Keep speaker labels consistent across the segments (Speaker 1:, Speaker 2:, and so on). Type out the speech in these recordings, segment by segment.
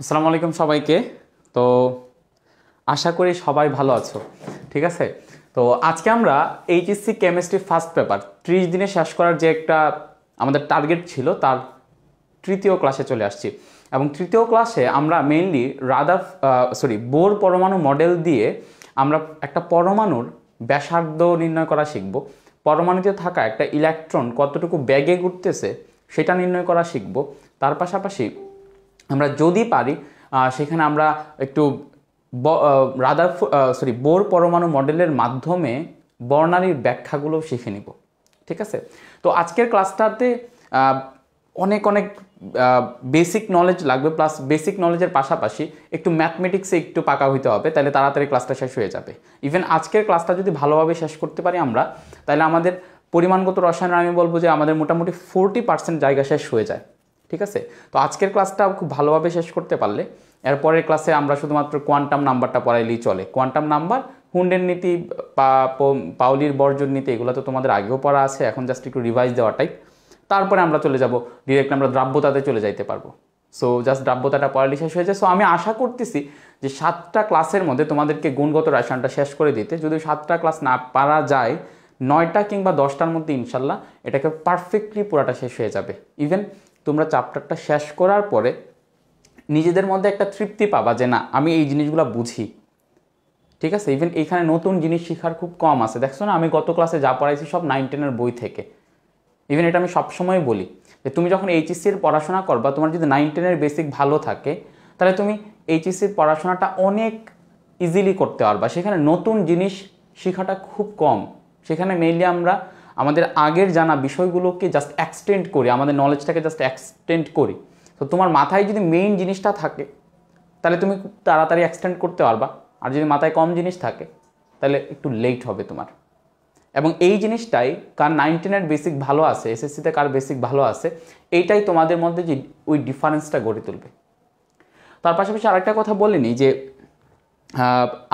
Speaker 1: আসসালামু আলাইকুম সবাইকে তো আশা করি সবাই ভালো আছো ঠিক আছে তো আজকে আমরা এইচএসসি কেমিস্ট্রি ফার্স্ট পেপার ত্রিশ দিনে শেষ করার যে একটা আমাদের টার্গেট ছিল তার তৃতীয় ক্লাসে চলে আসছি এবং তৃতীয় ক্লাসে আমরা মেইনলি রাদার সরি বোর পরমাণু মডেল দিয়ে আমরা একটা পরমাণুর ব্যাসার্ধ নির্ণয় করা শিখব পরমাণুতে থাকা একটা ইলেকট্রন কতটুকু ব্যাগে ঘুরতেছে সেটা নির্ণয় করা শিখব তার পাশাপাশি আমরা যদি পারি সেখানে আমরা একটু রাদার সরি বোর পরমাণু মডেলের মাধ্যমে বর্ণালীর ব্যাখ্যাগুলো শিখে নিব ঠিক আছে তো আজকের ক্লাসটাতে অনেক অনেক বেসিক নলেজ লাগবে প্লাস বেসিক নলেজের পাশাপাশি একটু ম্যাথমেটিক্সে একটু পাকা হইতে হবে তাহলে তাড়াতাড়ি ক্লাসটা শেষ হয়ে যাবে ইভেন আজকের ক্লাসটা যদি ভালোভাবে শেষ করতে পারি আমরা তাহলে আমাদের পরিমাণগত রসায়ন আমি বলবো যে আমাদের মোটামুটি ফোরটি পার্সেন্ট জায়গা শেষ হয়ে যায় ঠিক আছে তো আজকের ক্লাসটা খুব ভালোভাবে শেষ করতে পারলে এরপরের ক্লাসে আমরা শুধুমাত্র কোয়ান্টাম নাম্বারটা পড়াইলেই চলে কোয়ান্টাম নাম্বার হুন্ডের নীতি বা পাউলির বর্জন নীতি এগুলো তো তোমাদের আগেও পড়া আছে এখন জাস্ট একটু রিভাইজ দেওয়াটাই তারপরে আমরা চলে যাব ডিরেক্ট আমরা দ্রাব্যতাতে চলে যাইতে পারবো সো জাস্ট দ্রাব্যতাটা পড়ালি শেষ হয়েছে সো আমি আশা করতেছি যে সাতটা ক্লাসের মধ্যে তোমাদেরকে গুণগত রাসায়নটা শেষ করে দিতে যদি সাতটা ক্লাস না পারা যায় নয়টা কিংবা দশটার মধ্যে ইনশাল্লাহ এটাকে পারফেক্টলি পুরাটা শেষ হয়ে যাবে ইভেন তোমরা চ্যাপ্টারটা শেষ করার পরে নিজেদের মধ্যে একটা তৃপ্তি পাবা যে না আমি এই জিনিসগুলো বুঝি ঠিক আছে ইভেন এইখানে নতুন জিনিস শেখার খুব কম আছে দেখছো না আমি গত ক্লাসে যা পড়াইছি সব নাইন টেনের বই থেকে ইভেন এটা আমি সবসময় বলি যে তুমি যখন এইচএসসির পড়াশোনা করবা তোমার যদি নাইন টেনের বেসিক ভালো থাকে তাহলে তুমি এইচএসসির পড়াশোনাটা অনেক ইজিলি করতে পারবা সেখানে নতুন জিনিস শেখাটা খুব কম সেখানে মেইনলি আমরা আমাদের আগের জানা বিষয়গুলোকে জাস্ট এক্সটেন্ড করি আমাদের নলেজটাকে জাস্ট এক্সটেন্ড করি তো তোমার মাথায় যদি মেইন জিনিসটা থাকে তাহলে তুমি খুব তাড়াতাড়ি এক্সটেন্ড করতে পারবা আর যদি মাথায় কম জিনিস থাকে তাহলে একটু লেট হবে তোমার এবং এই জিনিসটাই কার নাইন টেনের বেসিক ভালো আছে এসএসসিতে কার বেসিক ভালো আছে এইটাই তোমাদের মধ্যে যে ওই ডিফারেন্সটা গড়ে তুলবে তার পাশাপাশি আরেকটা কথা বলিনি যে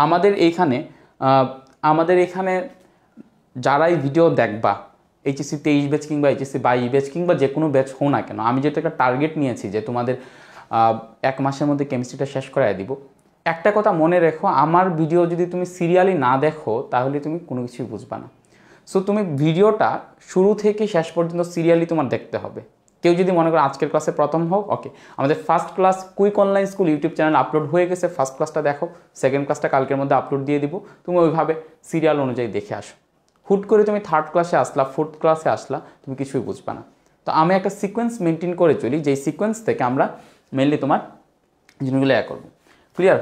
Speaker 1: আমাদের এইখানে আমাদের এখানে যারাই ভিডিও দেখবা এইচএসসি তেইশ ব্যাচ কিংবা এইচএসসি বাইশ ব্যাচ কিংবা যে কোনো ব্যাচ হো না কেন আমি যেহেতু একটা টার্গেট নিয়েছি যে তোমাদের এক মাসের মধ্যে কেমিস্ট্রিটা শেষ করাই দিব একটা কথা মনে রেখো আমার ভিডিও যদি তুমি সিরিয়ালি না দেখো তাহলে তুমি কোনো কিছুই বুঝবা না সো তুমি ভিডিওটা শুরু থেকে শেষ পর্যন্ত সিরিয়ালি তোমার দেখতে হবে কেউ যদি মনে করো আজকের ক্লাসে প্রথম হোক ওকে আমাদের first class quick online school YouTube channel upload হয়ে গেছে ফার্স্ট ক্লাসটা দেখো সেকেন্ড ক্লাসটা কালকের মধ্যে আপলোড দিয়ে দিব তুমি ওইভাবে সিরিয়াল অনুযায়ী দেখে আসো হুট করে তুমি থার্ড ক্লাসে আসলা ফোর্থ ক্লাসে আসলা তুমি কিছুই বুঝবে না তো আমি একটা সিকোয়েন্স মেনটেন করে চলি যেই সিকোয়েন্স থেকে আমরা মেনলি তোমার জিনিসগুলো অ্যা করবো ক্লিয়ার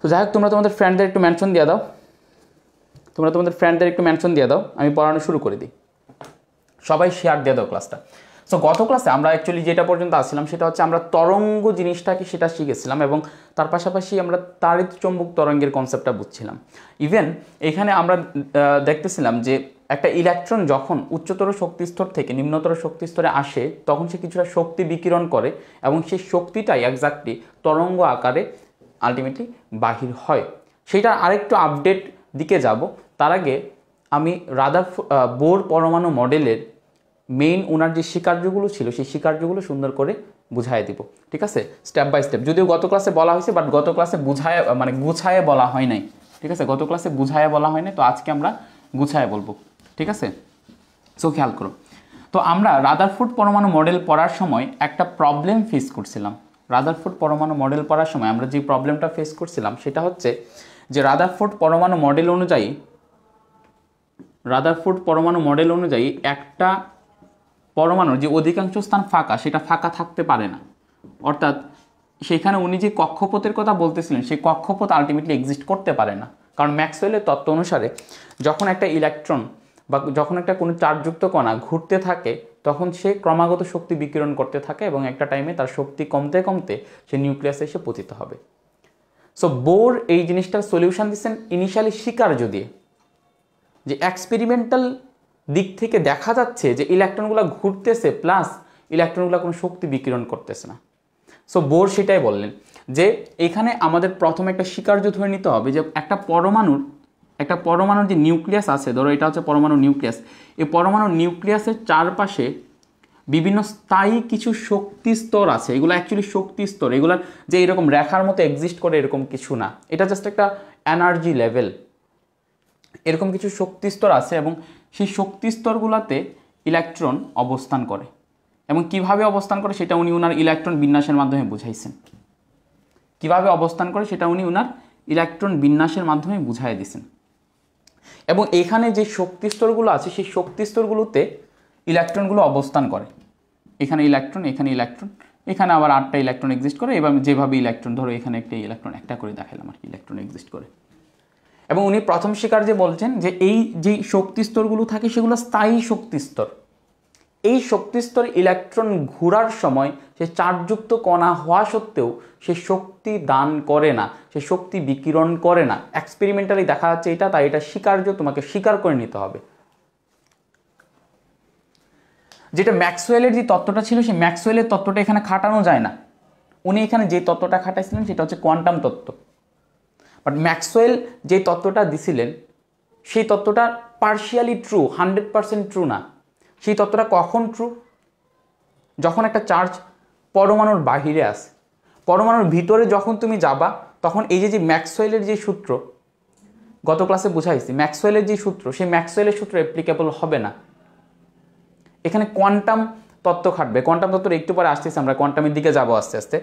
Speaker 1: তো যাই হোক তোমরা তোমাদের ফ্রেন্ডদের একটু মেনশন দিয়ে দাও তোমরা তোমাদের ফ্রেন্ডদের একটু মেনশন দিয়ে দাও আমি পড়ানো শুরু করে দিই সবাই শেয়ার দিয়ে দাও ক্লাসটা সো গত ক্লাসে আমরা অ্যাকচুয়ালি যেটা পর্যন্ত আসছিলাম সেটা হচ্ছে আমরা তরঙ্গ জিনিসটাকে সেটা শিখেছিলাম এবং তার পাশাপাশি আমরা তারিত চম্বুক তরঙ্গের কনসেপ্টটা বুঝছিলাম ইভেন এখানে আমরা দেখতেছিলাম যে একটা ইলেকট্রন যখন উচ্চতর শক্তিস্তর থেকে নিম্নতর শক্তিস্তরে আসে তখন সে কিছুটা শক্তি বিকিরণ করে এবং সেই শক্তিটাই একজাক্টলি তরঙ্গ আকারে আলটিমেটলি বাহির হয় সেটা আরেকটু আপডেট দিকে যাব তার আগে আমি রাদার বোর পরমাণু মডেলের মেইন ওনার যে স্বীকার্যগুলো ছিল সেই স্বীকার্যগুলো সুন্দর করে বুঝাই দিব ঠিক আছে স্টেপ বাই স্টেপ যদিও গত ক্লাসে বলা হয়েছে বাট গত ক্লাসে বুঝায় মানে গুছায় বলা হয় নাই ঠিক আছে গত ক্লাসে বুঝায় বলা হয় নাই তো আজকে আমরা গুছায় বলবো ঠিক আছে সো খেয়াল করো তো আমরা রাদারফুড পরমাণু মডেল পড়ার সময় একটা প্রবলেম ফেস করছিলাম রাদারফুড পরমাণু মডেল পড়ার সময় আমরা যে প্রবলেমটা ফেস করছিলাম সেটা হচ্ছে যে রাদারফুড পরমাণু মডেল অনুযায়ী রাদারফুড পরমাণু মডেল অনুযায়ী একটা পরমাণুর যে অধিকাংশ স্থান ফাঁকা সেটা ফাঁকা থাকতে পারে না অর্থাৎ সেখানে উনি যে কক্ষপথের কথা বলতেছিলেন সেই কক্ষপথ আলটিমেটলি এক্সিস্ট করতে পারে না কারণ ম্যাক্সওয়েলের তত্ত্ব অনুসারে যখন একটা ইলেকট্রন বা যখন একটা কোনো চার্জযুক্ত কণা ঘুরতে থাকে তখন সে ক্রমাগত শক্তি বিকিরণ করতে থাকে এবং একটা টাইমে তার শক্তি কমতে কমতে সে নিউক্লিয়াসে এসে পতিত হবে সো বোর এই জিনিসটার সলিউশন দিচ্ছেন ইনিশিয়ালি শিকার যদি যে এক্সপেরিমেন্টাল দিক থেকে দেখা যাচ্ছে যে ইলেকট্রনগুলো ঘুরতেছে প্লাস ইলেকট্রনগুলো কোনো শক্তি বিকিরণ করতেছে না সো বোর সেটাই বললেন যে এখানে আমাদের প্রথমে একটা স্বীকার্য ধরে নিতে হবে যে একটা পরমাণুর একটা পরমাণুর যে নিউক্লিয়াস আছে ধরো এটা হচ্ছে পরমাণু নিউক্লিয়াস এই পরমাণু নিউক্লিয়াসের চারপাশে বিভিন্ন স্থায়ী কিছু শক্তি স্তর আছে এগুলো অ্যাকচুয়ালি শক্তি স্তর এগুলার যে এরকম রেখার মতো এক্সিস্ট করে এরকম কিছু না এটা জাস্ট একটা এনার্জি লেভেল এরকম কিছু শক্তি স্তর আছে এবং সেই শক্তি স্তরগুলোতে ইলেকট্রন অবস্থান করে এবং কিভাবে অবস্থান করে সেটা উনি ওনার ইলেকট্রন বিন্যাসের মাধ্যমে বুঝাইছেন কিভাবে অবস্থান করে সেটা উনি ওনার ইলেকট্রন বিন্যাসের মাধ্যমে বুঝাই দিয়েছেন এবং এখানে যে শক্তি স্তরগুলো আছে সেই শক্তি স্তরগুলোতে ইলেকট্রনগুলো অবস্থান করে এখানে ইলেকট্রন এখানে ইলেকট্রন এখানে আবার আটটা ইলেকট্রন এক্সিস্ট করে এবং যেভাবে ইলেকট্রন ধরো এখানে একটা ইলেকট্রন একটা করে দেখালাম আর কি ইলেকট্রন এক্সিস্ট করে এবং উনি প্রথম শিকার যে বলছেন যে এই যে শক্তিস্তরগুলো থাকে সেগুলো স্থায়ী শক্তিস্তর এই শক্তিস্তর ইলেকট্রন ঘোরার সময় সে চার্জযুক্ত কণা হওয়া সত্ত্বেও সে শক্তি দান করে না সে শক্তি বিকিরণ করে না এক্সপেরিমেন্টালি দেখা যাচ্ছে এটা তাই এটা স্বীকার্য তোমাকে স্বীকার করে নিতে হবে যেটা ম্যাক্সওয়েলের যে তত্ত্বটা ছিল সেই ম্যাক্সওয়েলের তত্ত্বটা এখানে খাটানো যায় না উনি এখানে যে তত্ত্বটা খাটাইছিলেন সেটা হচ্ছে কোয়ান্টাম তত্ত্ব বাট ম্যাক্সওয়েল যে তত্ত্বটা দিছিলেন সেই তত্ত্বটা partially true hundred percent true না সেই তত্ত্বটা কখন ট্রু যখন একটা চার্জ পরমাণুর বাহিরে আসে পরমাণুর ভিতরে যখন তুমি যাবা তখন এই যে যে ম্যাক্সওয়েলের যে সূত্র গত ক্লাসে বুঝাইছি ম্যাক্সওয়েলের যে সূত্র সেই ম্যাক্সওয়েলের সূত্র অ্যাপ্লিকেবল হবে না এখানে কোয়ান্টাম তত্ত্ব খাটবে কোয়ান্টাম তত্ত্ব একটু পরে আসতেছে আমরা কোয়ান্টামের দিকে যাবো আস্তে আস্তে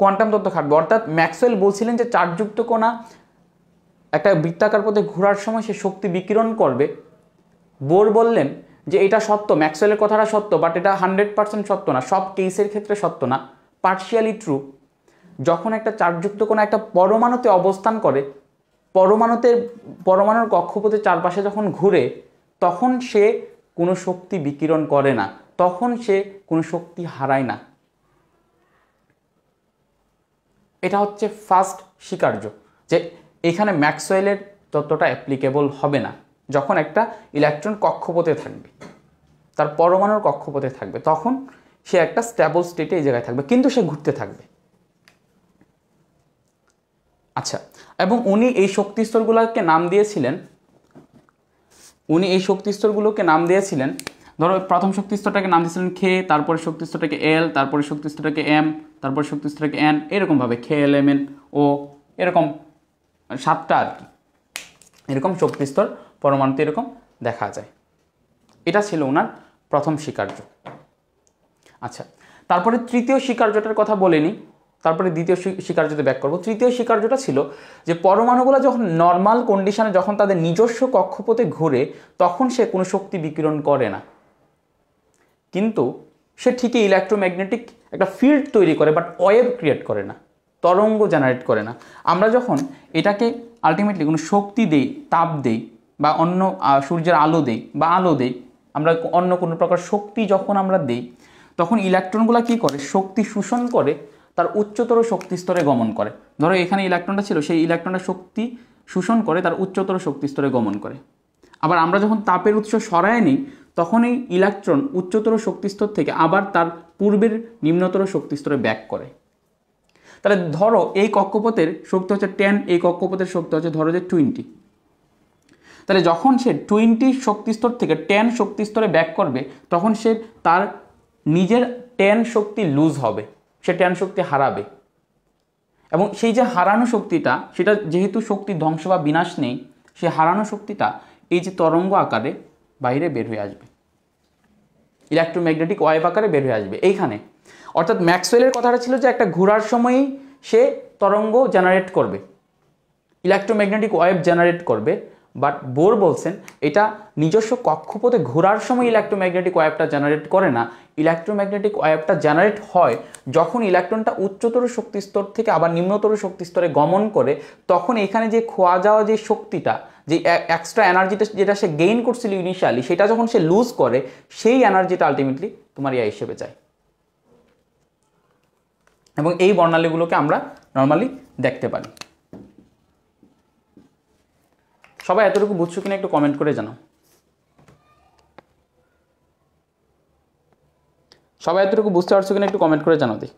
Speaker 1: কোয়ান্টাম তত্ত্ব খাটবে অর্থাৎ ম্যাক্সওয়েল বলছিলেন যে চার্জযুক্ত কণা একটা বৃত্তাকার পথে ঘোরার সময় সে শক্তি বিকিরণ করবে বোর বললেন যে এটা সত্য ম্যাক্সওয়েলের কথাটা সত্য বাট এটা হান্ড্রেড পার্সেন্ট সত্য না সব কেসের ক্ষেত্রে সত্য না পার্শিয়ালি ট্রু যখন একটা চার্জযুক্ত কোনো একটা পরমাণুতে অবস্থান করে পরমাণুতে পরমাণুর কক্ষপথে চারপাশে যখন ঘুরে তখন সে কোনো শক্তি বিকিরণ করে না তখন সে কোনো শক্তি হারায় না এটা হচ্ছে ফার্স্ট স্বীকার্য যে এখানে ম্যাক্সওয়েলের তত্ত্বটা অ্যাপ্লিকেবল হবে না যখন একটা ইলেকট্রন কক্ষপথে থাকবে তার পরমাণুর কক্ষপথে থাকবে তখন সে একটা স্ট্যাবল স্টেটে এই জায়গায় থাকবে কিন্তু সে ঘুরতে থাকবে আচ্ছা এবং উনি এই শক্তিস্তরগুলোকে নাম দিয়েছিলেন উনি এই শক্তিস্তরগুলোকে নাম দিয়েছিলেন ধরো প্রথম শক্তিস্তরটাকে নাম দিয়েছিলেন খে তারপরে স্তরটাকে এল তারপরে স্তরটাকে এম তারপরে স্তরটাকে এন এরকমভাবে খে এল এম এন ও এরকম সাতটা আর কি এরকম শক্তিস্তর পরমাণুতে এরকম দেখা যায় এটা ছিল ওনার প্রথম স্বীকার্য আচ্ছা তারপরে তৃতীয় স্বীকার্যটার কথা বলিনি তারপরে দ্বিতীয় স্বীকার্যতে ব্যাক করবো তৃতীয় স্বীকার্যটা ছিল যে পরমাণুগুলো যখন নর্মাল কন্ডিশনে যখন তাদের নিজস্ব কক্ষপথে ঘুরে তখন সে কোনো শক্তি বিকিরণ করে না কিন্তু সে ঠিকই ইলেকট্রোম্যাগনেটিক একটা ফিল্ড তৈরি করে বাট ওয়েব ক্রিয়েট করে না তরঙ্গ জেনারেট করে না আমরা যখন এটাকে আলটিমেটলি কোনো শক্তি দেই তাপ দেই বা অন্য সূর্যের আলো দেই বা আলো দেই আমরা অন্য কোনো প্রকার শক্তি যখন আমরা দেই তখন ইলেকট্রনগুলো কী করে শক্তি শোষণ করে তার উচ্চতর শক্তি স্তরে গমন করে ধরো এখানে ইলেকট্রনটা ছিল সেই ইলেকট্রনটা শক্তি শোষণ করে তার উচ্চতর শক্তি স্তরে গমন করে আবার আমরা যখন তাপের উৎস সরায় নিই তখন এই ইলেকট্রন উচ্চতর শক্তিস্তর থেকে আবার তার পূর্বের নিম্নতর শক্তিস্তরে ব্যাক করে তাহলে ধরো এই কক্ষপথের শক্তি হচ্ছে টেন এই কক্ষপথের শক্তি হচ্ছে ধরো যে টোয়েন্টি তাহলে যখন সে টোয়েন্টি শক্তিস্তর থেকে টেন শক্তিস্তরে ব্যাক করবে তখন সে তার নিজের টেন শক্তি লুজ হবে সে টেন শক্তি হারাবে এবং সেই যে হারানো শক্তিটা সেটা যেহেতু শক্তি ধ্বংস বা বিনাশ নেই সে হারানো শক্তিটা এই যে তরঙ্গ আকারে বাইরে বের হয়ে আসবে ইলেকট্রোম্যাগনেটিক ওয়েভ আকারে বের হয়ে আসবে এইখানে অর্থাৎ ম্যাক্সওয়েলের কথাটা ছিল যে একটা ঘোরার সময়ই সে তরঙ্গ জেনারেট করবে ইলেকট্রোম্যাগনেটিক ওয়েভ জেনারেট করবে বাট বোর বলছেন এটা নিজস্ব কক্ষপথে ঘোরার সময় ইলেকট্রোম্যাগনেটিক ওয়েভটা জেনারেট করে না ইলেকট্রোম্যাগনেটিক ওয়েভটা জেনারেট হয় যখন ইলেকট্রনটা উচ্চতর শক্তিস্তর থেকে আবার নিম্নতর শক্তিস্তরে গমন করে তখন এখানে যে খোয়া যাওয়া যে শক্তিটা যে এক্সট্রা এনার্জিটা যেটা সে গেইন করছিল ইনিশিয়ালি সেটা যখন সে লুজ করে সেই এনার্জিটা আলটিমেটলি তোমার ইয়া হিসেবে যায় এবং এই বর্ণালীগুলোকে আমরা নর্মালি দেখতে পারি সবাই এতটুকু বুঝছো কিনা একটু কমেন্ট করে জানাও সবাই এতটুকু বুঝতে পারছো কিনা একটু কমেন্ট করে জানাও দিই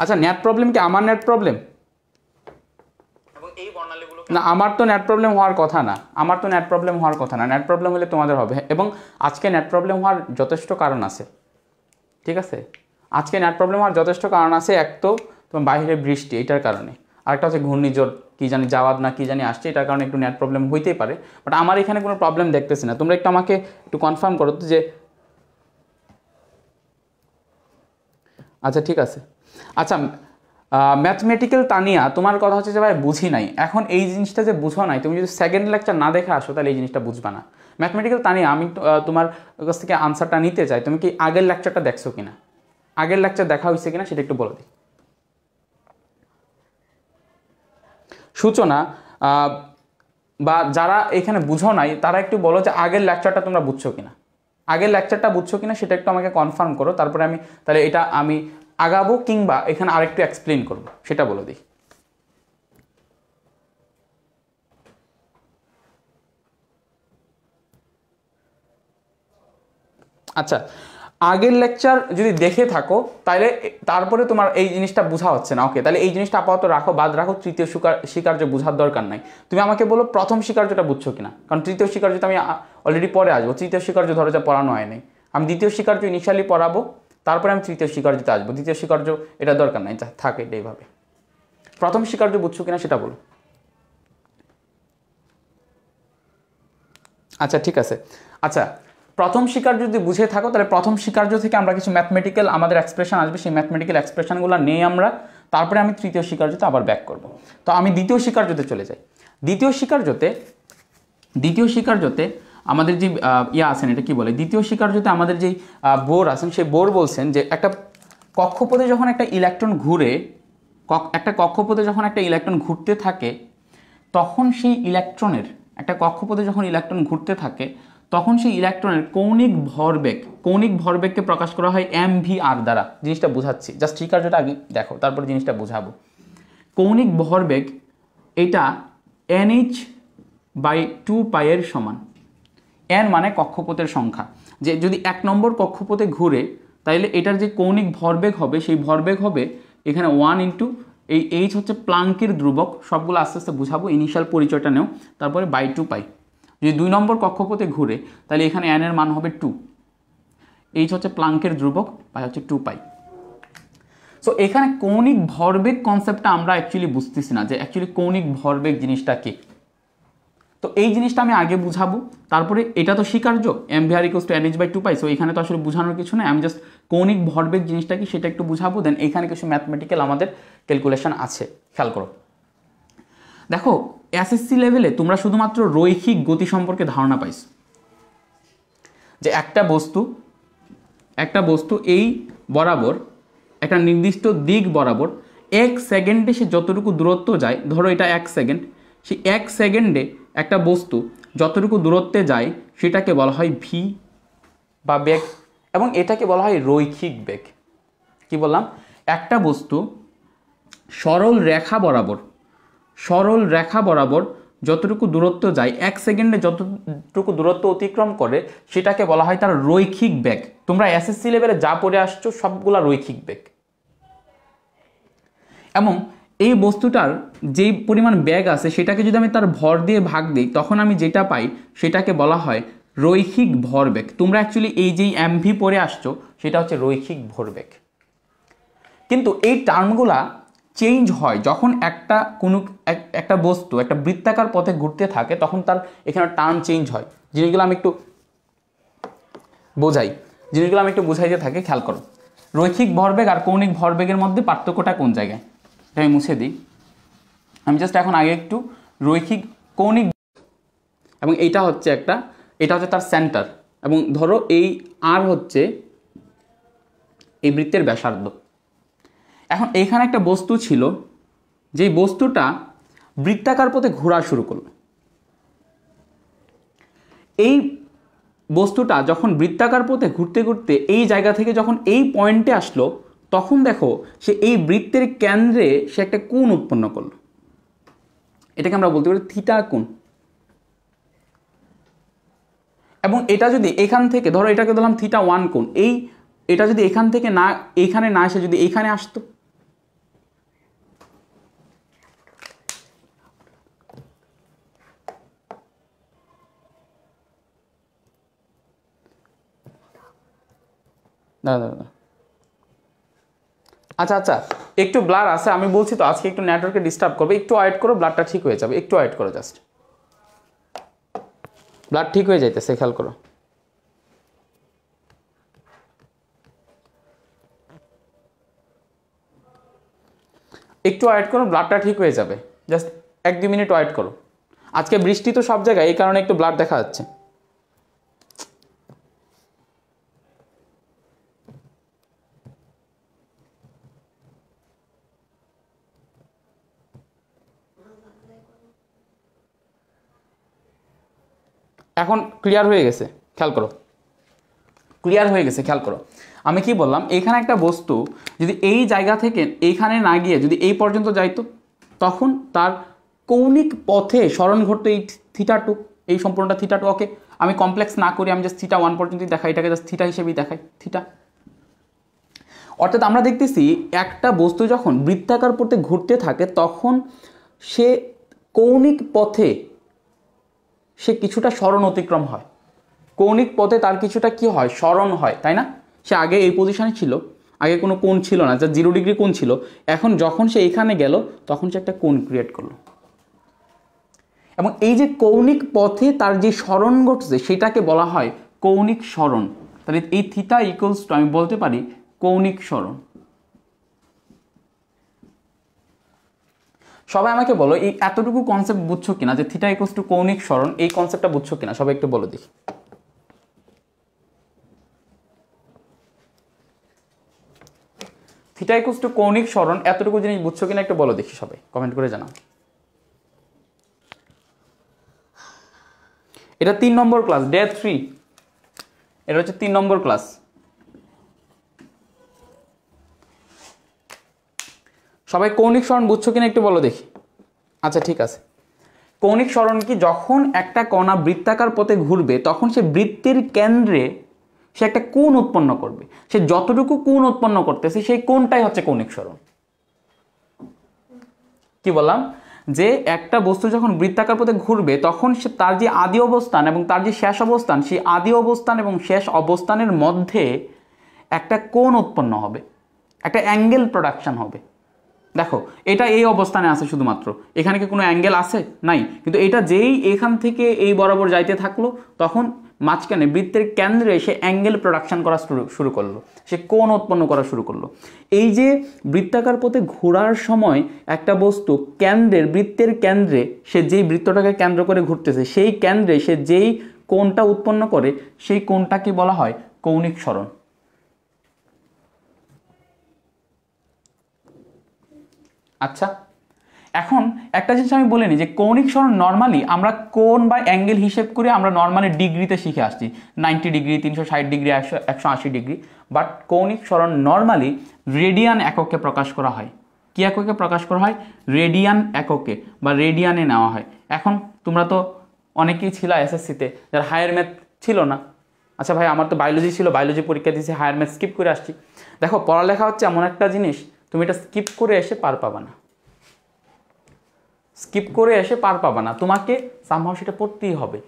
Speaker 1: আচ্ছা নেট প্রবলেম কি আমার নেট প্রবলেম না আমার তো নেট প্রবলেম হওয়ার কথা না আমার তো নেট প্রবলেম হওয়ার কথা না নেট প্রবলেম হলে তোমাদের হবে এবং আজকে নেট প্রবলেম হওয়ার যথেষ্ট কারণ আছে ঠিক আছে আজকে নেট প্রবলেম হওয়ার যথেষ্ট কারণ আছে এক তো তোমার বাইরে বৃষ্টি এটার কারণে আরেকটা হচ্ছে ঘূর্ণিঝড় কী জানি যাওয়াত না কী জানি আসছে এটার কারণে একটু নেট প্রবলেম হইতেই পারে বাট আমার এখানে কোনো প্রবলেম দেখতেছি না তোমরা একটু আমাকে একটু কনফার্ম করো যে আচ্ছা ঠিক আছে আচ্ছা ম্যাথমেটিক্যাল তানিয়া তোমার কথা হচ্ছে যে ভাই বুঝি নাই এখন এই জিনিসটা যে বুঝো নাই তুমি যদি সেকেন্ড লেকচার না দেখে আসো তাহলে এই জিনিসটা বুঝবা না ম্যাথমেটিক্যাল তানিয়া আমি তোমার কাছ থেকে আনসারটা নিতে চাই তুমি কি আগের লেকচারটা দেখছো কিনা আগের লেকচার দেখা হয়েছে কিনা সেটা একটু বলে দিই সূচনা বা যারা এখানে বুঝো নাই তারা একটু বলো যে আগের লেকচারটা তোমরা বুঝছো কিনা আগের লেকচারটা বুঝছো কিনা সেটা একটু আমাকে কনফার্ম করো তারপরে আমি তাহলে এটা আমি আগাবো কিংবা এখানে আরেকটু এক্সপ্লেন করব সেটা বলে দিই আচ্ছা আগের লেকচার যদি দেখে থাকো তাহলে তারপরে তোমার এই জিনিসটা বোঝা হচ্ছে না ওকে তাহলে এই জিনিসটা আপাতত রাখো বাদ রাখো তৃতীয় স্বীকার্য বোঝার দরকার নাই তুমি আমাকে বলো প্রথম স্বীকার্যটা বুঝছো কিনা কারণ তৃতীয় তো আমি অলরেডি পরে আসবো তৃতীয় স্বীকার্য ধরো যা পড়ানো হয়নি আমি দ্বিতীয় স্বীকার্য ইনিশিয়ালি পড়াবো তারপরে আমি তৃতীয় শিকার্যতে আসবো দ্বিতীয় শিকার্য এটা দরকার নাই থাকে এটা এইভাবে প্রথম শিকার্য বুঝছো কিনা সেটা বলো আচ্ছা ঠিক আছে আচ্ছা প্রথম শিকার যদি বুঝে থাকো তাহলে প্রথম শিকার্য থেকে আমরা কিছু ম্যাথমেটিক্যাল আমাদের এক্সপ্রেশন আসবে সেই ম্যাথমেটিক্যাল এক্সপ্রেশনগুলো নিয়ে আমরা তারপরে আমি তৃতীয় স্বীকার্যতে আবার ব্যাক করব তো আমি দ্বিতীয় স্বীকার্যতে চলে যাই দ্বিতীয় স্বীকার্যতে দ্বিতীয় স্বীকার্যতে আমাদের যে ইয়া আছেন এটা কি বলে দ্বিতীয় যদি আমাদের যেই বোর আছেন সেই বোর বলছেন যে একটা কক্ষপথে যখন একটা ইলেকট্রন ঘুরে একটা কক্ষপথে যখন একটা ইলেকট্রন ঘুরতে থাকে তখন সেই ইলেকট্রনের একটা কক্ষপথে যখন ইলেকট্রন ঘুরতে থাকে তখন সেই ইলেকট্রনের কৌণিক ভরবেগ কৌণিক ভরবেগকে প্রকাশ করা হয় এম ভি আর দ্বারা জিনিসটা বোঝাচ্ছি জাস্ট যেটা আগে দেখো তারপরে জিনিসটা বোঝাবো কৌণিক ভরবেগ এটা এনএইচ বাই টু পাইয়ের সমান এন মানে কক্ষপথের সংখ্যা যে যদি এক নম্বর কক্ষপথে ঘুরে তাইলে এটার যে কৌণিক ভরবেগ হবে সেই ভরবেগ হবে এখানে ওয়ান ইন্টু এই এইচ হচ্ছে প্লাঙ্কের ধ্রুবক সবগুলো আস্তে আস্তে বুঝাবো ইনিশিয়াল পরিচয়টা নেও তারপরে বাই টু পাই যদি দুই নম্বর কক্ষপথে ঘুরে তাহলে এখানে এন এর মান হবে টু এইচ হচ্ছে প্লাঙ্কের ধ্রুবক পাই হচ্ছে টু পাই সো এখানে কৌণিক ভরবেগ কনসেপ্টটা আমরা অ্যাকচুয়ালি বুঝতেছি না যে অ্যাকচুয়ালি কৌণিক ভরবেগ জিনিসটা কী তো এই জিনিসটা আমি আগে বুঝাবো তারপরে এটা তো স্বীকার্য M V R equals to N H by two pi so এখানে তো আসলে বোঝানোর কিছু নেই আমি জাস্ট কৌণিক ভরবেগ জিনিসটা কি সেটা একটু বুঝাবো দেন এখানে কিছু ম্যাথমেটিক্যাল আমাদের ক্যালকুলেশন আছে খেয়াল করো দেখো এসএসসি লেভেলে তোমরা শুধুমাত্র রৈখিক গতি সম্পর্কে ধারণা পাইছ যে একটা বস্তু একটা বস্তু এই বরাবর একটা নির্দিষ্ট দিক বরাবর এক সেকেন্ডে সে যতটুকু দূরত্ব যায় ধরো এটা এক সেকেন্ড সে এক সেকেন্ডে একটা বস্তু যতটুকু দূরত্বে যায় সেটাকে বলা হয় ভি বা বেগ এবং এটাকে বলা হয় রৈখিক বেগ কি বললাম একটা বস্তু সরল রেখা বরাবর সরল রেখা বরাবর যতটুকু দূরত্ব যায় এক সেকেন্ডে যতটুকু দূরত্ব অতিক্রম করে সেটাকে বলা হয় তার রৈখিক বেগ তোমরা এসএসসি লেভেলে যা পড়ে আসছো সবগুলা রৈখিক বেগ এবং এই বস্তুটার যেই পরিমাণ ব্যাগ আছে সেটাকে যদি আমি তার ভর দিয়ে ভাগ দিই তখন আমি যেটা পাই সেটাকে বলা হয় রৈখিক ভরবেগ তোমরা অ্যাকচুয়ালি এই যেই এমভি পরে আসছো সেটা হচ্ছে রৈখিক ভরবেগ কিন্তু এই টার্মগুলা চেঞ্জ হয় যখন একটা কোনো একটা বস্তু একটা বৃত্তাকার পথে ঘুরতে থাকে তখন তার এখানে টার্ম চেঞ্জ হয় জিনিসগুলো আমি একটু বোঝাই জিনিসগুলো আমি একটু বোঝাই যে থাকে খেয়াল করো রৈখিক ভরবেগ আর কৌণিক ভরবেগের মধ্যে পার্থক্যটা কোন জায়গায় এটা আমি মুছে দিই আমি জাস্ট এখন আগে একটু রৈখিক কৌণিক এবং এইটা হচ্ছে একটা এটা হচ্ছে তার সেন্টার এবং ধরো এই আর হচ্ছে এই বৃত্তের ব্যাসার্ধ এখন এইখানে একটা বস্তু ছিল যেই বস্তুটা বৃত্তাকার পথে ঘোরা শুরু করলো এই বস্তুটা যখন বৃত্তাকার পথে ঘুরতে ঘুরতে এই জায়গা থেকে যখন এই পয়েন্টে আসলো তখন দেখো সে এই বৃত্তের কেন্দ্রে সে একটা কোণ উৎপন্ন করলো এটাকে আমরা বলতে পারি থিটা কোণ এবং এটা যদি এখান থেকে ধরো এটাকে ধরলাম থিটা ওয়ান কোণ এই এটা যদি এখান থেকে না এখানে না এসে যদি এখানে আসতো দাদা দাদা আচ্ছা আচ্ছা একটু ব্লার আছে আমি বলছি তো আজকে একটু নেটওয়ার্কে ডিস্টার্ব করবে একটু অ্যাড করো ব্লাডটা ঠিক হয়ে যাবে একটু অ্যাড করো জাস্ট ব্লাড ঠিক হয়ে যাইতেছে খেয়াল করো একটু অ্যাড করো ব্লাডটা ঠিক হয়ে যাবে জাস্ট এক দু মিনিট অয়েড করো আজকে বৃষ্টি তো সব জায়গায় এই কারণে একটু ব্লাড দেখা যাচ্ছে এখন ক্লিয়ার হয়ে গেছে খেয়াল করো ক্লিয়ার হয়ে গেছে খেয়াল করো আমি কি বললাম এখানে একটা বস্তু যদি এই জায়গা থেকে এইখানে না গিয়ে যদি এই পর্যন্ত যাইতো তখন তার কৌণিক পথে স্মরণ ঘটতো এই থিটা টু এই সম্পূর্ণটা থিটা টু ওকে আমি কমপ্লেক্স না করি আমি জাস্ট থিটা ওয়ান পর্যন্তই দেখাই এটাকে জাস্ট থিটা হিসেবেই দেখাই থিটা অর্থাৎ আমরা দেখতেছি একটা বস্তু যখন বৃত্তাকার পথে ঘুরতে থাকে তখন সে কৌণিক পথে সে কিছুটা স্মরণ অতিক্রম হয় কৌণিক পথে তার কিছুটা কি হয় স্মরণ হয় তাই না সে আগে এই পজিশানে ছিল আগে কোনো কোণ ছিল না যা জিরো ডিগ্রি কোণ ছিল এখন যখন সে এখানে গেল তখন সে একটা কোণ ক্রিয়েট করলো এবং এই যে কৌণিক পথে তার যে স্মরণ ঘটছে সেটাকে বলা হয় কৌণিক স্মরণ তাহলে এই থিতা ইকুয়ালস টু আমি বলতে পারি কৌণিক স্মরণ সবাই আমাকে বলো এই এতটুকু কনসেপ্ট বুঝছো কিনা যে থিটা ইকোস টু কৌণিক স্মরণ এই কনসেপ্টটা বুঝছো কিনা সবাই একটু বলো দেখি থিটা ইকোস টু কৌণিক স্মরণ এতটুকু জিনিস বুঝছো কিনা একটু বলো দেখি সবাই কমেন্ট করে জানাও এটা তিন নম্বর ক্লাস ডে থ্রি এটা হচ্ছে তিন নম্বর ক্লাস সবাই কৌণিক স্মরণ বুঝছো কিনা একটু বলো দেখি আচ্ছা ঠিক আছে কৌণিক স্মরণ কি যখন একটা কণা বৃত্তাকার পথে ঘুরবে তখন সে বৃত্তির কেন্দ্রে সে একটা কোণ উৎপন্ন করবে সে যতটুকু কোণ উৎপন্ন করতেছে সেই কোণটাই হচ্ছে কৌণিক স্মরণ কি বললাম যে একটা বস্তু যখন বৃত্তাকার পথে ঘুরবে তখন সে তার যে আদি অবস্থান এবং তার যে শেষ অবস্থান সেই আদি অবস্থান এবং শেষ অবস্থানের মধ্যে একটা কোণ উৎপন্ন হবে একটা অ্যাঙ্গেল প্রোডাকশান হবে দেখো এটা এই অবস্থানে আছে শুধুমাত্র এখানে কি কোনো অ্যাঙ্গেল আছে নাই কিন্তু এটা যেই এখান থেকে এই বরাবর যাইতে থাকলো তখন মাঝখানে বৃত্তের কেন্দ্রে সে অ্যাঙ্গেল প্রোডাকশন করা শুরু করলো সে কোন উৎপন্ন করা শুরু করলো এই যে বৃত্তাকার পথে ঘোরার সময় একটা বস্তু কেন্দ্রের বৃত্তের কেন্দ্রে সে যেই বৃত্তটাকে কেন্দ্র করে ঘুরতেছে সেই কেন্দ্রে সে যেই কোনটা উৎপন্ন করে সেই কোনটাকে বলা হয় কৌণিক সরণ আচ্ছা এখন একটা জিনিস আমি বলিনি যে কৌণিক সরণ নর্মালি আমরা কোন বা অ্যাঙ্গেল হিসেব করে আমরা নর্মালি ডিগ্রিতে শিখে আসছি নাইনটি ডিগ্রি তিনশো ষাট ডিগ্রি একশো একশো আশি ডিগ্রি বাট কৌণিক সরণ নর্মালি রেডিয়ান এককে প্রকাশ করা হয় কী এককে প্রকাশ করা হয় রেডিয়ান এককে বা রেডিয়ানে নেওয়া হয় এখন তোমরা তো অনেকেই ছিল এসএসসিতে যারা হায়ার ম্যাথ ছিল না আচ্ছা ভাই আমার তো বায়োলজি ছিল বায়োলজি পরীক্ষা দিয়েছি হায়ার ম্যাথ স্কিপ করে আসছি দেখো পড়ালেখা হচ্ছে এমন একটা জিনিস তুমি এটা স্কিপ করে এসে পার পাবা না স্কিপ করে এসে পার পাবা না তোমাকে সামহাও সেটা পড়তেই হবে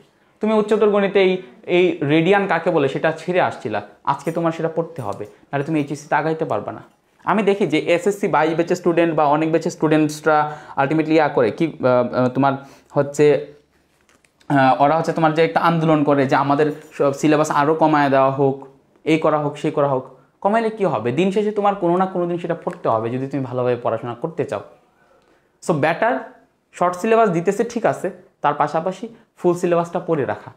Speaker 1: তুমি উচ্চতর গণিতে এই এই রেডিয়ান কাকে বলে সেটা ছেড়ে আসছিল আজকে তোমার সেটা পড়তে হবে নাহলে তুমি এইচএসিতে আগাইতে পারবা না আমি দেখি যে এসএসসি বাইশ বেচে স্টুডেন্ট বা অনেক বেচে স্টুডেন্টসরা আলটিমেটলি ইয়া করে কি তোমার হচ্ছে ওরা হচ্ছে তোমার যে একটা আন্দোলন করে যে আমাদের সিলেবাস আরও কমায় দেওয়া হোক এই করা হোক সেই করা হোক কমাইলে কি হবে দিন শেষে তোমার কোনো না কোনো দিন সেটা পড়তে হবে যদি তুমি ভালোভাবে পড়াশোনা করতে চাও সো ব্যাটার শর্ট সিলেবাস দিতেছে ঠিক আছে তার পাশাপাশি ফুল সিলেবাসটা পড়ে রাখা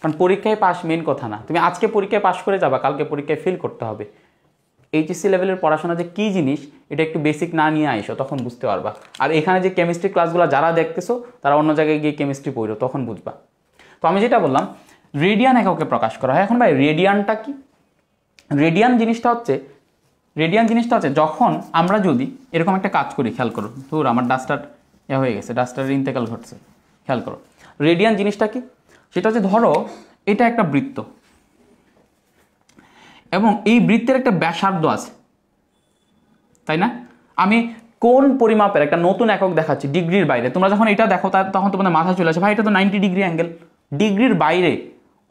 Speaker 1: কারণ পরীক্ষায় পাস মেন কথা না তুমি আজকে পরীক্ষায় পাস করে যাবা কালকে পরীক্ষায় ফেল করতে হবে এইচএসসি লেভেলের পড়াশোনা যে কী জিনিস এটা একটু বেসিক না নিয়ে আইসো তখন বুঝতে পারবা আর এখানে যে কেমিস্ট্রি ক্লাসগুলো যারা দেখতেছো তারা অন্য জায়গায় গিয়ে কেমিস্ট্রি পড়ো তখন বুঝবা তো আমি যেটা বললাম রেডিয়ান এককে প্রকাশ করা হয় এখন ভাই রেডিয়ানটা কি রেডিয়ান জিনিসটা হচ্ছে রেডিয়ান জিনিসটা হচ্ছে যখন আমরা যদি এরকম একটা কাজ করি খেয়াল করো ধর আমার ডাস্টার এ ইয়ে হয়ে গেছে ডাস্টারের ইন্তেকাল ঘটছে খেয়াল করো রেডিয়ান জিনিসটা কি সেটা হচ্ছে ধরো এটা একটা বৃত্ত এবং এই বৃত্তের একটা ব্যাসার্ধ আছে তাই না আমি কোন পরিমাপের একটা নতুন একক দেখাচ্ছি ডিগ্রির বাইরে তোমরা যখন এটা দেখো তখন তোমাদের মাথা চলে আসে ভাই এটা তো নাইনটি ডিগ্রি অ্যাঙ্গেল ডিগ্রির বাইরে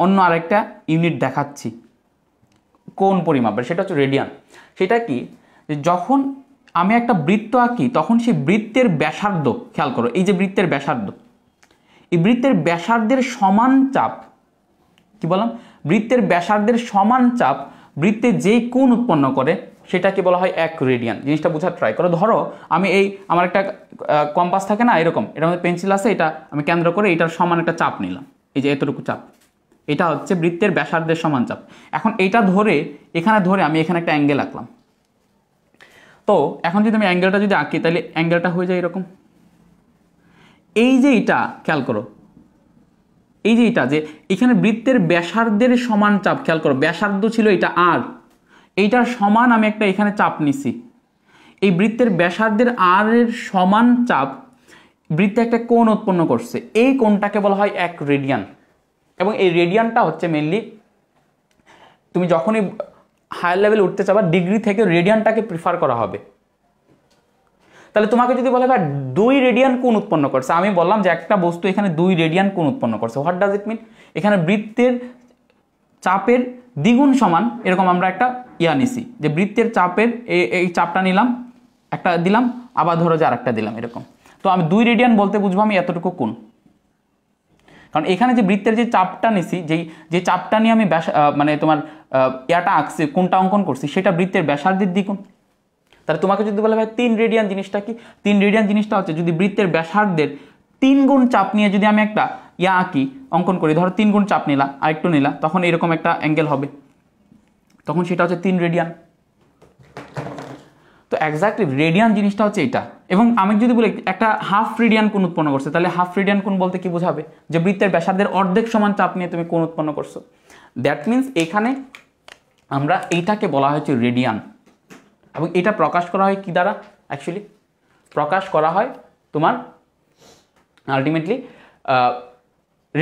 Speaker 1: অন্য আরেকটা ইউনিট দেখাচ্ছি কোন পরিমাপ মানে সেটা হচ্ছে রেডিয়ান সেটা কি যখন আমি একটা বৃত্ত আঁকি তখন সেই বৃত্তের ব্যাসার্ধ খেয়াল করো এই যে বৃত্তের ব্যাসার্ধ এই বৃত্তের ব্যাসার্ধের সমান চাপ কি বললাম বৃত্তের ব্যাসার্ধের সমান চাপ বৃত্তে যেই কোণ উৎপন্ন করে সেটাকে বলা হয় এক রেডিয়ান জিনিসটা বোঝার ট্রাই করো ধরো আমি এই আমার একটা কম্পাস থাকে না এরকম এটা আমাদের পেন্সিল আছে এটা আমি কেন্দ্র করে এটার সমান একটা চাপ নিলাম এই যে এতটুকু চাপ এটা হচ্ছে বৃত্তের ব্যাসার্ধের সমান চাপ এখন এইটা ধরে এখানে ধরে আমি এখানে একটা অ্যাঙ্গেল আঁকলাম তো এখন যদি আমি অ্যাঙ্গেলটা যদি আঁকি তাহলে অ্যাঙ্গেলটা হয়ে যায় এরকম এই যে এটা খেয়াল করো এই যে এটা যে এখানে বৃত্তের ব্যাসার্ধের সমান চাপ খেয়াল করো ব্যাসার্ধ ছিল এটা আর এইটার সমান আমি একটা এখানে চাপ নিছি এই বৃত্তের ব্যাসার্ধের আর এর সমান চাপ বৃত্তে একটা কোণ উৎপন্ন করছে এই কোণটাকে বলা হয় এক রেডিয়ান এবং এই রেডিয়ানটা হচ্ছে মেনলি তুমি যখনই হায়ার লেভেল উঠতে চাবা ডিগ্রি থেকে রেডিয়ানটাকে প্রিফার করা হবে তাহলে তোমাকে যদি বলে ভাই দুই রেডিয়ান কোন উৎপন্ন করছে আমি বললাম যে একটা বস্তু এখানে দুই রেডিয়ান কোন উৎপন্ন করছে হোয়াট ডাজ ইট মিন এখানে বৃত্তের চাপের দ্বিগুণ সমান এরকম আমরা একটা ইয়া নিছি যে বৃত্তের চাপের এই চাপটা নিলাম একটা দিলাম আবার ধরো যে আর একটা দিলাম এরকম তো আমি দুই রেডিয়ান বলতে বুঝবো আমি এতটুকু কোন কারণ এখানে যে বৃত্তের যে চাপটা নিছি যেই যে চাপটা নিয়ে আমি ব্যাস মানে তোমার ইয়াটা আঁকছি কোনটা অঙ্কন করছি সেটা বৃত্তের ব্যাসার্ধের দ্বিগুণ তাহলে তোমাকে যদি বলা হয় তিন রেডিয়ান জিনিসটা কি তিন রেডিয়ান জিনিসটা হচ্ছে যদি বৃত্তের ব্যাসার্ধের তিন গুণ চাপ নিয়ে যদি আমি একটা ইয়া আঁকি অঙ্কন করি ধরো তিন গুণ চাপ নিলা আরেকটু নিলা তখন এরকম একটা অ্যাঙ্গেল হবে তখন সেটা হচ্ছে তিন রেডিয়ান তো একজাক্টলি রেডিয়ান জিনিসটা হচ্ছে এটা এবং আমি যদি বলি একটা হাফ ফ্রিডিয়ান কোন উৎপন্ন করছে তাহলে হাফ ফ্রিডিয়ান কোন বলতে কি বোঝাবে যে বৃত্তের ব্যাসার্ধের অর্ধেক সমান চাপ নিয়ে তুমি কোন উৎপন্ন করছো দ্যাট মিন্স এখানে আমরা এইটাকে বলা হয়েছে রেডিয়ান এবং এটা প্রকাশ করা হয় কি দ্বারা অ্যাকচুয়ালি প্রকাশ করা হয় তোমার আলটিমেটলি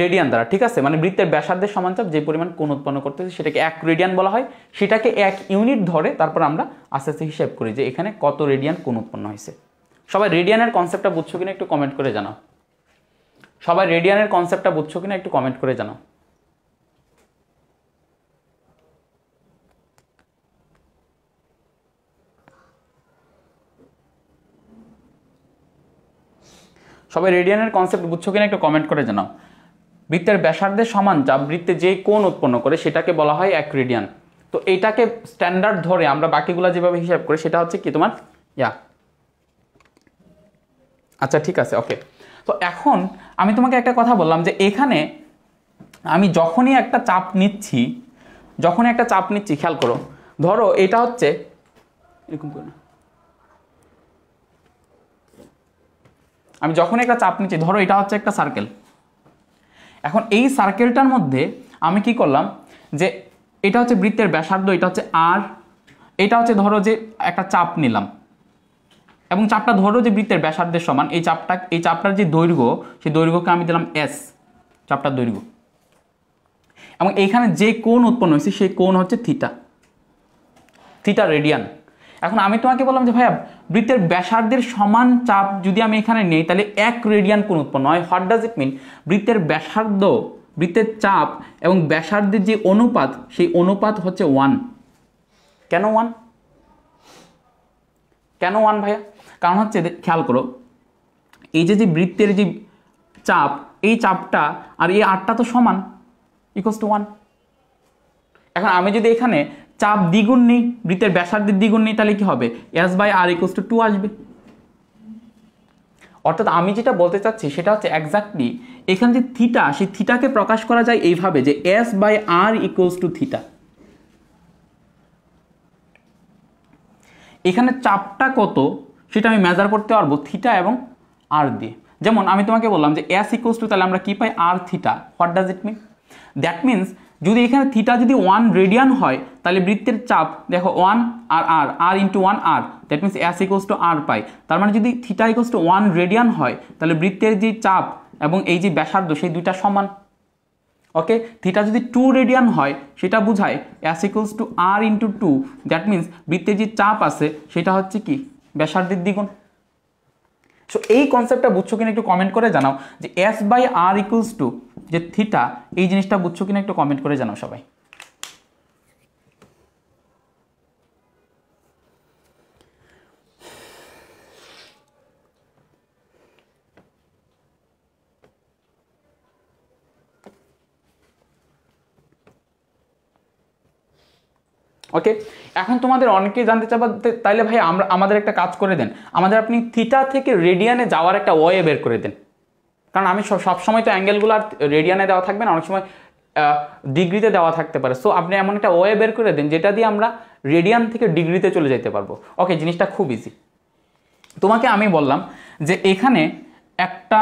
Speaker 1: রেডিয়ান দ্বারা ঠিক আছে মানে বৃত্তের ব্যাসার্ধের সমান চাপ যে পরিমাণ কোণ উৎপন্ন করতে সেটাকে এক রেডিয়ান বলা হয় সেটাকে এক ইউনিট ধরে তারপর আমরা আস্তে আস্তে হিসেব করি যে এখানে কত রেডিয়ান কোণ উৎপন্ন হয়েছে সবাই রেডিয়ানের কনসেপ্টটা বুঝছো কিনা একটু কমেন্ট করে জানাও সবাই রেডিয়ানের কনসেপ্টটা বুঝছো কিনা একটু কমেন্ট করে জানাও সবাই রেডিয়ানের কনসেপ্ট বুঝছো কিনা একটু কমেন্ট করে জানাও বৃত্তের ব্যাসার্ধের সমান যা বৃত্তে যে কোণ উৎপন্ন করে সেটাকে বলা হয় এক রেডিয়ান তো এটাকে স্ট্যান্ডার্ড ধরে আমরা বাকিগুলো যেভাবে হিসাব করি সেটা হচ্ছে কি তোমার ইয়া আচ্ছা ঠিক আছে ওকে তো এখন আমি তোমাকে একটা কথা বললাম যে এখানে আমি যখনই একটা চাপ নিচ্ছি যখনই একটা চাপ নিচ্ছি খেয়াল করো ধরো এটা হচ্ছে এরকম করে না আমি যখন একটা চাপ নিচ্ছি ধরো এটা হচ্ছে একটা সার্কেল এখন এই সার্কেলটার মধ্যে আমি কি করলাম যে এটা হচ্ছে বৃত্তের ব্যাসার্ধ এটা হচ্ছে আর এটা হচ্ছে ধরো যে একটা চাপ নিলাম এবং চাপটা ধরো যে বৃত্তের ব্যাসার্ধের সমান এই চাপটা এই চাপটার যে দৈর্ঘ্য সেই দৈর্ঘ্যকে আমি দিলাম এস চাপটার দৈর্ঘ্য এবং এইখানে যে কোণ উৎপন্ন হয়েছে সেই কোণ হচ্ছে থিটা থিটা রেডিয়ান এখন আমি তোমাকে বললাম যে ভাইয়া বৃত্তের ব্যাসার্ধের সমান চাপ যদি আমি এখানে নেই তাহলে এক রেডিয়ান কোণ উৎপন্ন হয় হোয়াট ডাজ ইট মিন বৃত্তের ব্যাসার্ধ বৃত্তের চাপ এবং ব্যাসার্ধের যে অনুপাত সেই অনুপাত হচ্ছে ওয়ান কেন ওয়ান কেন ওয়ান ভাইয়া কারণ হচ্ছে খেয়াল করো এই যে যে বৃত্তের যে চাপ এই চাপটা আর এই আটটা তো সমান ইকোস টু ওয়ান এখন আমি যদি এখানে চাপ দ্বিগুণ নিই বৃত্তের ব্যাসার্ধের দ্বিগুণ নিই তাহলে কি হবে S by R equals to two আসবে অর্থাৎ আমি যেটা বলতে চাচ্ছি সেটা হচ্ছে একজাক্টলি এখানে যে থিটা সেই থিটাকে প্রকাশ করা যায় এইভাবে যে S by R equals to theta এখানে চাপটা কত সেটা আমি মেজার করতে পারবো থিটা এবং আর দিয়ে যেমন আমি তোমাকে বললাম যে এস ইকুয়ালস টু তাহলে আমরা কী পাই R theta what does it mean that means যদি এখানে থিটা যদি ওয়ান রেডিয়ান হয় তাহলে বৃত্তের চাপ দেখো one R R R into one R that means S equals to R পাই তার মানে যদি theta equals to one radian হয় তাহলে বৃত্তের যে চাপ এবং এই যে ব্যাসার্ধ সেই দুইটা সমান ওকে থিটা যদি টু রেডিয়ান হয় সেটা বোঝায় S equals to R into two that means বৃত্তের যে চাপ আছে সেটা হচ্ছে কি ব্যাসার্ধের দ্বিগুণ সো এই কনসেপ্টটা বুঝছো কিনা একটু কমেন্ট করে জানাও যে S by R equals to যে থিটা এই জিনিসটা বুঝছো কিনা একটু কমেন্ট করে জানাও সবাই ওকে এখন তোমাদের অনেকেই জানতে চাবা তাইলে ভাই আমরা আমাদের একটা কাজ করে দেন আমাদের আপনি থিটা থেকে রেডিয়ানে যাওয়ার একটা ওয়ে বের করে দেন কারণ আমি সবসময় তো অ্যাঙ্গেলগুলো আর রেডিয়ানে দেওয়া থাকবে না অনেক সময় ডিগ্রিতে দেওয়া থাকতে পারে সো আপনি এমন একটা ওয়ে বের করে দেন যেটা দিয়ে আমরা রেডিয়ান থেকে ডিগ্রিতে চলে যেতে পারবো ওকে জিনিসটা খুব ইজি তোমাকে আমি বললাম যে এখানে একটা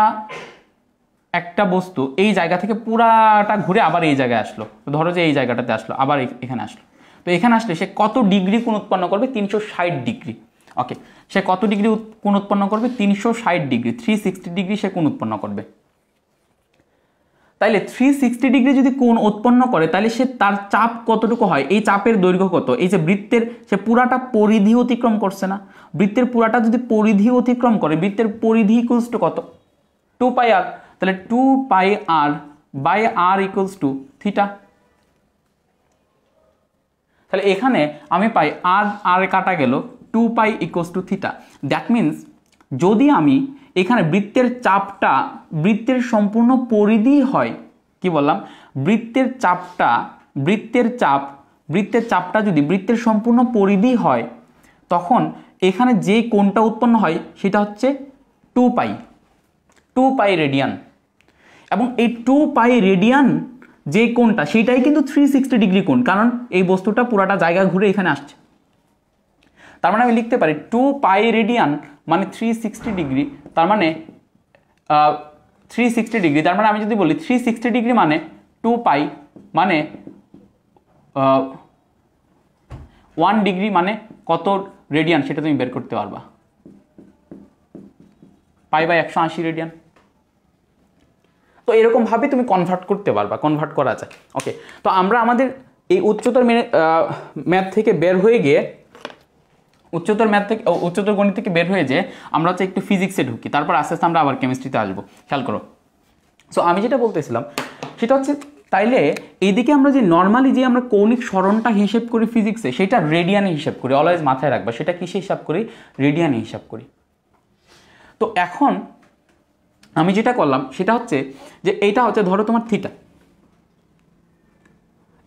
Speaker 1: একটা বস্তু এই জায়গা থেকে পুরাটা ঘুরে আবার এই জায়গায় আসলো ধরো যে এই জায়গাটাতে আসলো আবার এখানে আসলো তো এখানে আসলে সে কত ডিগ্রি কোন উৎপন্ন করবে তিনশো ডিগ্রি ওকে সে কত ডিগ্রি কোন উৎপন্ন করবে তিনশো ষাট ডিগ্রি থ্রি সিক্সটি ডিগ্রি সে কোন উৎপন্ন করবে তাইলে থ্রি সিক্সটি ডিগ্রি যদি কোন উৎপন্ন করে তাহলে সে তার চাপ কতটুকু হয় এই চাপের দৈর্ঘ্য কত এই যে বৃত্তের সে পুরাটা পরিধি অতিক্রম করছে না বৃত্তের পুরাটা যদি পরিধি অতিক্রম করে বৃত্তের পরিধি ইকুয়ালস টু কত টু পাই আর তাহলে two pi R by R equals to theta তাহলে এখানে আমি পাই আর আর কাটা গেল two pi equals to theta that means যদি আমি এখানে বৃত্তের চাপটা বৃত্তের সম্পূর্ণ পরিধি হয় কি বললাম বৃত্তের চাপটা বৃত্তের চাপ বৃত্তের চাপটা যদি বৃত্তের সম্পূর্ণ পরিধি হয় তখন এখানে যে কোণটা উৎপন্ন হয় সেটা হচ্ছে two pi two pi radian এবং এই টু পাই রেডিয়ান যে কোনটা সেটাই কিন্তু থ্রি সিক্সটি ডিগ্রি কোন কারণ এই বস্তুটা পুরাটা জায়গা ঘুরে এখানে আসছে তার মানে আমি লিখতে পারি টু পাই রেডিয়ান মানে থ্রি সিক্সটি ডিগ্রি তার মানে থ্রি সিক্সটি ডিগ্রি তার মানে আমি যদি বলি থ্রি সিক্সটি ডিগ্রি মানে টু পাই মানে ওয়ান ডিগ্রি মানে কত রেডিয়ান সেটা তুমি বের করতে পারবা পাই বাই একশো আশি রেডিয়ান তো এরকমভাবে তুমি কনভার্ট করতে পারবা কনভার্ট করা যায় ওকে তো আমরা আমাদের এই উচ্চতর ম্যাথ থেকে বের হয়ে গিয়ে উচ্চতর ম্যাথ থেকে উচ্চতর গণিত থেকে বের হয়ে যে আমরা হচ্ছে একটু ফিজিক্সে ঢুকি তারপর আস্তে আস্তে আমরা আবার কেমিস্ট্রিতে আসবো খেয়াল করো সো আমি যেটা বলতেছিলাম সেটা হচ্ছে তাইলে এদিকে আমরা যে নর্মালি যে আমরা কৌণিক স্মরণটা হিসেব করি ফিজিক্সে সেটা রেডিয়ানে হিসাব করি অলওয়েজ মাথায় রাখবা সেটা কিসে হিসাব করি রেডিয়ানে হিসাব করি তো এখন আমি যেটা করলাম সেটা হচ্ছে যে এইটা হচ্ছে ধরো তোমার থিটা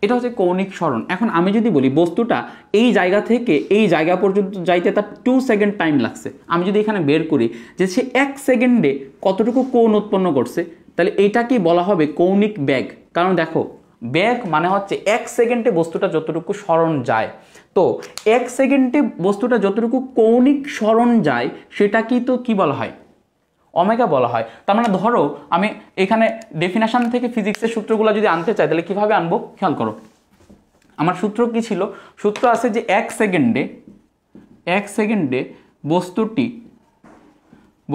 Speaker 1: এটা হচ্ছে কৌণিক স্মরণ এখন আমি যদি বলি বস্তুটা এই জায়গা থেকে এই জায়গা পর্যন্ত যাইতে তার টু সেকেন্ড টাইম লাগছে আমি যদি এখানে বের করি যে সে এক সেকেন্ডে কতটুকু কোণ উৎপন্ন করছে তাহলে এটাকেই বলা হবে কৌণিক ব্যাগ কারণ দেখো ব্যাগ মানে হচ্ছে এক সেকেন্ডে বস্তুটা যতটুকু স্মরণ যায় তো এক সেকেন্ডে বস্তুটা যতটুকু কৌণিক স্মরণ যায় সেটাকেই তো কি বলা হয় অমেগা বলা হয় তার মানে ধরো আমি এখানে ডেফিনেশান থেকে ফিজিক্সের সূত্রগুলো যদি আনতে চাই তাহলে কীভাবে আনবো খেয়াল করো আমার সূত্র কি ছিল সূত্র আছে যে এক সেকেন্ডে এক সেকেন্ডে বস্তুটি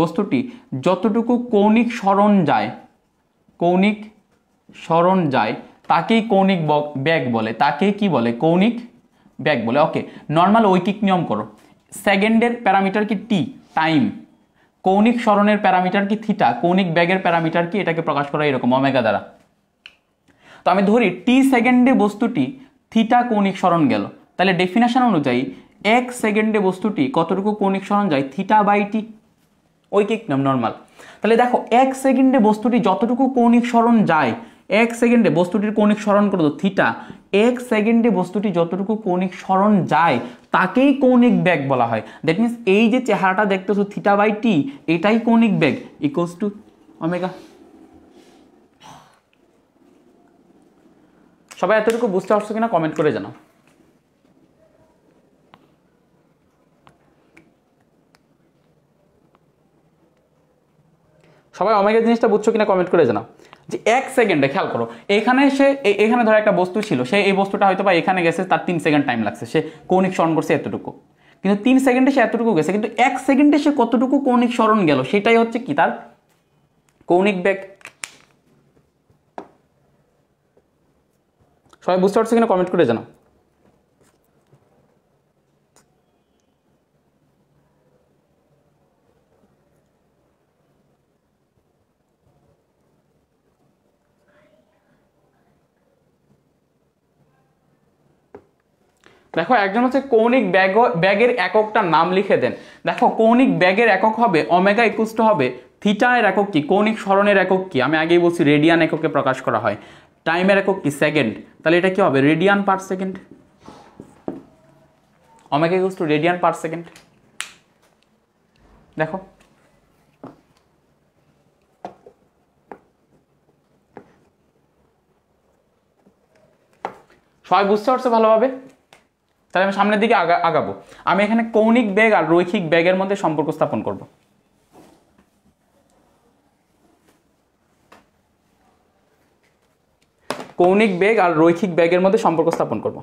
Speaker 1: বস্তুটি যতটুকু কৌণিক স্মরণ যায় কৌণিক স্মরণ যায় তাকেই কৌণিক ব্যাগ বলে তাকে কি বলে কৌণিক ব্যাগ বলে ওকে নর্মাল ঐকিক নিয়ম করো সেকেন্ডের প্যারামিটার কি টি টাইম কৌণিক স্মরণের প্যারামিটার কি থিটা কৌণিক ব্যাগের প্যারামিটার কি এটাকে প্রকাশ করা এরকম অমেগা দ্বারা তো আমি ধরি টি সেকেন্ডে বস্তুটি থিটা কৌণিক স্মরণ গেল তাহলে ডেফিনেশন অনুযায়ী এক সেকেন্ডে বস্তুটি কতটুকু কৌণিক স্মরণ যায় থিটা বাই টি ঐকিক নাম নর্মাল তাহলে দেখো এক সেকেন্ডে বস্তুটি যতটুকু কৌণিক স্মরণ যায় এক সেকেন্ডে বস্তুটির কৌণিক স্মরণ করতো থিটা এক সেকেন্ডে বস্তুটি যতটুকু কৌণিক স্মরণ যায় তাকেই কৌণিক ব্যাগ বলা হয় দ্যাট মিনস এই যে চেহারাটা দেখতেছো থিটা বাই টি এটাই কৌণিক ব্যাগ ইকোয়ালস টু অমেগা সবাই এতটুকু বুঝতে পারছো কিনা কমেন্ট করে জানাও সবাই অমেগা জিনিসটা বুঝছো কিনা কমেন্ট করে জানাও যে এক সেকেন্ডে খেয়াল করো এখানে সে এখানে ধরো একটা বস্তু ছিল সে এই বস্তুটা হয়তো বা এখানে গেছে তার তিন সেকেন্ড টাইম লাগছে সে কৌণিক স্মরণ করছে এতটুকু কিন্তু তিন সেকেন্ডে সে এতটুকু গেছে কিন্তু এক সেকেন্ডে সে কতটুকু কৌণিক স্মরণ গেল সেটাই হচ্ছে কি তার কৌণিক ব্যাগ সবাই বুঝতে পারছো কিনা কমেন্ট করে জানাও দেখো একজন হচ্ছে কৌণিক ব্যাগ ব্যাগের এককটা নাম লিখে দেন দেখো কৌণিক ব্যাগের একক হবে অমেগা একুশটা হবে থিটা এর একক কি কৌণিক স্মরণের একক কি আমি আগেই বলছি রেডিয়ান এককে প্রকাশ করা হয় টাইমের একক কি সেকেন্ড তাহলে এটা কি হবে radian per second omega equals two radian per second দেখো সবাই বুঝতে পারছো ভালোভাবে তাহলে আমি সামনের দিকে আগা আগাবো আমি এখানে কৌণিক বেগ আর রৈখিক বেগের মধ্যে সম্পর্ক স্থাপন করব কৌণিক বেগ আর রৈখিক বেগের মধ্যে সম্পর্ক স্থাপন করব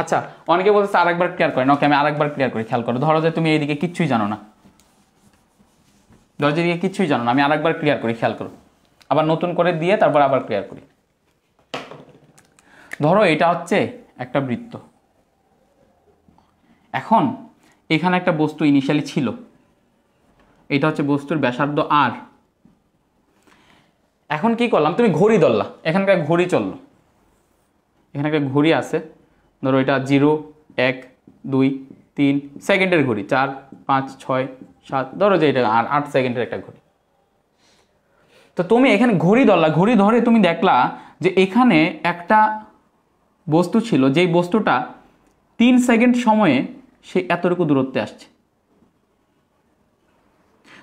Speaker 1: আচ্ছা অনেকে বলতেছে আরেকবার ক্লিয়ার করেন ওকে আমি আরেকবার ক্লিয়ার করি খেয়াল করো ধরো যে তুমি এইদিকে কিচ্ছুই জানো না ধরো যে এদিকে কিচ্ছুই জানো না আমি আরেকবার ক্লিয়ার করি খেয়াল করো আবার নতুন করে দিয়ে তারপর আবার ক্লিয়ার করি ধরো এটা হচ্ছে একটা বৃত্ত এখন এখানে একটা বস্তু ইনিশিয়ালি ছিল এটা হচ্ছে বস্তুর ব্যাসার্ধ আর এখন কি করলাম তুমি ঘড়ি ধরলা এখানকার ঘড়ি চললো এখানে একটা ঘড়ি আছে ধরো এটা জিরো এক দুই তিন সেকেন্ডের ঘড়ি চার পাঁচ ছয় সাত ধরো যে এটা আর আট সেকেন্ডের একটা ঘড়ি তো তুমি এখানে ঘড়ি ধরলা ঘড়ি ধরে তুমি দেখলা যে এখানে একটা বস্তু ছিল যেই বস্তুটা তিন সেকেন্ড সময়ে সে এতটুকু দূরত্বে আসছে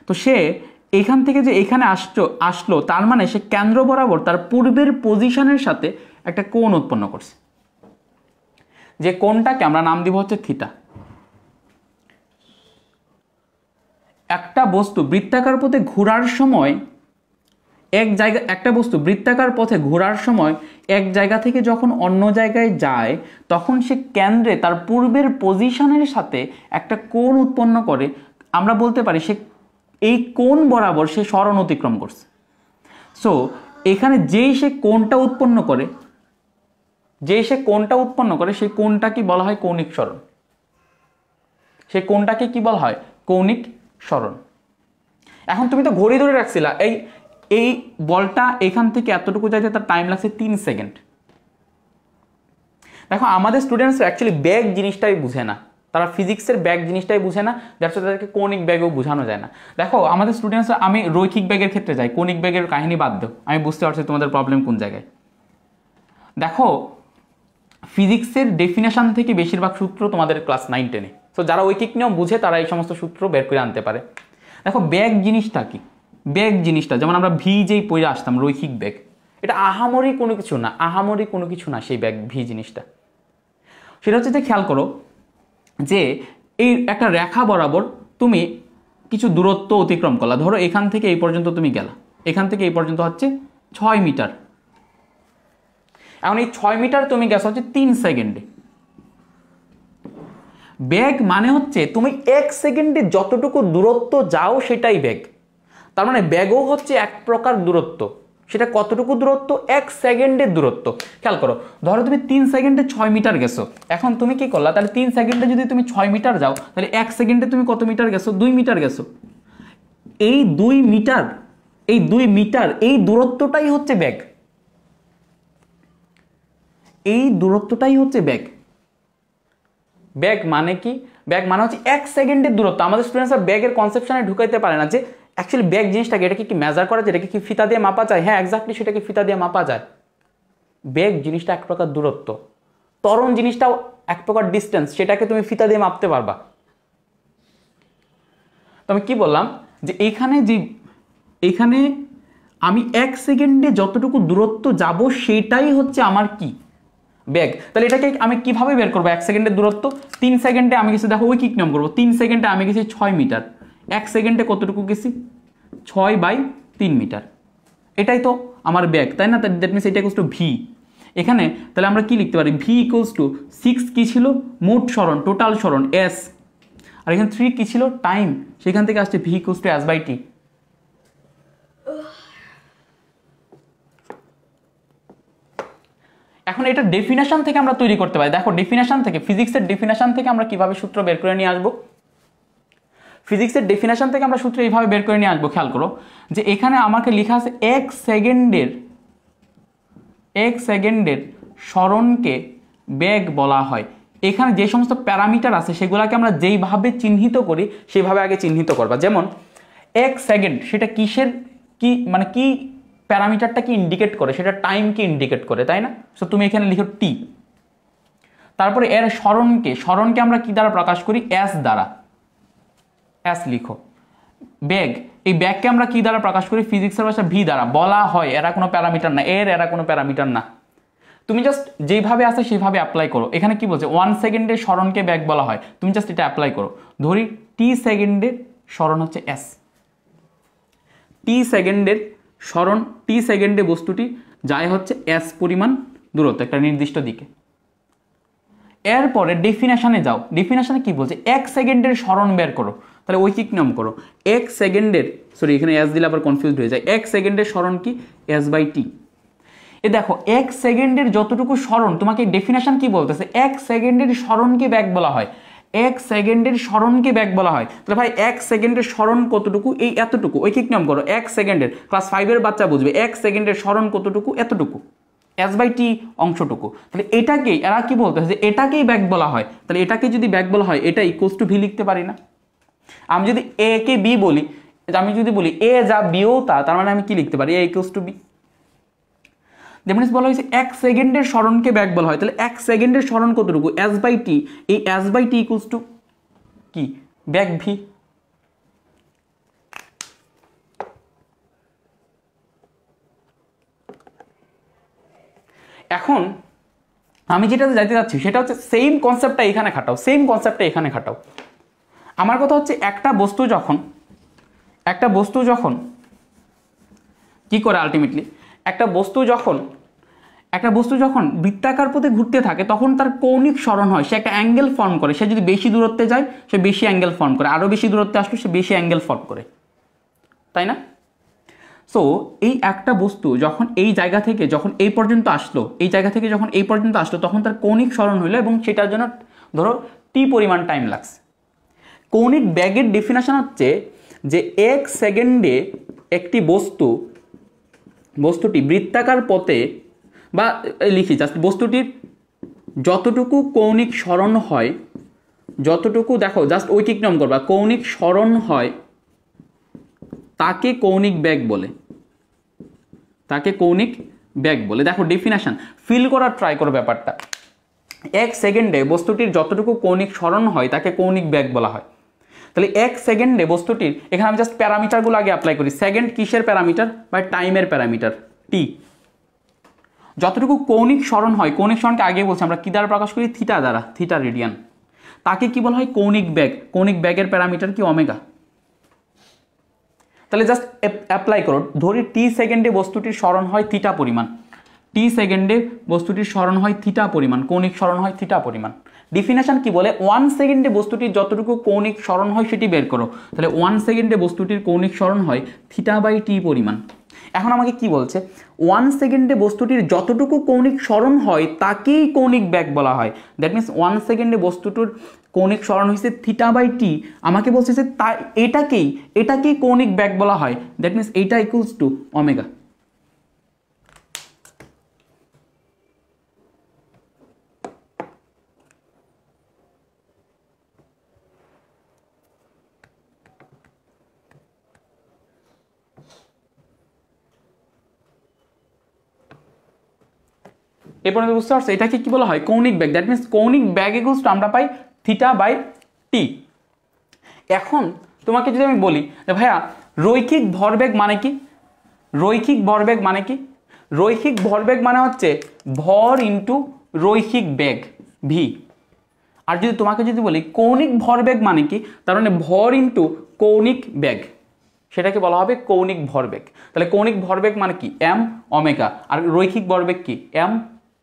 Speaker 1: তো সে এখান থেকে যে এখানে আসছ আসলো তার মানে সে কেন্দ্র বরাবর তার পূর্বের পজিশনের সাথে একটা কোণ উৎপন্ন করছে যে কোণটাকে আমরা নাম দিব হচ্ছে থিটা একটা বস্তু বৃত্তাকার পথে ঘোরার সময় এক জায়গা একটা বস্তু বৃত্তাকার পথে ঘোরার সময় এক জায়গা থেকে যখন অন্য জায়গায় যায় তখন সে কেন্দ্রে তার পূর্বের পজিশনের সাথে একটা কোণ উৎপন্ন করে আমরা বলতে পারি সে এই কোণ বরাবর সে স্মরণ অতিক্রম করছে সো এখানে যেই সে কোণটা উৎপন্ন করে যেই সে কোণটা উৎপন্ন করে সেই কোণটাকে বলা হয় কৌণিক স্মরণ সেই কোণটাকে কি বলা হয় কৌণিক স্মরণ এখন তুমি তো ঘড়ি ধরে রাখছিলা এই এই বলটা এখান থেকে এতটুকু যায় যে তার টাইম লাগছে তিন সেকেন্ড দেখো আমাদের স্টুডেন্টসরা অ্যাকচুয়ালি ব্যাগ জিনিসটাই বুঝে না তারা ফিজিক্সের ব্যাগ জিনিসটাই বুঝে না দেখছো তাদেরকে কোনিক ব্যাগেও বোঝানো যায় না দেখো আমাদের স্টুডেন্টসরা আমি রৈখিক ব্যাগের ক্ষেত্রে যাই কোনিক ব্যাগের কাহিনী বাদ দেও আমি বুঝতে পারছি তোমাদের প্রবলেম কোন জায়গায় দেখো ফিজিক্সের ডেফিনেশান থেকে বেশিরভাগ সূত্র তোমাদের ক্লাস নাইন টেনে সো যারা ঐকিক নিয়ম বুঝে তারা এই সমস্ত সূত্র বের করে আনতে পারে দেখো ব্যাগ জিনিসটা কী ব্যাগ জিনিসটা যেমন আমরা ভি যেই পরে আসতাম রৈখিক ব্যাগ এটা আহামরি কোনো কিছু না আহামরি কোনো কিছু না সেই ব্যাগ ভি জিনিসটা সেটা হচ্ছে যে খেয়াল করো যে এই একটা রেখা বরাবর তুমি কিছু দূরত্ব অতিক্রম করলা ধরো এখান থেকে এই পর্যন্ত তুমি গেলা এখান থেকে এই পর্যন্ত হচ্ছে ছয় মিটার এখন এই ছয় মিটার তুমি গেছো হচ্ছে তিন সেকেন্ডে ব্যাগ মানে হচ্ছে তুমি এক সেকেন্ডে যতটুকু দূরত্ব যাও সেটাই ব্যাগ তার মানে ব্যাগও হচ্ছে এক প্রকার দূরত্ব সেটা কতটুকু দূরত্ব এক সেকেন্ডের দূরত্ব খেয়াল করো ধরো তুমি তিন সেকেন্ডে ছয় মিটার গেছো এখন তুমি কি করলা তাহলে তিন সেকেন্ডে যদি তুমি ছয় মিটার যাও তাহলে এক সেকেন্ডে তুমি কত মিটার গেছো দুই মিটার গেছো এই দুই মিটার এই দুই মিটার এই দূরত্বটাই হচ্ছে ব্যাগ এই দূরত্বটাই হচ্ছে ব্যাগ ব্যাগ মানে কি ব্যাগ মানে হচ্ছে এক সেকেন্ডের দূরত্ব আমাদের স্টুডেন্টসরা ব্যাগের কনসেপশনে ঢুকাইতে পারে না যে অ্যাকচুয়ালি ব্যাগ জিনিসটাকে এটাকে কি মেজার করা যায় এটাকে কি ফিতা দিয়ে মাপা যায় হ্যাঁ এক্স্যাক্টলি সেটাকে ফিতা দিয়ে মাপা যায় বেগ জিনিসটা এক প্রকার দূরত্ব তরণ জিনিসটাও এক প্রকার ডিস্টেন্স সেটাকে তুমি ফিতা দিয়ে মাপতে পারবা তো আমি কী বললাম যে এইখানে যে এইখানে আমি এক সেকেন্ডে যতটুকু দূরত্ব যাব সেটাই হচ্ছে আমার কি ব্যাগ তাহলে এটাকে আমি কিভাবে বের করবো এক সেকেন্ডের দূরত্ব তিন সেকেন্ডে আমি কিছু দেখো ওই কিক নিয়ম করবো তিন সেকেন্ডে আমি গেছি ছয় মিটার এক সেকেন্ডে কতটুকু গেছি ছয় বাই তিন মিটার এটাই তো আমার ব্যাগ তাই না দ্যাট মিনস এটা ইকুয়ালস টু ভি এখানে তাহলে আমরা কি লিখতে পারি ভি ইকুয়ালস টু সিক্স কী ছিল মোট সরণ টোটাল সরণ এস আর এখানে থ্রি কী ছিল টাইম সেখান থেকে আসছে V equals to S by T এখন এটা ডেফিনেশন থেকে আমরা তৈরি করতে পারি দেখো ডেফিনেশন থেকে ফিজিক্সের ডেফিনেশন থেকে আমরা কিভাবে সূত্র বের করে নিয়ে আসবো ফিজিক্সের ডেফিনেশন থেকে আমরা সূত্র এইভাবে বের করে নিয়ে আসবো খেয়াল করো যে এখানে আমাকে লেখা আছে এক সেকেন্ডের এক সেকেন্ডের স্মরণকে ব্যাগ বলা হয় এখানে যে সমস্ত প্যারামিটার আছে সেগুলোকে আমরা যেইভাবে চিহ্নিত করি সেইভাবে আগে চিহ্নিত করবা যেমন এক সেকেন্ড সেটা কিসের কি মানে কি প্যারামিটারটা কি ইন্ডিকেট করে সেটা টাইমকে ইন্ডিকেট করে তাই না সো তুমি এখানে লিখো টি তারপরে এর স্মরণকে স্মরণকে আমরা কি দ্বারা প্রকাশ করি অ্যাস দ্বারা অ্যাস লিখো ব্যাগ এই ব্যাগকে আমরা কি দ্বারা প্রকাশ করি ফিজিক্সের ভাষা ভি দ্বারা বলা হয় এরা কোনো প্যারামিটার না এর এরা কোনো প্যারামিটার না তুমি জাস্ট যেইভাবে আছে সেইভাবে অ্যাপ্লাই করো এখানে কি বলছে ওয়ান সেকেন্ডের স্মরণকে ব্যাগ বলা হয় তুমি জাস্ট এটা অ্যাপ্লাই করো ধরি টি সেকেন্ডের স্মরণ হচ্ছে অ্যাস টি সেকেন্ডের স্মরণ টি সেকেন্ডে বস্তুটি যায় হচ্ছে অ্যাস পরিমাণ দূরত্ব একটা নির্দিষ্ট দিকে এরপরে ডেফিনেশানে যাও ডেফিনেশানে কি বলছে এক সেকেন্ডের স্মরণ বের করো তাহলে ঐকিক নাম করো এক সেকেন্ডের সরি এখানে অ্যাস দিলে আবার কনফিউজ হয়ে যায় এক সেকেন্ডের স্মরণ কি অ্যাস বাই টি এ দেখো এক সেকেন্ডের যতটুকু স্মরণ তোমাকে ডেফিনেশন কি বলতেছে এক সেকেন্ডের স্মরণকে ব্যাক বলা হয় এক সেকেন্ডের স্মরণকে ব্যাক বলা হয় তাহলে ভাই এক সেকেন্ডের স্মরণ কতটুকু এই এতটুকু ঐকিক নাম করো এক সেকেন্ডের ক্লাস ফাইভের বাচ্চা বুঝবে এক সেকেন্ডের স্মরণ কতটুকু এতটুকু এস বাই টি অংশটুকু তাহলে এটাকেই এরা কি বলতে হয় যে এটাকেই ব্যাক বলা হয় তাহলে এটাকে যদি ব্যাক বলা হয় এটা ইকোস টু ভি লিখতে পারি না আমি যদি এ কে বি বলি আমি যদি বলি এ যা বিও তা তার মানে আমি কি লিখতে পারি A equals to B definition বলা হয়েছে এক সেকেন্ডের স্মরণকে ব্যাক বলা হয় তাহলে এক সেকেন্ডের স্মরণ কতটুকু এস বাই টি এই S by T equals to কি ব্যাক ভি এখন আমি যেটাতে যাইতে যাচ্ছি সেটা হচ্ছে সেম কনসেপ্টটা এখানে খাটাও সেম কনসেপ্টটা এখানে খাটাও আমার কথা হচ্ছে একটা বস্তু যখন একটা বস্তু যখন কি করে আলটিমেটলি একটা বস্তু যখন একটা বস্তু যখন বৃত্তাকার পথে ঘুরতে থাকে তখন তার কৌণিক স্মরণ হয় সে একটা অ্যাঙ্গেল ফর্ম করে সে যদি বেশি দূরত্বে যায় সে বেশি অ্যাঙ্গেল ফর্ম করে আরও বেশি দূরত্বে আসলো সে বেশি অ্যাঙ্গেল ফর্ম করে তাই না সো এই একটা বস্তু যখন এই জায়গা থেকে যখন এই পর্যন্ত আসলো এই জায়গা থেকে যখন এই পর্যন্ত আসলো তখন তার কৌণিক স্মরণ হইলো এবং সেটার জন্য ধরো টি পরিমাণ টাইম লাগছে কৌণিক ব্যাগের ডেফিনেশন হচ্ছে যে এক সেকেন্ডে একটি বস্তু বস্তুটি বৃত্তাকার পথে বা লিখি জাস্ট বস্তুটির যতটুকু কৌণিক স্মরণ হয় যতটুকু দেখো জাস্ট ঐকিক নিয়ম করবা কৌণিক স্মরণ হয় তাকে কৌণিক ব্যাগ বলে তাকে কৌণিক ব্যাগ বলে দেখো ডেফিনেশান ফিল করার ট্রাই করো ব্যাপারটা এক সেকেন্ডে বস্তুটির যতটুকু কৌণিক স্মরণ হয় তাকে কৌণিক ব্যাগ বলা হয় তাহলে এক সেকেন্ডে বস্তুটির এখানে আমি জাস্ট প্যারামিটারগুলো আগে অ্যাপ্লাই করি সেকেন্ড কিসের প্যারামিটার বা টাইমের প্যারামিটার টি যতটুকু কৌণিক স্মরণ হয় কৌণিক স্মরণকে আগে বলছি আমরা কী দ্বারা প্রকাশ করি থিটা দ্বারা থিটা রেডিয়ান তাকে কি বলা হয় কৌণিক ব্যাগ কৌণিক ব্যাগের প্যারামিটার কি অমেগা তাহলে জাস্ট অ্যাপ্লাই করো ধরি টি সেকেন্ডে বস্তুটির স্মরণ হয় থিটা পরিমাণ টি সেকেন্ডে বস্তুটির স্মরণ হয় থিটা পরিমাণ কৌণিক স্মরণ হয় থিটা পরিমাণ ডিফিনেশন কি বলে ওয়ান সেকেন্ডে বস্তুটির যতটুকু কৌণিক স্মরণ হয় সেটি বের করো তাহলে ওয়ান সেকেন্ডে বস্তুটির কৌণিক স্মরণ হয় থিটা বাই টি পরিমাণ এখন আমাকে কি বলছে ওয়ান সেকেন্ডে বস্তুটির যতটুকু কৌণিক স্মরণ হয় তাকেই কৌণিক ব্যাক বলা হয় দ্যাট মিনস ওয়ান সেকেন্ডে বস্তুটির কৌণিক স্মরণ হয়েছে থিটা বাই টি আমাকে বলছে যে তা এটাকেই এটাকেই কৌণিক ব্যাক বলা হয় দ্যাট মিনস এইটা ইকুয়ালস টু অমেগা এরপরে বুঝতে পারছো এটাকে কি বলা হয় কৌণিক ব্যাগ দ্যাট মিনস কৌণিক ব্যাগ ইকুলস টু আমরা পাই থিটা বাই টি এখন তোমাকে যদি আমি বলি যে ভাইয়া রৈখিক ভরবেগ মানে কি রৈখিক ভরবেগ মানে কি রৈখিক ভরবেগ মানে হচ্ছে ভর ইন্টু রৈখিক বেগ ভি আর যদি তোমাকে যদি বলি কৌণিক ভরবেগ মানে কি তার মানে ভর ইন্টু কৌণিক বেগ সেটাকে বলা হবে কৌণিক ভরবেগ তাহলে কৌণিক ভরবেগ মানে কি এম অমেগা আর রৈখিক ভরবেগ কি এম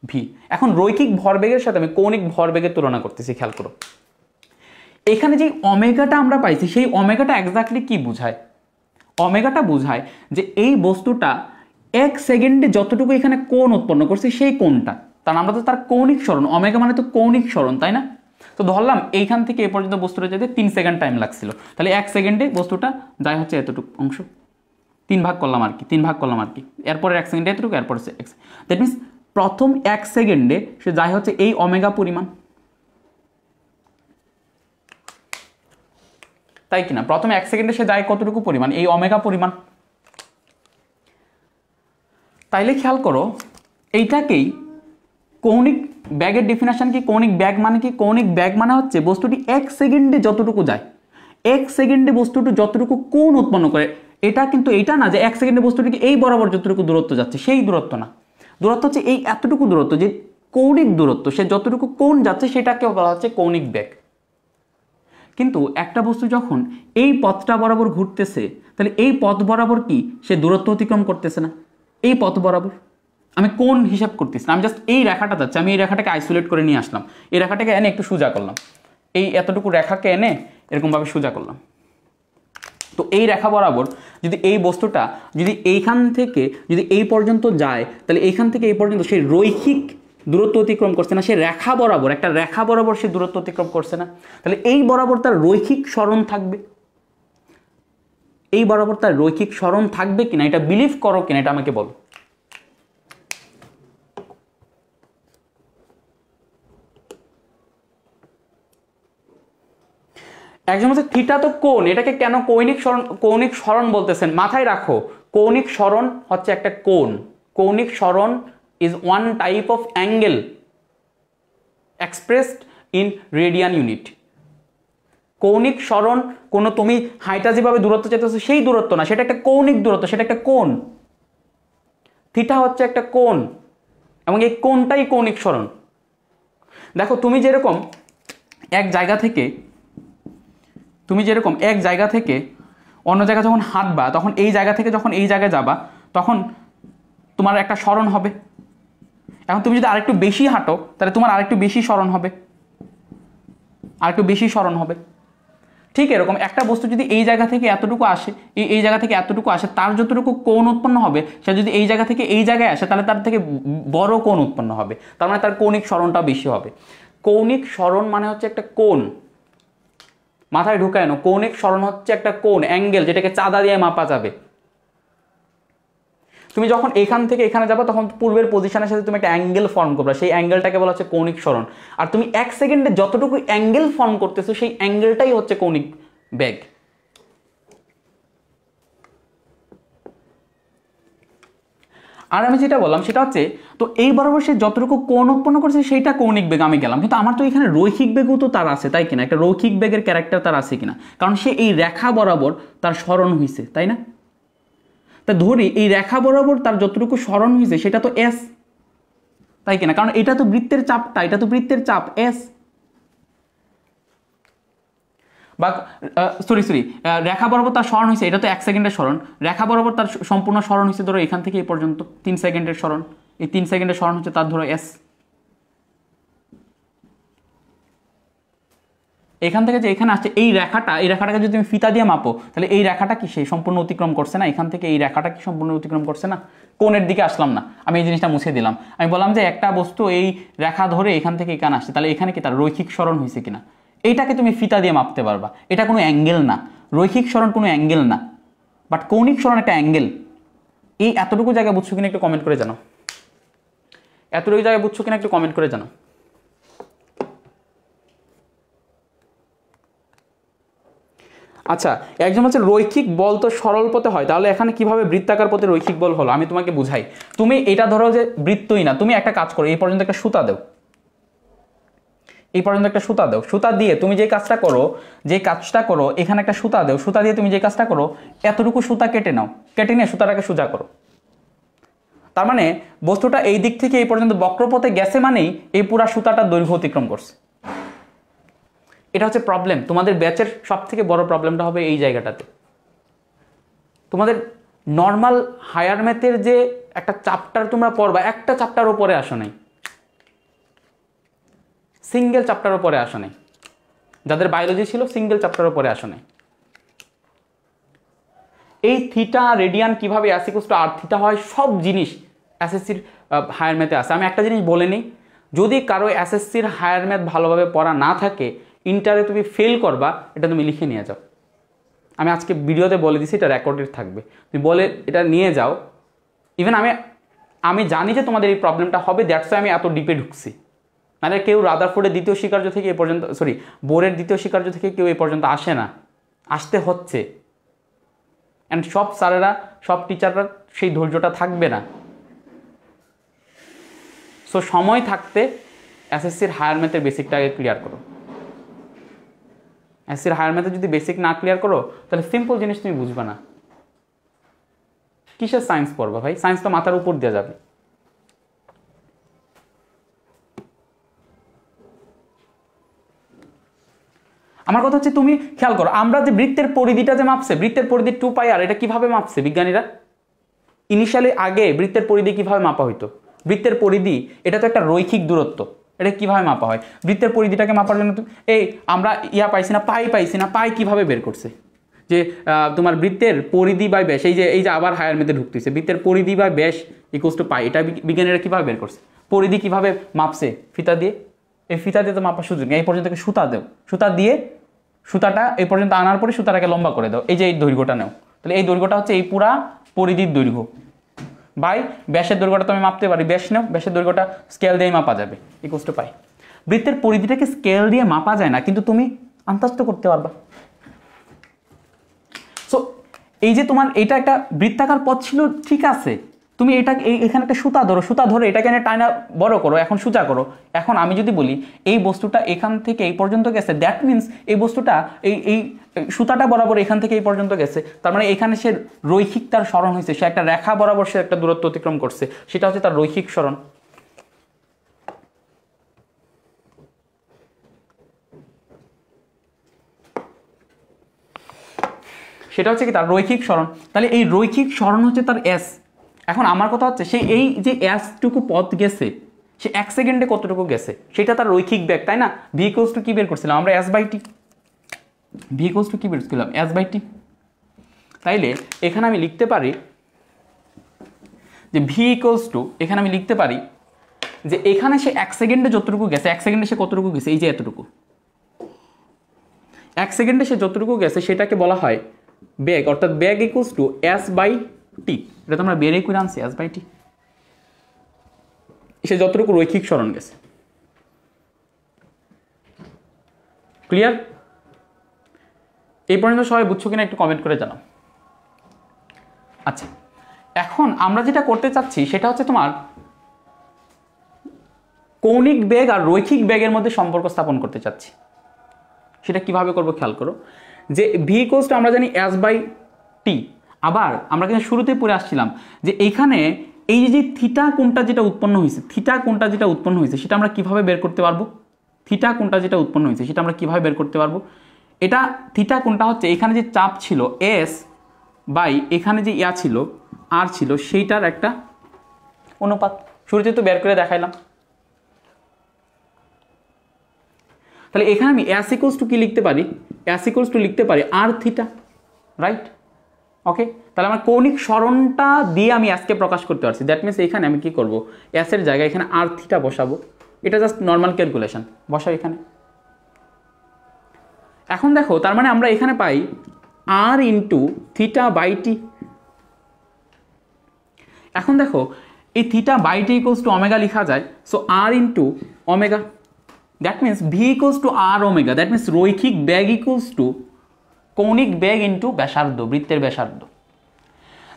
Speaker 1: ভি এখন রৈখিক ভরবেগের সাথে আমি কৌণিক ভরবেগের তুলনা করতেছি খেয়াল করো এখানে যে অমেগাটা আমরা পাইছি সেই অমেগাটা একজাক্টলি কি বোঝায় অমেগাটা বোঝায় যে এই বস্তুটা এক সেকেন্ডে যতটুকু এখানে কোন উৎপন্ন করছে সেই কোনটা তার আমরা তো তার কৌণিক স্মরণ অমেগা মানে তো কৌণিক স্মরণ তাই না তো ধরলাম এইখান থেকে এ পর্যন্ত বস্তুটা যেতে তিন সেকেন্ড টাইম লাগছিল তাহলে এক সেকেন্ডে বস্তুটা যাই হচ্ছে এতটুকু অংশ তিন ভাগ করলাম আর কি তিন ভাগ করলাম আর কি এরপরে এক সেকেন্ডে এতটুকু এরপরে এক দ্যাট মিনস প্রথম এক সেকেন্ডে সে যায় হচ্ছে এই অমেগা পরিমাণ তাই কিনা প্রথম এক সেকেন্ডে সে যায় কতটুকু পরিমাণ এই অমেগা পরিমাণ তাইলে খেয়াল করো এইটাকেই কৌণিক ব্যাগের ডেফিনেশান কি কৌণিক ব্যাগ মানে কি কৌণিক ব্যাগ মানে হচ্ছে বস্তুটি এক সেকেন্ডে যতটুকু যায় এক সেকেন্ডে বস্তুটি যতটুকু কোন উৎপন্ন করে এটা কিন্তু এটা না যে এক সেকেন্ডে বস্তুটিকে এই বরাবর যতটুকু দূরত্ব যাচ্ছে সেই দূরত্ব না দূরত্ব হচ্ছে এই এতটুকু দূরত্ব যে কৌণিক দূরত্ব সে যতটুকু কোন যাচ্ছে সেটাকে বলা হচ্ছে কৌণিক ব্যাগ কিন্তু একটা বস্তু যখন এই পথটা বরাবর ঘুরতেছে তাহলে এই পথ বরাবর কি সে দূরত্ব অতিক্রম করতেছে না এই পথ বরাবর আমি কোন হিসাব করতেছি না আমি জাস্ট এই রেখাটা যাচ্ছি আমি এই রেখাটাকে আইসোলেট করে নিয়ে আসলাম এই রেখাটাকে এনে একটু সোজা করলাম এই এতটুকু রেখাকে এনে এরকমভাবে সোজা করলাম তো এই রেখা বরাবর যদি এই বস্তুটা যদি এইখান থেকে যদি এই পর্যন্ত যায় তাহলে এইখান থেকে এই পর্যন্ত সেই রৈখিক দূরত্ব অতিক্রম করছে না সে রেখা বরাবর একটা রেখা বরাবর সে দূরত্ব অতিক্রম করছে না তাহলে এই বরাবর তার রৈখিক স্মরণ থাকবে এই বরাবর তার রৈখিক স্মরণ থাকবে কিনা এটা বিলিভ করো কিনা এটা আমাকে বলো একজন বলছে থিটা তো কোন এটাকে কেন কৌণিক স্মরণ কৌণিক স্মরণ বলতেছেন মাথায় রাখো কৌণিক স্মরণ হচ্ছে একটা কোন কৌণিক স্মরণ is one type of angle expressed in radian unit কৌণিক স্মরণ কোনো তুমি হাইটা যেভাবে দূরত্ব চেতেছো সেই দূরত্ব না সেটা একটা কৌণিক দূরত্ব সেটা একটা কোন থিটা হচ্ছে একটা কোন এবং এই কোনটাই কৌণিক স্মরণ দেখো তুমি যেরকম এক জায়গা থেকে তুমি যেরকম এক জায়গা থেকে অন্য জায়গা যখন হাঁটবা তখন এই জায়গা থেকে যখন এই জায়গায় যাবা তখন তোমার একটা স্মরণ হবে এখন তুমি যদি আরেকটু বেশি হাঁটো তাহলে তোমার আরেকটু বেশি স্মরণ হবে আরেকটু বেশি স্মরণ হবে ঠিক এরকম একটা বস্তু যদি এই জায়গা থেকে এতটুকু আসে এই এই জায়গা থেকে এতটুকু আসে তার যতটুকু কোণ উৎপন্ন হবে সে যদি এই জায়গা থেকে এই জায়গায় আসে তাহলে তার থেকে বড় কোণ উৎপন্ন হবে তার মানে তার কৌণিক স্মরণটা বেশি হবে কৌণিক স্মরণ মানে হচ্ছে একটা কোণ মাথায় ঢুকায় নো কৌণিক স্মরণ হচ্ছে একটা কোন অ্যাঙ্গেল যেটাকে চাঁদা দিয়ে মাপা যাবে তুমি যখন এখান থেকে এখানে যাবে তখন পূর্বের পজিশনের সাথে তুমি একটা অ্যাঙ্গেল ফর্ম করবে সেই অ্যাঙ্গেলটাকে বলা হচ্ছে কৌণিক স্মরণ আর তুমি এক সেকেন্ডে যতটুকু অ্যাঙ্গেল ফর্ম করতেছো সেই অ্যাঙ্গেলটাই হচ্ছে কৌণিক ব্যাগ আর আমি যেটা বললাম সেটা হচ্ছে তো এই বরাবর সে যতটুকু কোণ উৎপন্ন করছে সেইটা কৌণিক বেগ আমি গেলাম কিন্তু আমার তো এখানে রৈখিক বেগও তো তার আছে তাই কিনা একটা রৈখিক বেগের ক্যারেক্টার তার আছে কিনা কারণ সে এই রেখা বরাবর তার স্মরণ হয়েছে তাই না তা ধরি এই রেখা বরাবর তার যতটুকু স্মরণ হয়েছে সেটা তো এস তাই কিনা কারণ এটা তো বৃত্তের চাপটা এটা তো বৃত্তের চাপ এস বা সরি সরি রেখা বরাবর তার স্মরণ হয়েছে এটা তো এক সেকেন্ডের স্মরণ রেখা বরাবর তার সম্পূর্ণ স্মরণ হয়েছে ধরো এখান থেকে এই পর্যন্ত তিন সেকেন্ডের স্মরণ এই তিন সেকেন্ডে স্মরণ হচ্ছে তার ধরো এস এখান থেকে যে এখানে আসছে এই রেখাটা এই রেখাটাকে যদি তুমি ফিতা দিয়ে মাপো তাহলে এই রেখাটা কি সেই সম্পূর্ণ অতিক্রম করছে না এখান থেকে এই রেখাটা কি সম্পূর্ণ অতিক্রম করছে না কোনের দিকে আসলাম না আমি এই জিনিসটা মুছে দিলাম আমি বললাম যে একটা বস্তু এই রেখা ধরে এখান থেকে এখানে আসছে তাহলে এখানে কি তার রৈখিক স্মরণ হয়েছে কিনা এইটাকে তুমি ফিতা দিয়ে মাপতে পারবা এটা কোনো অ্যাঙ্গেল না রৈখিক স্মরণ কোনো অ্যাঙ্গেল না বাট কৌণিক স্মরণ একটা অ্যাঙ্গেল এই এতটুকু জায়গা বুঝছো কিনা একটু কমেন্ট করে জানাও এতটুকু জায়গায় বুঝছো কিনা একটু কমেন্ট করে জানো আচ্ছা একজন হচ্ছে রৈখিক বল তো সরল পথে হয় তাহলে এখানে কিভাবে বৃত্তাকার পথে রৈখিক বল হলো আমি তোমাকে বুঝাই তুমি এটা ধরো যে বৃত্তই না তুমি একটা কাজ করো এই পর্যন্ত একটা সুতা দেও এই পর্যন্ত একটা সুতা দাও সুতা দিয়ে তুমি যে কাজটা করো যে কাজটা করো এখানে একটা সুতা দেও সুতা দিয়ে তুমি যে কাজটা করো এতটুকু সুতা কেটে নাও কেটে নিয়ে সুতাটাকে সোজা করো তার মানে বস্তুটা এই দিক থেকে এই পর্যন্ত বক্রপথে গেছে মানেই এই পুরা সুতাটা দৈর্ঘ্য অতিক্রম করছে এটা হচ্ছে প্রবলেম তোমাদের ব্যাচের সব থেকে বড় প্রবলেমটা হবে এই জায়গাটাতে তোমাদের নর্মাল হায়ার ম্যাথের যে একটা চাপ্টার তোমরা পড়বা একটা চাপ্টার ওপরে আসো নাই সিঙ্গেল চাপ্টার ওপরে আসো নাই যাদের বায়োলজি ছিল সিঙ্গেল চাপ্টার ওপরে আসো নাই এই থিটা রেডিয়ান কীভাবে অ্যাসিকুস টু আর থিটা হয় সব জিনিস এসএসসির হায়ার ম্যাথে আসে আমি একটা জিনিস বলে নিই যদি কারো এসএসসির হায়ার ম্যাথ ভালোভাবে পড়া না থাকে ইন্টারে তুমি ফেল করবা এটা তুমি লিখে নিয়ে যাও আমি আজকে ভিডিওতে বলে দিছি এটা রেকর্ডেড থাকবে তুমি বলে এটা নিয়ে যাও ইভেন আমি আমি জানি যে তোমাদের এই প্রবলেমটা হবে দ্যাটস আমি এত ডিপে ঢুকছি নাহলে কেউ রাদারফোর্ডের দ্বিতীয় স্বীকার্য থেকে এ পর্যন্ত সরি বোর্ডের দ্বিতীয় স্বীকার্য থেকে কেউ এ পর্যন্ত আসে না আসতে হচ্ছে অ্যান্ড সব স্যারেরা সব টিচাররা সেই ধৈর্যটা থাকবে না সো সময় থাকতে এসএসসির হায়ার ম্যাথের বেসিকটা আগে ক্লিয়ার করো এসএসসির হায়ার ম্যাথের যদি বেসিক না ক্লিয়ার করো তাহলে সিম্পল জিনিস তুমি বুঝবে না কিসের সায়েন্স পড়বা ভাই সায়েন্স তো মাথার উপর দেওয়া যাবে আমার কথা হচ্ছে তুমি খেয়াল করো আমরা যে বৃত্তের পরিধিটা যে মাপছে বৃত্তের পরিধি টু পাই আর এটা কিভাবে মাপছে বিজ্ঞানীরা ইনিশিয়ালি আগে বৃত্তের পরিধি কিভাবে মাপা হইতো বৃত্তের পরিধি এটা তো একটা রৈখিক দূরত্ব এটা কিভাবে মাপা হয় বৃত্তের পরিধিটাকে মাপার জন্য এই আমরা ইয়া পাইছি না পাই পাইছি না পাই কিভাবে বের করছে যে তোমার বৃত্তের পরিধি বা ব্যাস এই যে এই যে আবার হায়ার মেথে ঢুকতেছে বৃত্তের পরিধি বা ব্যাস ইকুয়াস টু পাই এটা বিজ্ঞানীরা কীভাবে বের করছে পরিধি কিভাবে মাপছে ফিতা দিয়ে এই ফিতা দিয়ে তো মাপার সুযোগ নেই এই পর্যন্ত সুতা দেও সুতা দিয়ে সুতাটা এই পর্যন্ত আনার পরে সুতাটাকে লম্বা করে দাও এই যে এই দৈর্ঘ্যটা নেও তাহলে এই দৈর্ঘ্যটা হচ্ছে এই পুরা পরিধির দৈর্ঘ্য বাই ব্যাসের দৈর্ঘ্যটা তুমি মাপতে পারি ব্যাস নেও ব্যাসের দৈর্ঘ্যটা স্কেল দিয়ে মাপা যাবে এই কষ্ট পাই বৃত্তের পরিধিটাকে স্কেল দিয়ে মাপা যায় না কিন্তু তুমি আন্দাজ করতে পারবা সো এই যে তোমার এটা একটা বৃত্তাকার পথ ছিল ঠিক আছে তুমি এটা এখানে একটা সুতা ধরো সুতা ধরে এটাকে এনে টাইনা বড় করো এখন সুজা করো এখন আমি যদি বলি এই বস্তুটা এখান থেকে এই পর্যন্ত গেছে দ্যাট মিন্স এই বস্তুটা এই এই সুতাটা বরাবর এখান থেকে এই পর্যন্ত গেছে তার মানে এখানে সে রৈখিক তার স্মরণ হয়েছে সে একটা রেখা বরাবর সে একটা দূরত্ব অতিক্রম করছে সেটা হচ্ছে তার রৈখিক স্মরণ সেটা হচ্ছে কি তার রৈখিক স্মরণ তাহলে এই রৈখিক স্মরণ হচ্ছে তার এস এখন আমার কথা হচ্ছে সে এই যে এসটুকু পথ গেছে সে এক সেকেন্ডে কতটুকু গেছে সেটা তার রৈখিক ব্যাগ তাই না ভিকোস টু কী বের করছিলাম আমরা S by T equals to কী বের করছিলাম এস বাই টি তাইলে এখানে আমি লিখতে পারি যে ভি টু এখানে আমি লিখতে পারি যে এখানে সে এক সেকেন্ডে যতটুকু গেছে এক সেকেন্ডে সে কতটুকু গেছে এই যে এতটুকু এক সেকেন্ডে সে যতটুকু গেছে সেটাকে বলা হয় ব্যাগ অর্থাৎ ব্যাগ equals to S by T এটা তো আমরা বেরেই করে আনছি এস বাই টি সে যতটুকু রৈখিক স্মরণ গেছে ক্লিয়ার এই পর্যন্ত সবাই বুঝছো কিনা একটু কমেন্ট করে জানাও আচ্ছা এখন আমরা যেটা করতে চাচ্ছি সেটা হচ্ছে তোমার কৌণিক বেগ আর রৈখিক বেগের মধ্যে সম্পর্ক স্থাপন করতে চাচ্ছি সেটা কিভাবে করব খেয়াল করো যে ভি কোস্ট আমরা জানি এস বাই টি আবার আমরা কিন্তু শুরুতে পড়ে আসছিলাম যে এইখানে এই যে যে থিটা কোনটা যেটা উৎপন্ন হয়েছে থিটা কোনটা যেটা উৎপন্ন হয়েছে সেটা আমরা কিভাবে বের করতে পারবো থিটা কোনটা যেটা উৎপন্ন হয়েছে সেটা আমরা কিভাবে বের করতে পারবো এটা থিটা কোনটা হচ্ছে এখানে যে চাপ ছিল এস বাই এখানে যে ইয়া ছিল আর ছিল সেইটার একটা অনুপাত শুরুতে তো বের করে দেখাইলাম তাহলে এখানে আমি অ্যাসিকোস টু কী লিখতে পারি অ্যাস টু লিখতে পারি আর থিটা রাইট ওকে তাহলে আমার কৌণিক স্মরণটা দিয়ে আমি আজকে প্রকাশ করতে পারছি দ্যাট মিনস এখানে আমি কি করব অ্যাসের জায়গায় এখানে আর থিটা বসাবো এটা জাস্ট নর্মাল ক্যালকুলেশন বসাও এখানে এখন দেখো তার মানে আমরা এখানে পাই আর ইন্টু থিটা বাইটি এখন দেখো এই theta by T T to omega লেখা যায় so R into omega that means V equals to R omega that means রৈখিক ব্যাগ ইকুয়ালস টু কৌণিক বেগ ইন্টু ব্যাসার্ধ বৃত্তের ব্যাসার্ধ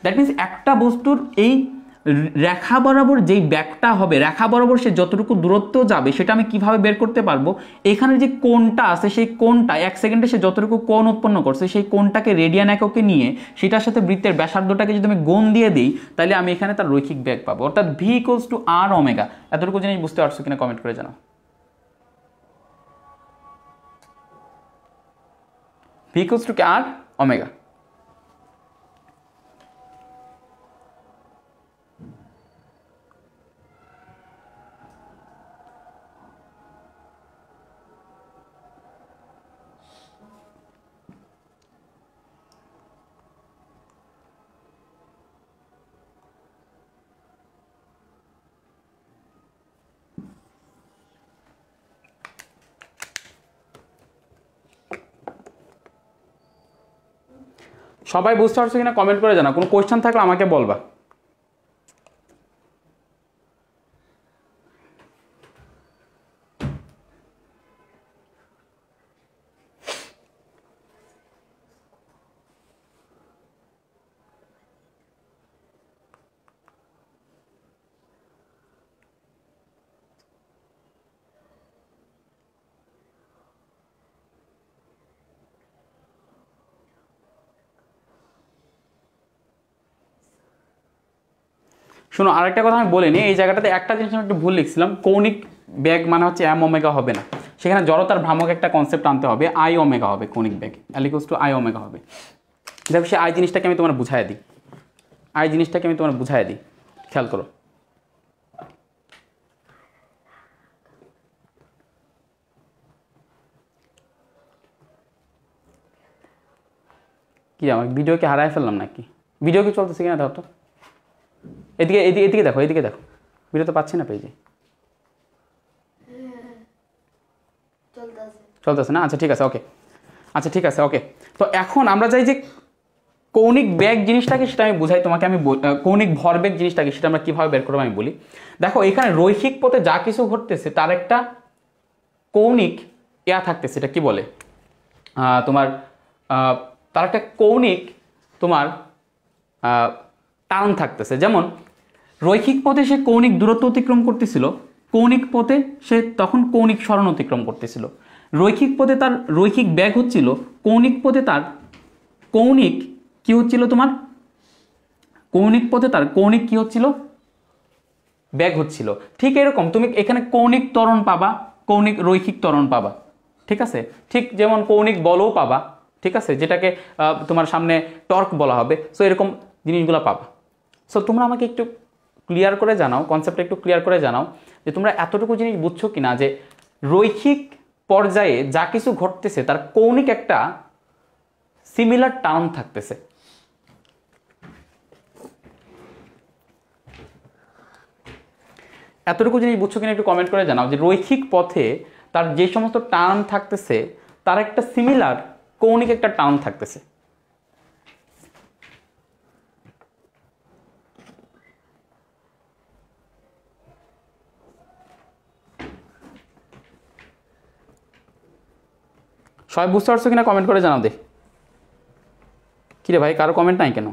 Speaker 1: দ্যাট মিন্স একটা বস্তুর এই রেখা বরাবর যেই ব্যাগটা হবে রেখা বরাবর সে যতটুকু দূরত্ব যাবে সেটা আমি কিভাবে বের করতে পারবো এখানে যে কোনটা আছে সেই কোনটা এক সেকেন্ডে সে যতটুকু কোন উৎপন্ন করছে সেই কোনটাকে রেডিয়ান এককে নিয়ে সেটার সাথে বৃত্তের ব্যাসার্ধটাকে যদি আমি গোন দিয়ে দিই তাহলে আমি এখানে তার রৈখিক ব্যাগ পাবো অর্থাৎ V equals to R omega এতটুকু জিনিস বুঝতে পারছো কিনা কমেন্ট করে জানাও equals to r omega সবাই বুঝতে পারছো কিনা কমেন্ট করে জানা কোনো কোয়েশ্চেন থাকলে আমাকে বলবা শোনো আরেকটা কথা আমি বলে নিই এই জায়গাটাতে একটা জিনিস আমি একটু ভুল লিখছিলাম কৌনিক ব্যাগ মানে হচ্ছে এম ওমেগা হবে না সেখানে জড়তার ভ্রামক একটা কনসেপ্ট আনতে হবে আই ওমেগা হবে কৌনিক ব্যাগ অ্যালিকোস টু আই ওমেগা হবে দেখো সে আই জিনিসটাকে আমি তোমার বুঝাই দিই আই জিনিসটাকে আমি তোমার বুঝাই দিই খেয়াল করো কি আমার ভিডিওকে হারাই ফেললাম নাকি ভিডিও কি চলতেছে কিনা দেখো এদিকে এদিকে এদিকে দেখো এদিকে দেখো বিরত পাচ্ছি না পেজে চলতেছে না আচ্ছা ঠিক আছে ওকে আচ্ছা ঠিক আছে ওকে তো এখন আমরা যাই যে কৌণিক ব্যাগ জিনিসটাকে সেটা আমি বুঝাই তোমাকে আমি কৌণিক ভরবেগ জিনিসটাকে সেটা আমরা কীভাবে বের করবো আমি বলি দেখো এখানে রৈখিক পথে যা কিছু ঘটতেছে তার একটা কৌণিক ইয়া থাকতেছে এটা কি বলে তোমার তার একটা কৌণিক তোমার টান থাকতেছে যেমন রৈখিক পথে সে কৌণিক দূরত্ব অতিক্রম করতেছিল কৌণিক পথে সে তখন কৌণিক স্মরণ অতিক্রম করতেছিল রৈখিক পথে তার রৈখিক ব্যাগ হচ্ছিল কৌণিক পথে তার কৌণিক কি হচ্ছিল তোমার কৌণিক পথে তার কৌণিক কি হচ্ছিল ব্যাগ হচ্ছিল ঠিক এরকম তুমি এখানে কৌণিক ত্বরণ পাবা কৌণিক রৈখিক ত্বরণ পাবা ঠিক আছে ঠিক যেমন কৌণিক বলও পাবা ঠিক আছে যেটাকে তোমার সামনে টর্ক বলা হবে সো এরকম জিনিসগুলো পাবা সো তোমরা আমাকে একটু ক্লিয়ার করে জানাও কনসেপ্টটা একটু ক্লিয়ার করে জানাও যে তোমরা এতটুকু জিনিস বুঝছো কি না যে রৈখিক পর্যায়ে যা কিছু ঘটতেছে তার কৌণিক একটা সিমিলার টার্ম থাকতেছে এতটুকু জিনিস বুঝছো কিনা একটু কমেন্ট করে জানাও যে রৈখিক পথে তার যে সমস্ত টার্ম থাকতেছে তার একটা সিমিলার কৌণিক একটা টার্ম থাকতেছে সবাই বুঝতে পারছো কিনা কমেন্ট করে জানাও দে কিরে ভাই কারো কমেন্ট নাই কেন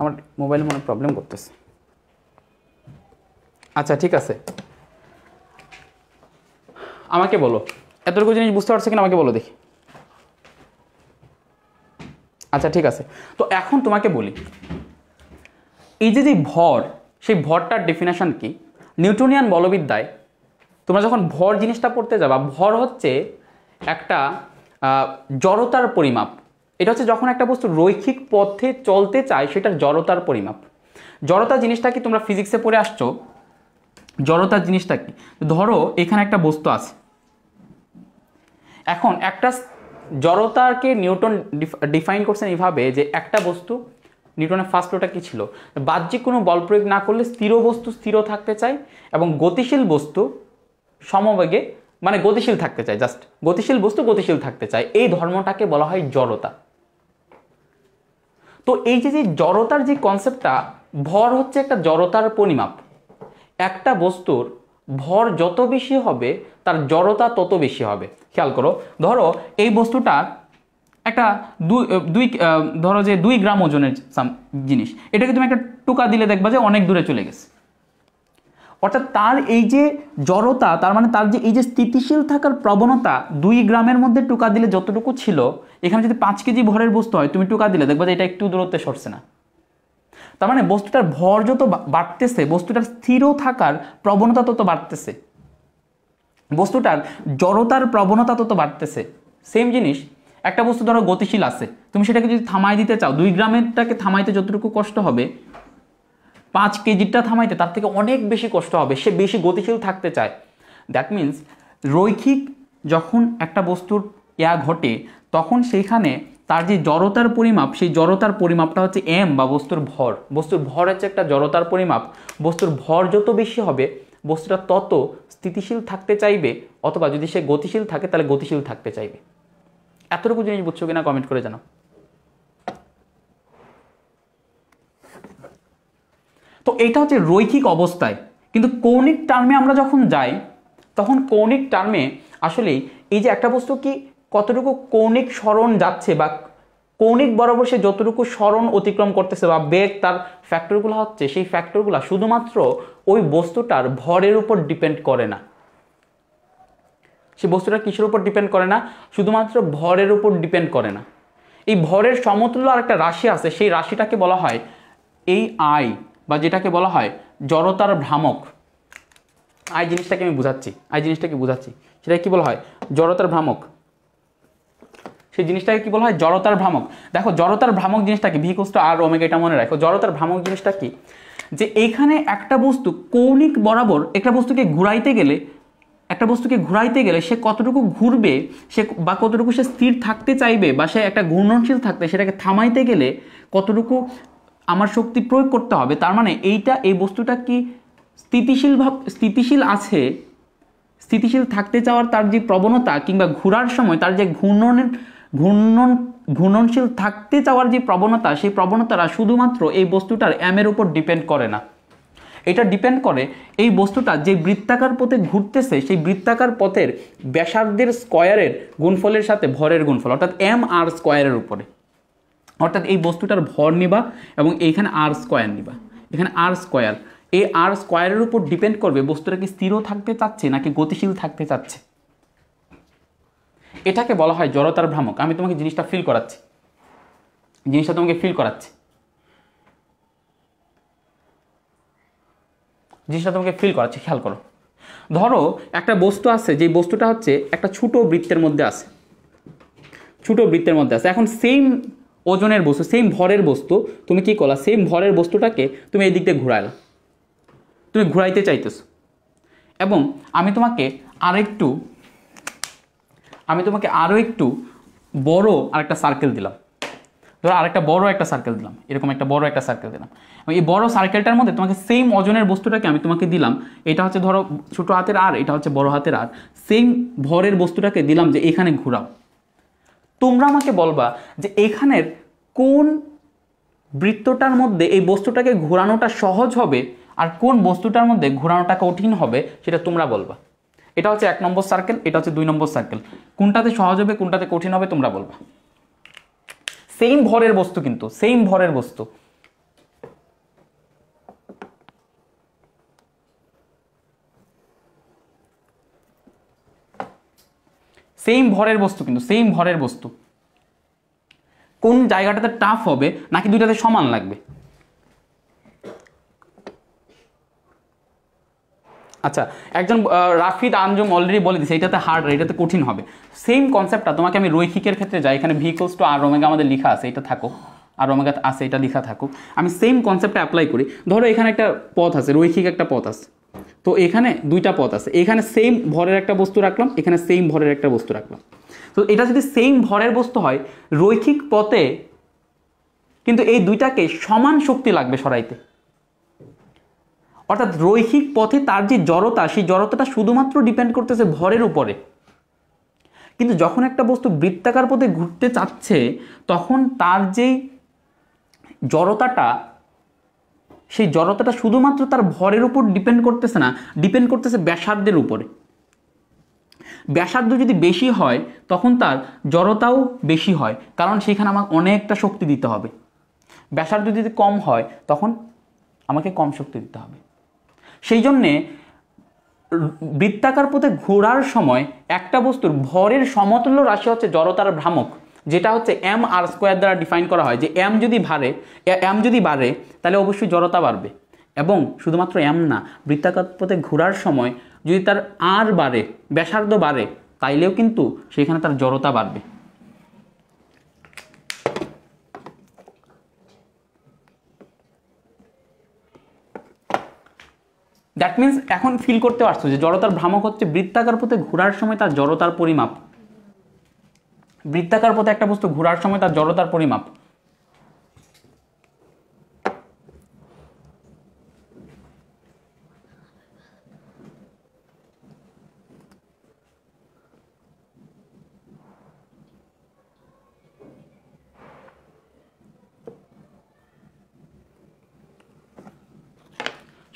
Speaker 1: আমার মোবাইলে মনে প্রবলেম করতেছে আচ্ছা ঠিক আছে আমাকে বলো এতটুকু জিনিস বুঝতে পারছো কিনা আমাকে বলো দেখি আচ্ছা ঠিক আছে তো এখন তোমাকে বলি এই যে যে ভর সেই ভরটার ডেফিনেশান কি নিউটনিয়ান বলবিদ্যায় তোমরা যখন ভর জিনিসটা পড়তে যাবা ভর হচ্ছে একটা জড়তার পরিমাপ এটা হচ্ছে যখন একটা বস্তু রৈখিক পথে চলতে চায় সেটার জড়তার পরিমাপ জড়তা জিনিসটা কি তোমরা ফিজিক্সে পড়ে আসছো জড়তার জিনিসটা কি ধরো এখানে একটা বস্তু আছে এখন একটা জড়তাকে নিউটন ডিফাইন করছেন এভাবে যে একটা বস্তু নিউটনের ফার্স্ট লোটা কী ছিল বাহ্যিক কোনো বল প্রয়োগ না করলে স্থির বস্তু স্থির থাকতে চায় এবং গতিশীল বস্তু সমবেগে মানে গতিশীল থাকতে চায় জাস্ট গতিশীল বস্তু গতিশীল থাকতে চায় এই ধর্মটাকে বলা হয় জড়তা তো এই যে যে জড়তার যে কনসেপ্টটা ভর হচ্ছে একটা জড়তার পরিমাপ একটা বস্তুর ভর যত বেশি হবে তার জড়তা তত বেশি হবে খেয়াল করো ধরো এই বস্তুটা একটা দুই দুই ধরো যে দুই গ্রাম ওজনের জিনিস এটাকে তুমি একটা টুকা দিলে দেখবা যে অনেক দূরে চলে গেছে অর্থাৎ তার এই যে জড়তা তার মানে তার যে এই যে স্থিতিশীল থাকার প্রবণতা দুই গ্রামের মধ্যে টুকা দিলে যতটুকু ছিল এখানে যদি পাঁচ কেজি ভরের বস্তু হয় তুমি টুকা দিলে দেখবা যে এটা একটু দূরত্বে সরছে না তার মানে বস্তুটার ভর যত বাড়তেছে বস্তুটার স্থিরও থাকার প্রবণতা তত বাড়তেছে বস্তুটার জড়তার প্রবণতা তত বাড়তেছে সেম জিনিস একটা বস্তু ধরো গতিশীল আছে তুমি সেটাকে যদি থামাই দিতে চাও দুই গ্রামেরটাকে থামাইতে যতটুকু কষ্ট হবে পাঁচ কেজিটা থামাইতে তার থেকে অনেক বেশি কষ্ট হবে সে বেশি গতিশীল থাকতে চায় দ্যাট মিন্স রৈখিক যখন একটা বস্তুর ইয়া ঘটে তখন সেইখানে তার যে জড়তার পরিমাপ সেই জড়তার পরিমাপটা হচ্ছে এম বা বস্তুর ভর বস্তুর ভর হচ্ছে একটা জড়তার পরিমাপ বস্তুর ভর যত বেশি হবে বস্তুটা তত স্থিতিশীল থাকতে চাইবে অথবা যদি সে গতিশীল থাকে তাহলে গতিশীল থাকতে চাইবে এতটুকু জিনিস বুঝছো কিনা কমেন্ট করে জানাও তো এটা হচ্ছে রৈখিক অবস্থায় কিন্তু কৌণিক টার্মে আমরা যখন যাই তখন কৌণিক টার্মে আসলে এই যে একটা বস্তু কি কতটুকু কৌণিক স্মরণ যাচ্ছে বা কৌণিক বরাবর সে যতটুকু স্মরণ অতিক্রম করতেছে বা বেগ তার ফ্যাক্টরগুলো হচ্ছে সেই ফ্যাক্টরগুলো শুধুমাত্র ওই বস্তুটার ভরের উপর ডিপেন্ড করে না সে বস্তুটা কিসের উপর ডিপেন্ড করে না শুধুমাত্র ভরের উপর ডিপেন্ড করে না এই ভরের সমতুল্য আর একটা রাশি আছে সেই রাশিটাকে বলা হয় এই আই বা যেটাকে বলা হয় জড়তার ভ্রামক আই জিনিসটাকে আমি বুঝাচ্ছি আই জিনিসটাকে বুঝাচ্ছি সেটাকে কি বলা হয় জড়তার ভ্রামক সেই জিনিসটাকে কি বলা হয় জড়তার ভ্রামক দেখো জড়তার ভ্রামক জিনিসটা কি ভিকোস আর ওমেগা এটা মনে রাখো জড়তার ভ্রামক জিনিসটা কি যে এইখানে একটা বস্তু কৌণিক বরাবর একটা বস্তুকে ঘুরাইতে গেলে একটা বস্তুকে ঘুরাইতে গেলে সে কতটুকু ঘুরবে সে বা কতটুকু সে স্থির থাকতে চাইবে বা সে একটা ঘূর্ণনশীল থাকতে সেটাকে থামাইতে গেলে কতটুকু আমার শক্তি প্রয়োগ করতে হবে তার মানে এইটা এই বস্তুটা কি স্থিতিশীল ভাব স্থিতিশীল আছে স্থিতিশীল থাকতে চাওয়ার তার যে প্রবণতা কিংবা ঘোরার সময় তার যে ঘূর্ণনের ঘূর্ণন ঘূর্ণনশীল থাকতে চাওয়ার যে প্রবণতা সেই প্রবণতাটা শুধুমাত্র এই বস্তুটার অ্যামের উপর ডিপেন্ড করে না এটা ডিপেন্ড করে এই বস্তুটা যে বৃত্তাকার পথে ঘুরতেছে সেই বৃত্তাকার পথের ব্যাসার্ধের স্কয়ারের গুণফলের সাথে ভরের গুণফল অর্থাৎ এম আর স্কয়ারের উপরে অর্থাৎ এই বস্তুটার ভর নিবা এবং এইখানে আর স্কোয়ার নিবা এখানে আর স্কোয়ার এই আর স্কোয়ারের উপর ডিপেন্ড করবে বস্তুটা কি স্থিরও থাকতে চাচ্ছে নাকি গতিশীল থাকতে চাচ্ছে এটাকে বলা হয় জড়তার ভ্রামক আমি তোমাকে জিনিসটা ফিল করাচ্ছি জিনিসটা তোমাকে ফিল করাচ্ছি জিনিসটা তোমাকে ফিল করাচ্ছি খেয়াল করো ধরো একটা বস্তু আছে যে বস্তুটা হচ্ছে একটা ছোট বৃত্তের মধ্যে আছে ছোট বৃত্তের মধ্যে আছে এখন সেম ওজনের বস্তু সেম ভরের বস্তু তুমি কি করলা সেম ভরের বস্তুটাকে তুমি এই দিক দিয়ে ঘুরাইলা তুমি ঘুরাইতে চাইতেছ এবং আমি তোমাকে আর একটু আমি তোমাকে আরও একটু বড় আরেকটা সার্কেল দিলাম ধরো আরেকটা বড় একটা সার্কেল দিলাম এরকম একটা বড় একটা সার্কেল দিলাম এবং এই বড় সার্কেলটার মধ্যে তোমাকে সেম ওজনের বস্তুটাকে আমি তোমাকে দিলাম এটা হচ্ছে ধরো ছোটো হাতের আর এটা হচ্ছে বড় হাতের আর সেম ভরের বস্তুটাকে দিলাম যে এখানে ঘুরাও তোমরা আমাকে বলবা যে এখানের কোন বৃত্তটার মধ্যে এই বস্তুটাকে ঘোরানোটা সহজ হবে আর কোন বস্তুটার মধ্যে ঘোরানোটা কঠিন হবে সেটা তোমরা বলবা এটা হচ্ছে এক নম্বর সার্কেল এটা হচ্ছে দুই নম্বর সার্কেল কোনটাতে সহজ হবে কোনটাতে কঠিন হবে তোমরা বলবা সেম ভরের বস্তু কিন্তু সেম ভরের বস্তু সেম ভরের বস্তু কিন্তু সেম ভরের বস্তু কোন জায়গাটাতে টাফ হবে নাকি দুইটাতে সমান লাগবে আচ্ছা একজন রাফিদ আঞ্জম অলরেডি বলে দিচ্ছে এটাতে হার্ড এটাতে কঠিন হবে সেম কনসেপ্টটা তোমাকে আমি রৈখিকের ক্ষেত্রে যাই এখানে ভিকোস টু আর ওমেগা আমাদের লেখা আছে এটা থাকো আর ওমেগা আছে এটা লেখা থাকুক আমি সেম কনসেপ্টটা অ্যাপ্লাই করি ধরো এখানে একটা পথ আছে রৈখিক একটা পথ আছে তো এখানে দুইটা পথ আছে এখানে সেম ভরের একটা বস্তু রাখলাম এখানে সেম ভরের একটা বস্তু রাখলাম তো এটা যদি সেম ভরের বস্তু হয় রৈখিক পথে কিন্তু এই দুইটাকে সমান শক্তি লাগবে সরাইতে অর্থাৎ রৈখিক পথে তার যে জড়তা সেই জড়তাটা শুধুমাত্র ডিপেন্ড করতেছে ভরের উপরে কিন্তু যখন একটা বস্তু বৃত্তাকার পথে ঘুরতে চাচ্ছে তখন তার যেই জড়তাটা সেই জড়তাটা শুধুমাত্র তার ভরের উপর ডিপেন্ড করতেছে না ডিপেন্ড করতেছে ব্যাসার্ধের উপরে ব্যাসার্ধ যদি বেশি হয় তখন তার জড়তাও বেশি হয় কারণ সেখানে আমার অনেকটা শক্তি দিতে হবে ব্যাসার্ধ যদি কম হয় তখন আমাকে কম শক্তি দিতে হবে সেই জন্যে বৃত্তাকার পথে ঘোরার সময় একটা বস্তুর ভরের সমতুল্য রাশি হচ্ছে জড়তার ভ্রামক যেটা হচ্ছে এম আর স্কোয়ার দ্বারা ডিফাইন করা হয় যে এম যদি বাড়ে এম যদি বাড়ে তাহলে অবশ্যই জড়তা বাড়বে এবং শুধুমাত্র এম না বৃত্তাকার পথে ঘোরার সময় যদি তার আর বাড়ে ব্যাসার্ধ বাড়ে তাইলেও কিন্তু সেখানে তার জড়তা বাড়বে দ্যাট মিন্স এখন ফিল করতে পারছো যে জড়তার ভ্রামক হচ্ছে বৃত্তাকার পথে ঘোরার সময় তার জড়তার পরিমাপ বৃত্তাকার পথে একটা বস্তু ঘোরার সময় তার জড়তার পরিমাপ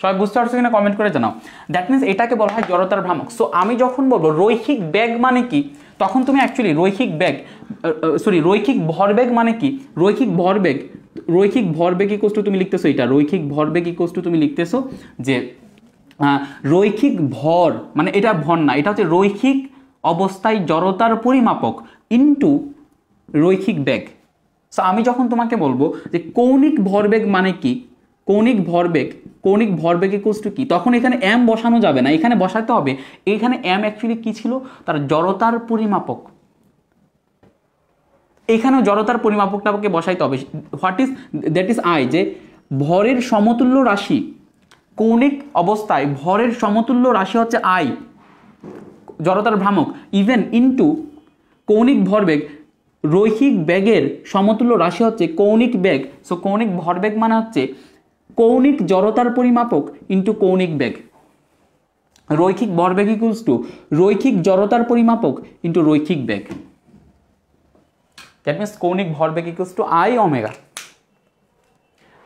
Speaker 1: সবাই বুঝতে পারছো কিনা কমেন্ট করে জানাও দ্যাট মিনস এটাকে বলা হয় জড়তার ভ্রামক সো আমি যখন বলবো রৈখিক বেগ মানে কি তখন তুমি অ্যাকচুয়ালি রৈখিক বেগ সরি রৈখিক ভরবেগ মানে কি রৈখিক ভরবেগ রৈখিক ভরবেগ ইকোস টু তুমি লিখতেছো এটা রৈখিক ভরবেগ ইকোস টু তুমি লিখতেছো যে রৈখিক ভর মানে এটা ভর না এটা হচ্ছে রৈখিক অবস্থায় জড়তার পরিমাপক ইন্টু রৈখিক বেগ সো আমি যখন তোমাকে বলবো যে কৌণিক ভরবেগ মানে কি কৌণিক ভরবেগ কৌণিক ভরবেগ ইকুয়ালস টু কী তখন এখানে এম বসানো যাবে না এখানে বসাতে হবে এখানে এম অ্যাকচুয়ালি কী ছিল তার জড়তার পরিমাপক এখানেও জড়তার পরিমাপকটাকে বসাইতে হবে what is that is I যে ভরের সমতুল্য রাশি কৌণিক অবস্থায় ভরের সমতুল্য রাশি হচ্ছে আই জড়তার ভ্রামক ইভেন ইনটু কৌণিক ভরবেগ রৈখিক ব্যাগের সমতুল্য রাশি হচ্ছে কৌণিক ব্যাগ সো কৌণিক ভরবেগ মানে হচ্ছে কৌণিক জড়তার পরিমাপক ইন্টু কৌণিক বেগ রৈখিক ভরবেগ ইকুলস টু রৈখিক জড়তার পরিমাপক ইন্টু রৈখিক বেগ দ্যাট মিনস কৌণিক ভরবেগ ইকুলস টু আই ওমেগা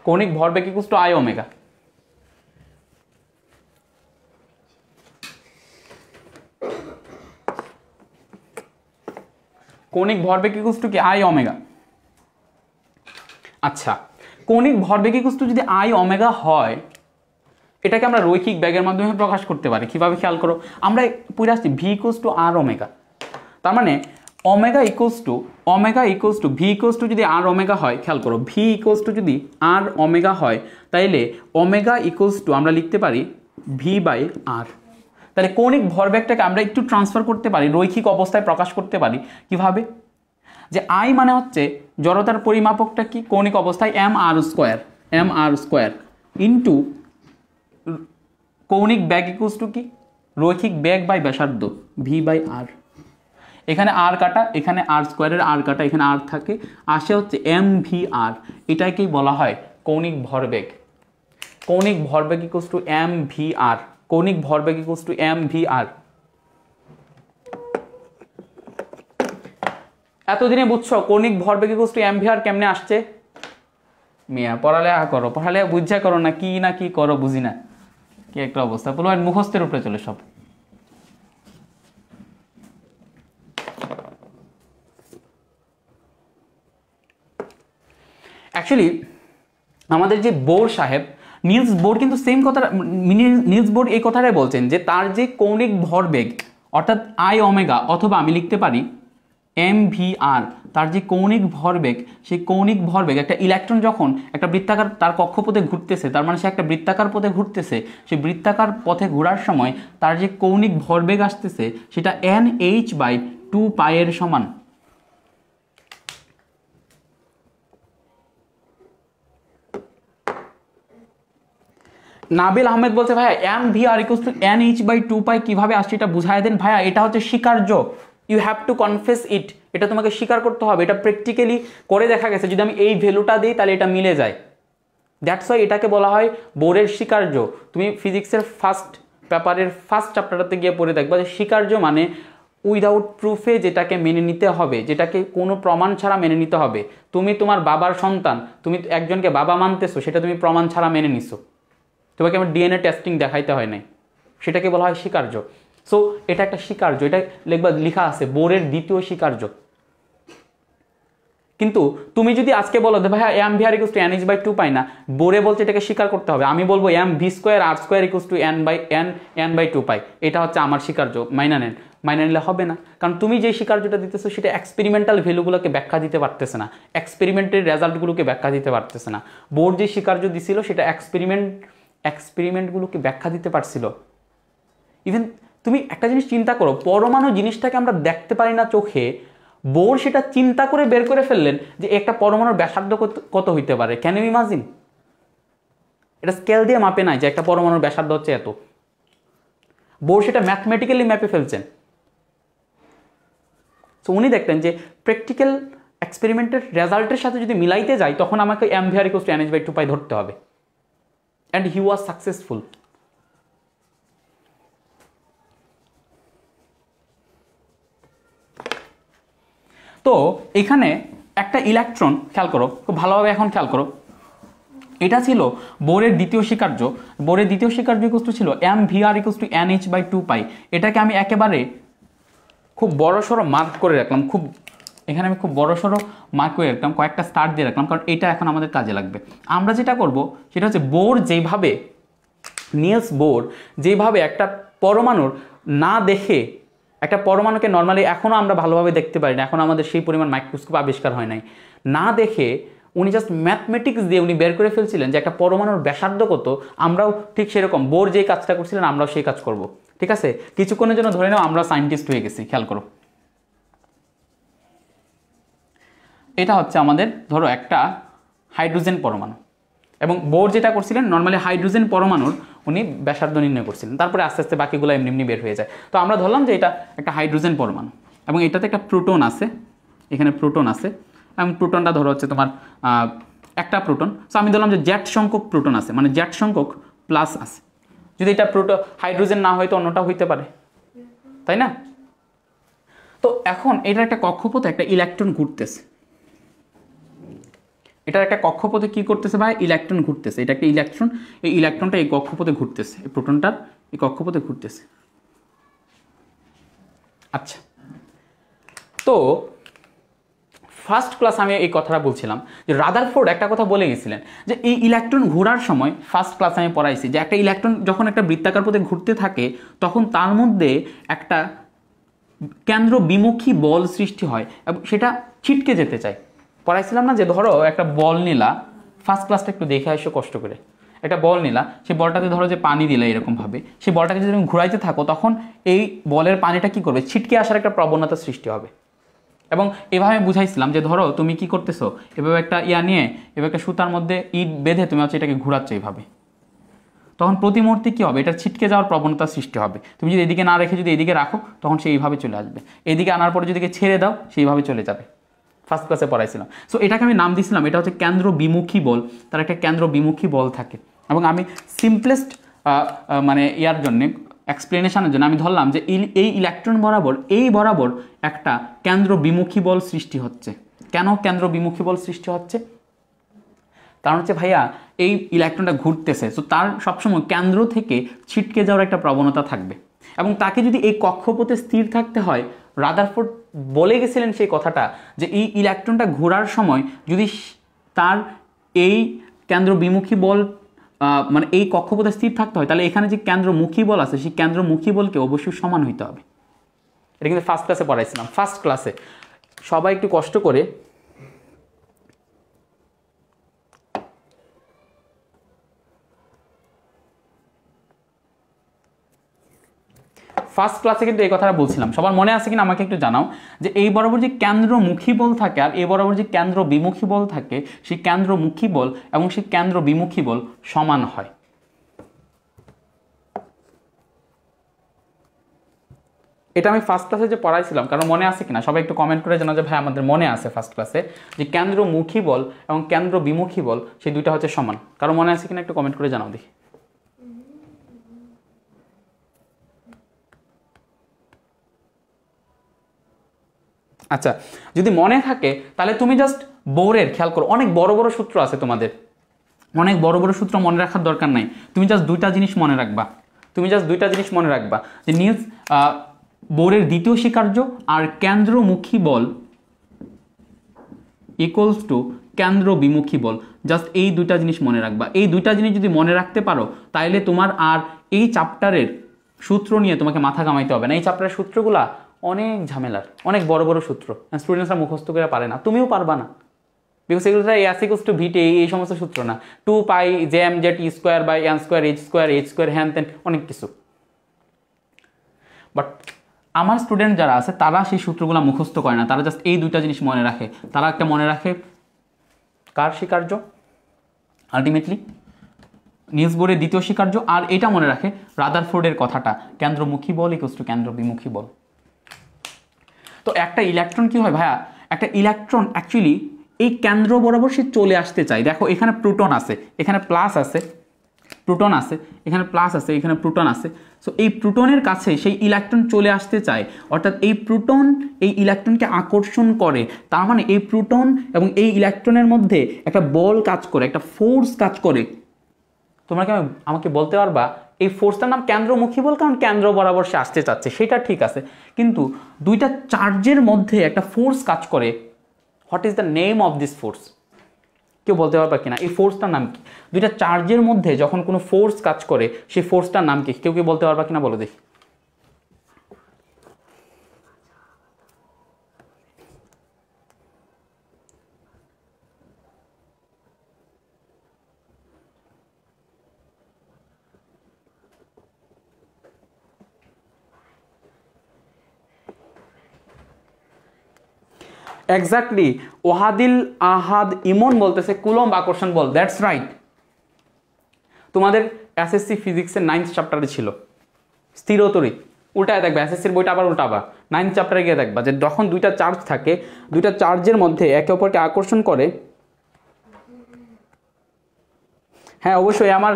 Speaker 1: কৌণিক ভরবেগ ইকুলস টু আই ওমেগা কৌণিক ভরবেগ ইকুলস টু কি আই ওমেগা আচ্ছা কৌণিক ভরবেগ কুস্তু যদি আই অমেগা হয় এটাকে আমরা রৈখিক ব্যাগের মাধ্যমে প্রকাশ করতে পারি কীভাবে খেয়াল করো আমরা পুরে আসছি V equals to R omega তার মানে omega equals to omega equals to V equals to যদি আর অমেগা হয় খেয়াল করো ভি ইকোস টু যদি আর অমেগা হয় তাইলে অমেগা ইকোস টু আমরা লিখতে পারি ভি বাই আর তাহলে কৌণিক ভরবেগটাকে আমরা একটু ট্রান্সফার করতে পারি রৈখিক অবস্থায় প্রকাশ করতে পারি কিভাবে যে আই মানে হচ্ছে জড়তার পরিমাপকটা কি কৌণিক অবস্থায় M R square M R square into কৌণিক ব্যাগ ইকুস টু কি রৈখিক ব্যাগ বাই ব্যাসার্ধ ভি বাই আর এখানে আর কাটা এখানে আর স্কোয়ারের আর কাটা এখানে আর থাকে আসে হচ্ছে এম ভি আর এটাকেই বলা হয় কৌণিক ভরবেগ কৌণিক ভরবেগ equal to M V R কৌণিক ভরবেগ equal to M V R এতদিনে বুঝছো কৌণিক ভরবেগে ইকুয়াল টু অ্যাম্পিয়ার কেমনে আসছে মিয়া পড়ালেখা করো পড়ালেখা বুঝা করো না কি না কি করো বুঝি না কি একটা অবস্থা পোলোয়ার মুখস্থের উপরে চলে সব অ্যাকচুয়ালি আমাদের যে বোর সাহেব নিলস বোর কিন্তু সেম কথা নিলস বোর এই কথাটাই বলছেন যে তার যে কৌণিক ভরবেগ অর্থাৎ আই অমেগা অথবা আমি লিখতে পারি এম ভি আর তার যে কৌণিক ভরবেগ সেই কৌণিক ভরবেগ একটা ইলেকট্রন যখন একটা বৃত্তাকার তার কক্ষপথে ঘুরতেছে তার মানে সে একটা বৃত্তাকার পথে ঘুরতেছে সেই বৃত্তাকার পথে ঘোরার সময় তার যে কৌণিক ভরবেগ আসতেছে সেটা এন এইচ বাই টু পায়ের সমান নাবিল আহমেদ বলছে ভাইয়া M V R equal N H by two pi কীভাবে আসছে এটা বুঝাই দেন ভাইয়া এটা হচ্ছে স্বীকার্য you have to confess it এটা তোমাকে স্বীকার করতে হবে এটা প্র্যাকটিক্যালি করে দেখা গেছে যদি আমি এই ভ্যালুটা দিই তাহলে এটা মিলে যায় দ্যাটস ওয়াই এটাকে বলা হয় বোরের স্বীকার্য তুমি ফিজিক্সের ফার্স্ট পেপারের ফার্স্ট চ্যাপ্টারটাতে গিয়ে পড়ে দেখবা যে স্বীকার্য মানে উইদাউট প্রুফে যেটাকে মেনে নিতে হবে যেটাকে কোনো প্রমাণ ছাড়া মেনে নিতে হবে তুমি তোমার বাবার সন্তান তুমি একজনকে বাবা মানতেছো সেটা তুমি প্রমাণ ছাড়া মেনে নিছো তোমাকে আমার ডিএনএ টেস্টিং দেখাইতে হয় নাই সেটাকে বলা হয় স্বীকার্য সো এটা একটা স্বীকার্য এটা লেখবা লেখা আছে বোরের দ্বিতীয় স্বীকার্য কিন্তু তুমি যদি আজকে বলো ভাই M V R equals to N is by two pi না বোরে বলছে এটাকে স্বীকার করতে হবে আমি বলবো M V square R square equals to N by N N by two pi এটা হচ্ছে আমার স্বীকার্য মাইনা নেন মাইনা নিলে হবে না কারণ তুমি যে স্বীকার্যটা দিতেছো সেটা এক্সপেরিমেন্টাল ভ্যালুগুলোকে ব্যাখ্যা দিতে পারতেছে না এক্সপেরিমেন্টের রেজাল্টগুলোকে ব্যাখ্যা দিতে পারতেছে না বোর্ড যে স্বীকার্য দিছিল সেটা এক্সপেরিমেন্ট এক্সপেরিমেন্টগুলোকে ব্যাখ্যা দিতে পারছিল ইভেন তুমি একটা জিনিস চিন্তা করো পরমাণু জিনিসটাকে আমরা দেখতে পারি না চোখে বোর সেটা চিন্তা করে বের করে ফেললেন যে একটা পরমাণুর ব্যাসার্ধ কত হইতে পারে ক্যান ইউ ইমাজিন এটা স্কেল দিয়ে মাপে নাই যে একটা পরমাণুর ব্যাসার্ধ হচ্ছে এত বোর সেটা ম্যাথমেটিক্যালি ম্যাপে ফেলছেন সো উনি দেখতেন যে প্র্যাকটিক্যাল এক্সপেরিমেন্টের রেজাল্টের সাথে যদি মিলাইতে যাই তখন আমাকে এমভিআর কোস্ট অ্যানেজ বাই টু পাই ধরতে হবে অ্যান্ড হি ওয়াজ সাকসেসফুল তো এখানে একটা ইলেকট্রন খেয়াল করো খুব ভালোভাবে এখন খেয়াল করো এটা ছিল বোরের দ্বিতীয় স্বীকার্য বোরের দ্বিতীয় স্বীকার্য ইকুস টু ছিল M V R equals to N H by two pi এটাকে আমি একেবারে খুব বড় সড়ো মার্ক করে রাখলাম খুব এখানে আমি খুব বড় সড়ো মার্ক করে রাখলাম কয়েকটা স্টার দিয়ে রাখলাম কারণ এটা এখন আমাদের কাজে লাগবে আমরা যেটা করব সেটা হচ্ছে বোর যেভাবে নিয়েলস বোর যেভাবে একটা পরমাণুর না দেখে একটা পরমাণুকে নর্মালি এখনও আমরা ভালোভাবে দেখতে পারি না এখন আমাদের সেই পরিমাণ মাইক্রোস্কোপ আবিষ্কার হয় নাই না দেখে উনি জাস্ট ম্যাথমেটিক্স দিয়ে উনি বের করে ফেলছিলেন যে একটা পরমাণুর ব্যাসার্ধ কত আমরাও ঠিক সেরকম বোর যেই কাজটা করছিলেন আমরাও সেই কাজ করব ঠিক আছে কিছুক্ষণের জন্য ধরে নাও আমরা সায়েন্টিস্ট হয়ে গেছি খেয়াল করো এটা হচ্ছে আমাদের ধরো একটা হাইড্রোজেন পরমাণু এবং বোর যেটা করছিলেন নর্মালি হাইড্রোজেন পরমাণুর উনি ব্যাসার্ধ নির্ণয় করছিলেন তারপরে আস্তে আস্তে বাকিগুলো এমনি এমনি বের হয়ে যায় তো আমরা ধরলাম যে এটা একটা হাইড্রোজেন পরমাণু এবং এটাতে একটা প্রোটন আছে এখানে প্রোটন আছে এবং প্রোটনটা ধরো হচ্ছে তোমার একটা প্রোটন সো আমি ধরলাম যে জ্যাট সংখ্যক প্রোটন আছে মানে জ্যাট সংখ্যক প্লাস আছে যদি এটা প্রোটো হাইড্রোজেন না হয় তো অন্যটা হইতে পারে তাই না তো এখন এটা একটা কক্ষপথে একটা ইলেকট্রন ঘুরতেছে এটার একটা কক্ষপথে কি করতেছে ভাই ইলেকট্রন ঘুরতেছে এটা একটা ইলেকট্রন এই ইলেকট্রনটা এই কক্ষপথে ঘুরতেছে এই প্রোটনটার এই কক্ষপথে ঘুরতেছে আচ্ছা তো ফার্স্ট ক্লাস আমি এই কথাটা বলছিলাম যে রাদারফোর্ড একটা কথা বলে গেছিলেন যে এই ইলেকট্রন ঘোরার সময় ফার্স্ট ক্লাস আমি পড়াইছি যে একটা ইলেকট্রন যখন একটা বৃত্তাকার পথে ঘুরতে থাকে তখন তার মধ্যে একটা কেন্দ্র বিমুখী বল সৃষ্টি হয় এবং সেটা ছিটকে যেতে চায় পড়াইছিলাম না যে ধরো একটা বল নিলা ফার্স্ট ক্লাসটা একটু দেখে আসো কষ্ট করে একটা বল নিলা সেই বলটাতে ধরো যে পানি দিলে এরকমভাবে সেই বলটাকে যদি তুমি ঘুরাইতে থাকো তখন এই বলের পানিটা কি করবে ছিটকে আসার একটা প্রবণতা সৃষ্টি হবে এবং এভাবে বুঝাইছিলাম যে ধরো তুমি কি করতেছো এভাবে একটা ইয়া নিয়ে এভাবে একটা সুতার মধ্যে ইট বেঁধে তুমি হচ্ছে এটাকে ঘুরাচ্ছ এইভাবে তখন প্রতি মুহূর্তে কী হবে এটা ছিটকে যাওয়ার প্রবণতা সৃষ্টি হবে তুমি যদি এদিকে না রেখে যদি এদিকে রাখো তখন সেইভাবে চলে আসবে এদিকে আনার পরে যদি ছেড়ে দাও সেইভাবে চলে যাবে ফার্স্ট ক্লাসে পড়াইছিলাম সো এটাকে আমি নাম দিয়েছিলাম এটা হচ্ছে কেন্দ্র বিমুখী বল তার একটা কেন্দ্র বিমুখী বল থাকে এবং আমি সিম্পলেস্ট মানে ইয়ার জন্যে এক্সপ্লেনেশনের জন্য আমি ধরলাম যে এই ইলেকট্রন বরাবর এই বরাবর একটা কেন্দ্র বিমুখী বল সৃষ্টি হচ্ছে কেন কেন্দ্র বিমুখী বল সৃষ্টি হচ্ছে কারণ হচ্ছে ভাইয়া এই ইলেকট্রনটা ঘুরতেছে সো তার সবসময় কেন্দ্র থেকে ছিটকে যাওয়ার একটা প্রবণতা থাকবে এবং তাকে যদি এই কক্ষপথে স্থির থাকতে হয় রাদারফোর্ড বলে গেছিলেন সেই কথাটা যে এই ইলেকট্রনটা ঘোরার সময় যদি তার এই কেন্দ্র বিমুখী বল মানে এই কক্ষপথে স্থির থাকতে হয় তাহলে এখানে যে কেন্দ্রমুখী বল আছে সেই কেন্দ্রমুখী বলকে অবশ্যই সমান হইতে হবে এটা কিন্তু ফার্স্ট ক্লাসে পড়াইছিলাম ফার্স্ট ক্লাসে সবাই একটু কষ্ট করে ফার্স্ট ক্লাসে কিন্তু এই কথাটা বলছিলাম সবার মনে আছে কিনা আমাকে একটু জানাও যে এই বরাবর যে কেন্দ্রমুখী বল থাকে আর এই বরাবর যে কেন্দ্র বিমুখী বল থাকে সেই কেন্দ্রমুখী বল এবং সেই কেন্দ্র বিমুখী বল সমান হয় এটা আমি ফার্স্ট ক্লাসে যে পড়াইছিলাম কারণ মনে আছে কিনা সবাই একটু কমেন্ট করে জানা যে ভাই আমাদের মনে আছে ফার্স্ট ক্লাসে যে কেন্দ্রমুখী বল এবং কেন্দ্র বিমুখী বল সেই দুইটা হচ্ছে সমান কারণ মনে আছে কিনা একটু কমেন্ট করে জানাও দেখি আচ্ছা যদি মনে থাকে তাহলে তুমি জাস্ট বোরের খেয়াল করো অনেক বড় বড় সূত্র আছে তোমাদের অনেক বড় বড় সূত্র মনে রাখার দরকার নাই তুমি জাস্ট দুইটা জিনিস মনে রাখবা তুমি জাস্ট দুইটা জিনিস মনে রাখবা যে নিউজ বোরের দ্বিতীয় স্বীকার্য আর কেন্দ্রমুখী বল ইকুয়ালস টু কেন্দ্র বিমুখী বল জাস্ট এই দুইটা জিনিস মনে রাখবা এই দুইটা জিনিস যদি মনে রাখতে পারো তাহলে তোমার আর এই চ্যাপ্টারের সূত্র নিয়ে তোমাকে মাথা কামাইতে হবে না এই চ্যাপ্টারের সূত্রগুলা অনেক ঝামেলার অনেক বড় বড় সূত্র স্টুডেন্টসরা মুখস্থ করে পারে না তুমিও পারবা না বিকজ এগুলো তারা এসিকোস টু ভিটে এই সমস্ত সূত্র না টু পাই জ্যাম Z E square by N square H square H square হ্যান তেন অনেক কিছু বাট আমার স্টুডেন্ট যারা আছে তারা সেই সূত্রগুলো মুখস্থ করে না তারা জাস্ট এই দুইটা জিনিস মনে রাখে তারা একটা মনে রাখে কার স্বীকার্য আলটিমেটলি নিউজ বোর্ডের দ্বিতীয় স্বীকার্য আর এটা মনে রাখে রাদার ফোর্ডের কথাটা কেন্দ্রমুখী বল ইকোস টু কেন্দ্র বিমুখী বল তো একটা ইলেকট্রন কি হয় ভাইয়া একটা ইলেকট্রন অ্যাকচুয়ালি এই কেন্দ্র বরাবর সে চলে আসতে চায় দেখো এখানে প্রোটন আছে এখানে প্লাস আছে প্রোটন আছে এখানে প্লাস আছে এখানে প্রোটন আছে সো এই প্রোটনের কাছে সেই ইলেকট্রন চলে আসতে চায় অর্থাৎ এই প্রোটন এই ইলেকট্রনকে আকর্ষণ করে তার মানে এই প্রোটন এবং এই ইলেকট্রনের মধ্যে একটা বল কাজ করে একটা ফোর্স কাজ করে তোমরা কি আমাকে বলতে পারবা এই ফোর্সটার নাম কেন্দ্রমুখী বল কারণ কেন্দ্র বরাবর সে আসতে চাচ্ছে সেটা ঠিক আছে কিন্তু দুইটা চার্জের মধ্যে একটা ফোর্স কাজ করে what is the name of this force কেউ বলতে পারবে কিনা এই ফোর্সটার নাম কি দুইটা চার্জের মধ্যে যখন কোনো ফোর্স কাজ করে সেই ফোর্সটার নাম কি কেউ কেউ বলতে পারবে কি না বলো দেখি এক্স্যাক্টলি ওহাদিল আহাদ ইমন বলতেছে কুলম্ব আকর্ষণ বল দ্যাটস রাইট তোমাদের এসএসসি ফিজিক্সের নাইন্থ চ্যাপ্টারে ছিল স্থিরতরিত উল্টায় দেখবা এসএসসির বইটা আবার উল্টাবা নাইন্থ চ্যাপ্টারে গিয়ে দেখবা যে যখন দুইটা চার্জ থাকে দুইটা চার্জের মধ্যে একে অপরকে আকর্ষণ করে হ্যাঁ অবশ্যই আমার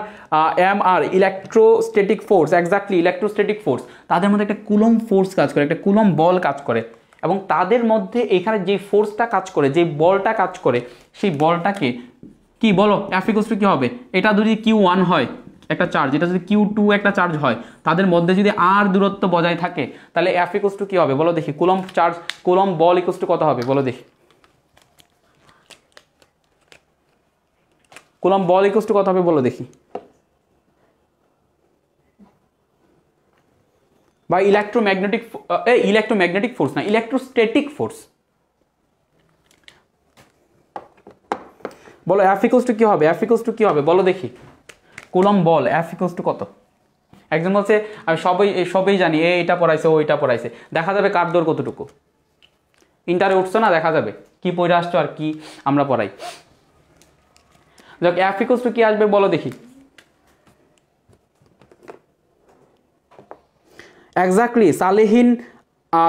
Speaker 1: এম আর electrostatic force exactly electrostatic force তাদের মধ্যে একটা কুলম ফোর্স কাজ করে একটা কুলম বল কাজ করে এবং তাদের মধ্যে এখানে যে ফোর্সটা কাজ করে যে বলটা কাজ করে সেই বলটাকে কি বলো অ্যাফিকোস টু কী হবে এটা যদি কিউ ওয়ান হয় একটা চার্জ এটা যদি কিউ টু একটা চার্জ হয় তাদের মধ্যে যদি আর দূরত্ব বজায় থাকে তাহলে অ্যাফিকোস টু কী হবে বলো দেখি কুলম চার্জ কুলম বল ইকোস টু কত হবে বলো দেখি কুলম বল ইকোস টু কত হবে বলো দেখি বা ইলেকট্রোম্যাগনেটিক ইলেকট্রোম্যাগনেটিক ফোর্স না ইলেকট্রোস্ট্যাটিক ফোর্স বলো অ্যাফিকোস টু কী হবে অ্যাফিকোস টু কী হবে বলো দেখি কুলম বল অ্যাফিকোস টু কত একজন বলছে আমি সবাই সবই জানি এ এটা পড়াইছে ও এটা পড়াইছে দেখা যাবে কার দৌড় কতটুকু ইন্টারে উঠছো না দেখা যাবে কি পড়ে আসছো আর কি আমরা পড়াই দেখো অ্যাফিকোস টু কী আসবে বলো দেখি একজাক্টলি সালেহীন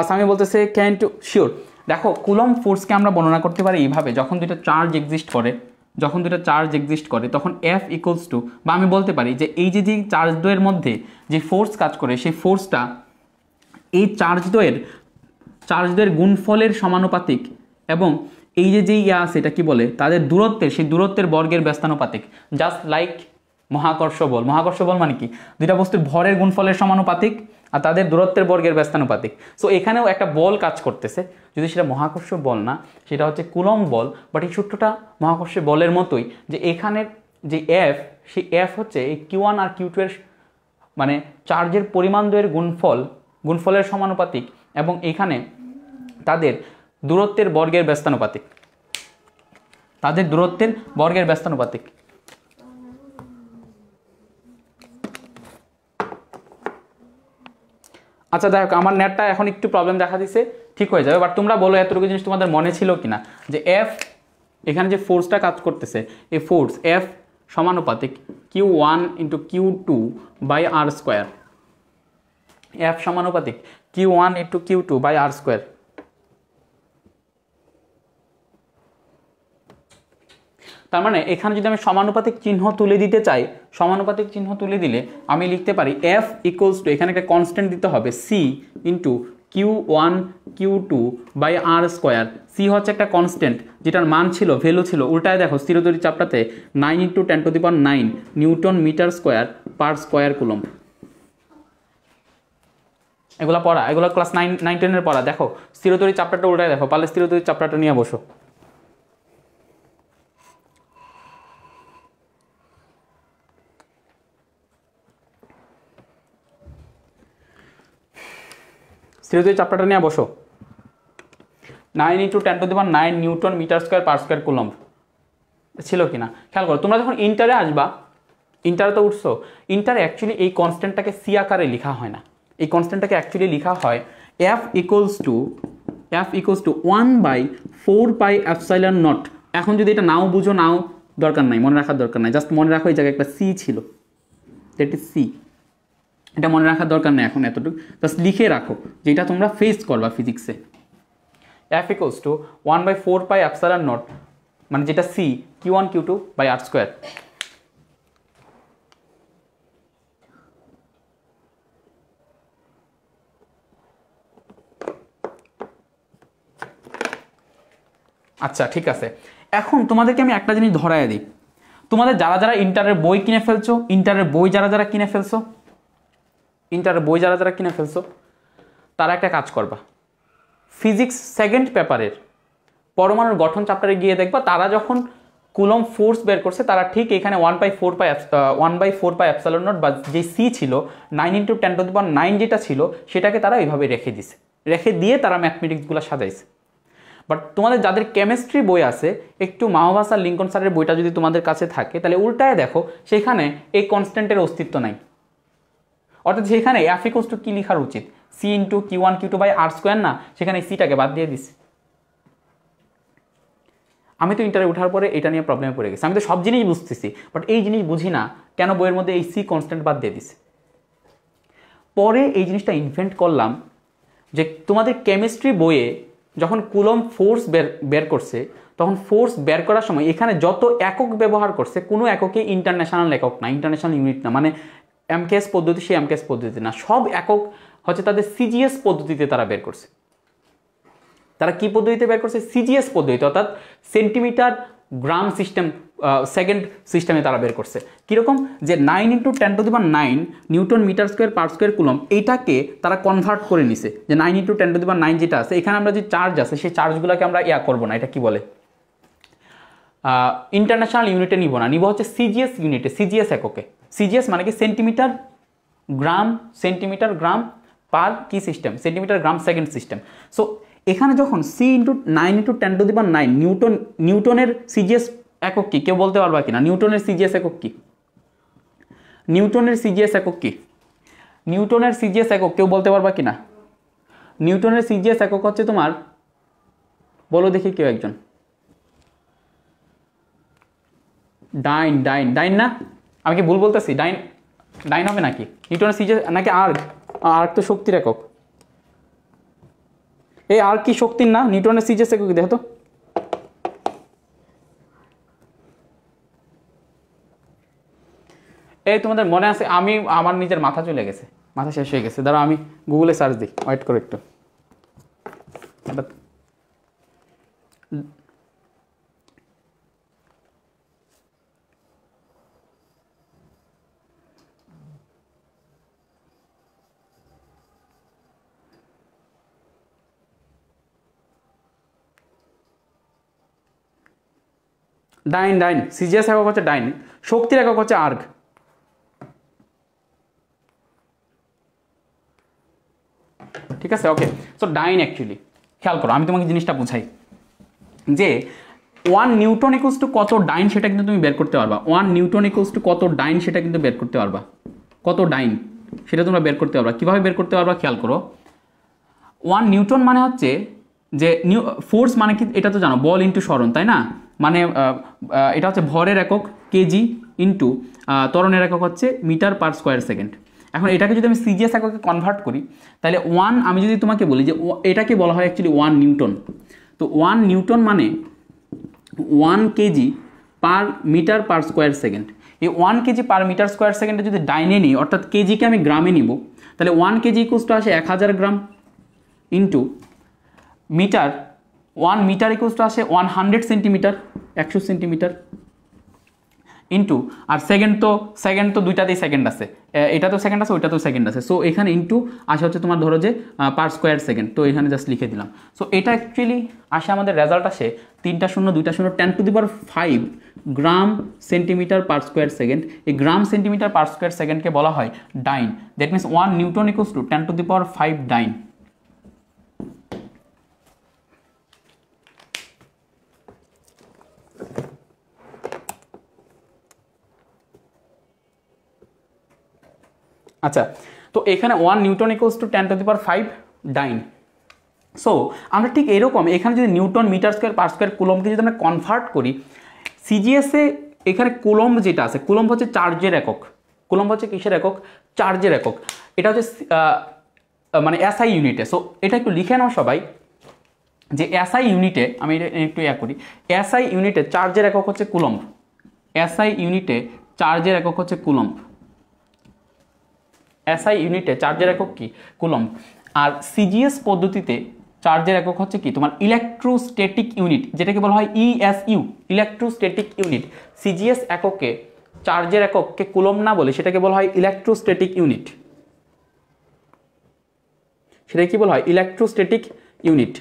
Speaker 1: স্বামী বলতেছে ক্যান টু শিওর দেখো কুলম ফোর্সকে আমরা বর্ণনা করতে পারি এইভাবে যখন দুইটা চার্জ এক্সিস্ট করে যখন দুটা চার্জ এক্সিস্ট করে তখন এফ ইকুয়ালস টু বা আমি বলতে পারি যে এই যে চার্জ দয়ের মধ্যে যে ফোর্স কাজ করে সেই ফোর্সটা এই চার্জ দয়ের চার্জ দয়ের গুণফলের সমানুপাতিক এবং এই যে যেই ইয়া আছে এটা কী বলে তাদের দূরত্বের সেই দূরত্বের বর্গের ব্যস্তানুপাতিক জাস্ট লাইক মহাকর্ষ বল মহাকর্ষ বল মানে কি দুইটা বস্তুর ভরের গুণফলের সমানুপাতিক আর তাদের দূরত্বের বর্গের ব্যস্তানুপাতিক সো এখানেও একটা বল কাজ করতেছে যদি সেটা মহাকর্ষ বল না সেটা হচ্ছে কুলম বল বাট এই সূত্রটা মহাকর্ষ বলের মতোই যে এখানের যে এফ সেই এফ হচ্ছে এই কিউ ওয়ান আর কিউ টুয়ের মানে চার্জের পরিমাণ দয়ের গুণফল গুণফলের সমানুপাতিক এবং এখানে তাদের দূরত্বের বর্গের ব্যস্তানুপাতিক তাদের দূরত্বের বর্গের ব্যস্তানুপাতিক আচ্ছা দেখো আমার নেটটা এখন একটু প্রবলেম দেখা দিছে ঠিক হয়ে যাবে বাট তোমরা বলো এতটুকু জিনিস তোমাদের মনে ছিল কি না যে এফ এখানে যে ফোর্সটা কাজ করতেছে এই ফোর্স এফ সমানুপাতিক Q one into Q two by R square F সমানুপাতিক Q one into Q two by R square তার মানে এখানে যদি আমি সমানুপাতিক চিহ্ন তুলে দিতে চাই সমানুপাতিক চিহ্ন তুলে দিলে আমি লিখতে পারি এফ ইকুয়ালস টু এখানে একটা কনস্ট্যান্ট দিতে হবে C into Q one Q two by R square C হচ্ছে একটা কনস্ট্যান্ট যেটার মান ছিল ভ্যালু ছিল উল্টায় দেখো স্থিরদরি চাপটাতে nine into ten to the power nine newton metre square per square coulomb এগুলো পড়া এগুলো ক্লাস নাইন নাইন টেনের পড়া দেখো স্থিরতরি চাপটাটা উল্টায় দেখো পারলে স্থিরতরি চাপটাটা নিয়ে বসো ওই চাপটাটা নিয়ে বসো nine into ten to the power nine newton metre square per square coulomb ছিল কি না খেয়াল করো তোমরা যখন ইন্টারে আসবা ইন্টারে তো উঠছো ইন্টারে অ্যাকচুয়ালি এই কনস্ট্যান্টটাকে সি আকারে লেখা হয় না এই কনস্ট্যান্টটাকে অ্যাকচুয়ালি লেখা হয় F equals to F equals to one by four by epsilon naught এখন যদি এটা নাও বুঝো নাও দরকার নাই মনে রাখার দরকার নাই জাস্ট মনে রাখো এই জায়গায় একটা সি ছিল দ্যাট ইজ সি এটা মনে রাখার দরকার নেই এখন এতটুকু জাস্ট লিখে রাখো যেটা তোমরা ফেস করবা ফিজিক্সে F equals to one by four pi R naught মানে যেটা C Q one Q two by R square আচ্ছা ঠিক আছে এখন তোমাদেরকে আমি একটা জিনিস ধরাই দিই তোমাদের যারা যারা ইন্টারের বই কিনে ফেলছো ইন্টারের বই যারা যারা কিনে ফেলছো ইন্টার বই যারা যারা কিনে ফেলছো তারা একটা কাজ করবা ফিজিক্স সেকেন্ড পেপারের পরমাণুর গঠন চ্যাপ্টারে গিয়ে দেখবা তারা যখন কুলম ফোর্স বের করছে তারা ঠিক এখানে one by four pi one by four pi epsilon naught বা যে সি ছিল nine into ten to power nine যেটা ছিল সেটাকে তারা এইভাবে রেখে দিছে রেখে দিয়ে তারা ম্যাথমেটিক্সগুলো সাজাইছে বাট তোমাদের যাদের কেমিস্ট্রি বই আছে একটু মাহবাসা লিঙ্কন স্যারের বইটা যদি তোমাদের কাছে থাকে তাহলে উল্টায় দেখো সেখানে এই কনস্ট্যান্টের অস্তিত্ব নাই অর্থাৎ সেখানে এফ ইকোস টু কী লেখার উচিত C into Q one Q two by R square না সেখানে সিটাকে বাদ দিয়ে দিস আমি তো ইন্টারে ওঠার পরে এটা নিয়ে প্রবলেমে পড়ে গেছি আমি তো সব জিনিস বুঝতেছি বাট এই জিনিস বুঝি না কেন বইয়ের মধ্যে এই সি কনস্ট্যান্ট বাদ দিয়ে দিছে পরে এই জিনিসটা ইনভেন্ট করলাম যে তোমাদের কেমিস্ট্রি বইয়ে যখন কুলম ফোর্স বের বের করছে তখন ফোর্স বের করার সময় এখানে যত একক ব্যবহার করছে কোনো এককে ইন্টারন্যাশনাল একক না ইন্টারন্যাশনাল ইউনিট না মানে এমকেএস পদ্ধতি সেই এমকেএস পদ্ধতিতে না সব একক হচ্ছে তাদের সিজিএস পদ্ধতিতে তারা বের করছে তারা কি পদ্ধতিতে বের করছে সিজিএস পদ্ধতি অর্থাৎ সেন্টিমিটার গ্রাম সিস্টেম সেকেন্ড সিস্টেমে তারা বের করছে কীরকম যে nine into ten to the power nine newton metre square per square coulomb এইটাকে তারা কনভার্ট করে নিছে যে nine into ten to the power nine যেটা আছে এখানে আমরা যে চার্জ আছে সেই চার্জগুলোকে আমরা ইয়া করবো না এটা কি বলে ইন্টারন্যাশনাল ইউনিটে নিব না নিব হচ্ছে সিজিএস ইউনিটে সিজিএস এককে সিজিএস মানে কি সেন্টিমিটার গ্রাম সেন্টিমিটার গ্রাম পার কি system centimetre gram second system so এখানে যখন C into nine into ten to the power nine newton নিউটনের সিজিএস একক কি কেউ বলতে পারবা কি না নিউটনের সিজিএস একক কি নিউটনের সিজিএস একক কি নিউটনের সিজিএস একক কেউ বলতে পারবা কি না নিউটনের সিজিএস একক হচ্ছে তোমার বলো দেখি কেউ একজন ডাইন ডাইন ডাইন না আমি কি ভুল বলতেছি ডাইন ডাইন হবে নাকি নিউটনের সিজে নাকি আর্ক আর্ক তো শক্তির একক এই আর কি শক্তির না নিউটনের সিজেস একক দেখো তো এই তোমাদের মনে আছে আমি আমার নিজের মাথা চলে গেছে মাথা শেষ হয়ে গেছে দাঁড়া আমি গুগলে সার্চ দিই ওয়েট করো একটু ডাইন ডাইন সিজিএস একক হচ্ছে ডাইন শক্তির একক হচ্ছে আর্ক ঠিক আছে ওকে সো ডাইন অ্যাকচুয়ালি খেয়াল করো আমি তোমাকে জিনিসটা বুঝাই যে ওয়ান নিউটন ইকুয়ালস টু কত ডাইন সেটা কিন্তু তুমি বের করতে পারবা ওয়ান নিউটন ইকুয়ালস টু কত ডাইন সেটা কিন্তু বের করতে পারবা কত ডাইন সেটা তোমরা বের করতে পারবা কীভাবে বের করতে পারবা খেয়াল করো ওয়ান নিউটন মানে হচ্ছে যে নিউ ফোর্স মানে কি এটা তো জানো বল ইন্টু সরণ তাই না মানে এটা হচ্ছে ভরের একক কেজি ইন্টু তরণের একক হচ্ছে মিটার পার স্কোয়ার সেকেন্ড এখন এটাকে যদি আমি সিজিএস এককে কনভার্ট করি তাহলে ওয়ান আমি যদি তোমাকে বলি যে এটাকে বলা হয় অ্যাকচুয়ালি ওয়ান নিউটন তো ওয়ান নিউটন মানে one KG per metre per square second এই one KG per metre square সেকেন্ডে যদি ডাইনে নিই অর্থাৎ কেজিকে আমি গ্রামে নিব তাহলে ওয়ান কেজি ইকুয়াস আসে এক হাজার gram into metre one metre equals to আসে ওয়ান হান্ড্রেড সেন্টিমিটার একশো সেন্টিমিটার ইন্টু আর সেকেন্ড তো সেকেন্ড তো দুইটাতেই সেকেন্ড আছে এটা তো সেকেন্ড আছে ওইটা তো সেকেন্ড আছে সো এখানে ইন্টু আসা হচ্ছে তোমার ধরো যে পার স্কোয়ার সেকেন্ড তো এখানে জাস্ট লিখে দিলাম সো এটা অ্যাকচুয়ালি আসে আমাদের রেজাল্ট আসে তিনটা শূন্য দুইটা শূন্য ten to the power five gram centimetre per square second এই গ্রাম সেন্টিমিটার পার স্কোয়ার সেকেন্ডকে বলা হয় dyne that means one newton equal to ten to the power five dyne আচ্ছা তো এখানে one newton equals to ten to the power five dyne so আমরা ঠিক এরকম এখানে যদি newton metre square per square কুলমকে যদি আমরা কনভার্ট করি সিজিএসে এখানে কুলম যেটা আছে কুলম্ব হচ্ছে চার্জের একক কুলম্ব হচ্ছে কিসের একক চার্জের একক এটা হচ্ছে মানে এসআই ইউনিটে সো এটা একটু লিখে নাও সবাই যে এসআই ইউনিটে আমি এটা একটু ইয়া করি এসআই ইউনিটে চার্জের একক হচ্ছে কুলম্ব এসআই ইউনিটে চার্জের একক হচ্ছে কুলম্ব এসআই ইউনিটে চার্জের একক কি কুলম আর সিজিএস পদ্ধতিতে চার্জের একক হচ্ছে কি তোমার ইলেকট্রোস্ট্যাটিক ইউনিট যেটাকে বলা হয় ইএসইউ ইলেকট্রোস্ট্যাটিক ইউনিট সিজিএস এককে চার্জের এককে কুলম না বলে সেটাকে বলা হয় ইলেকট্রোস্ট্যাটিক ইউনিট সেটাকে কি বলা হয় ইলেকট্রোস্ট্যাটিক ইউনিট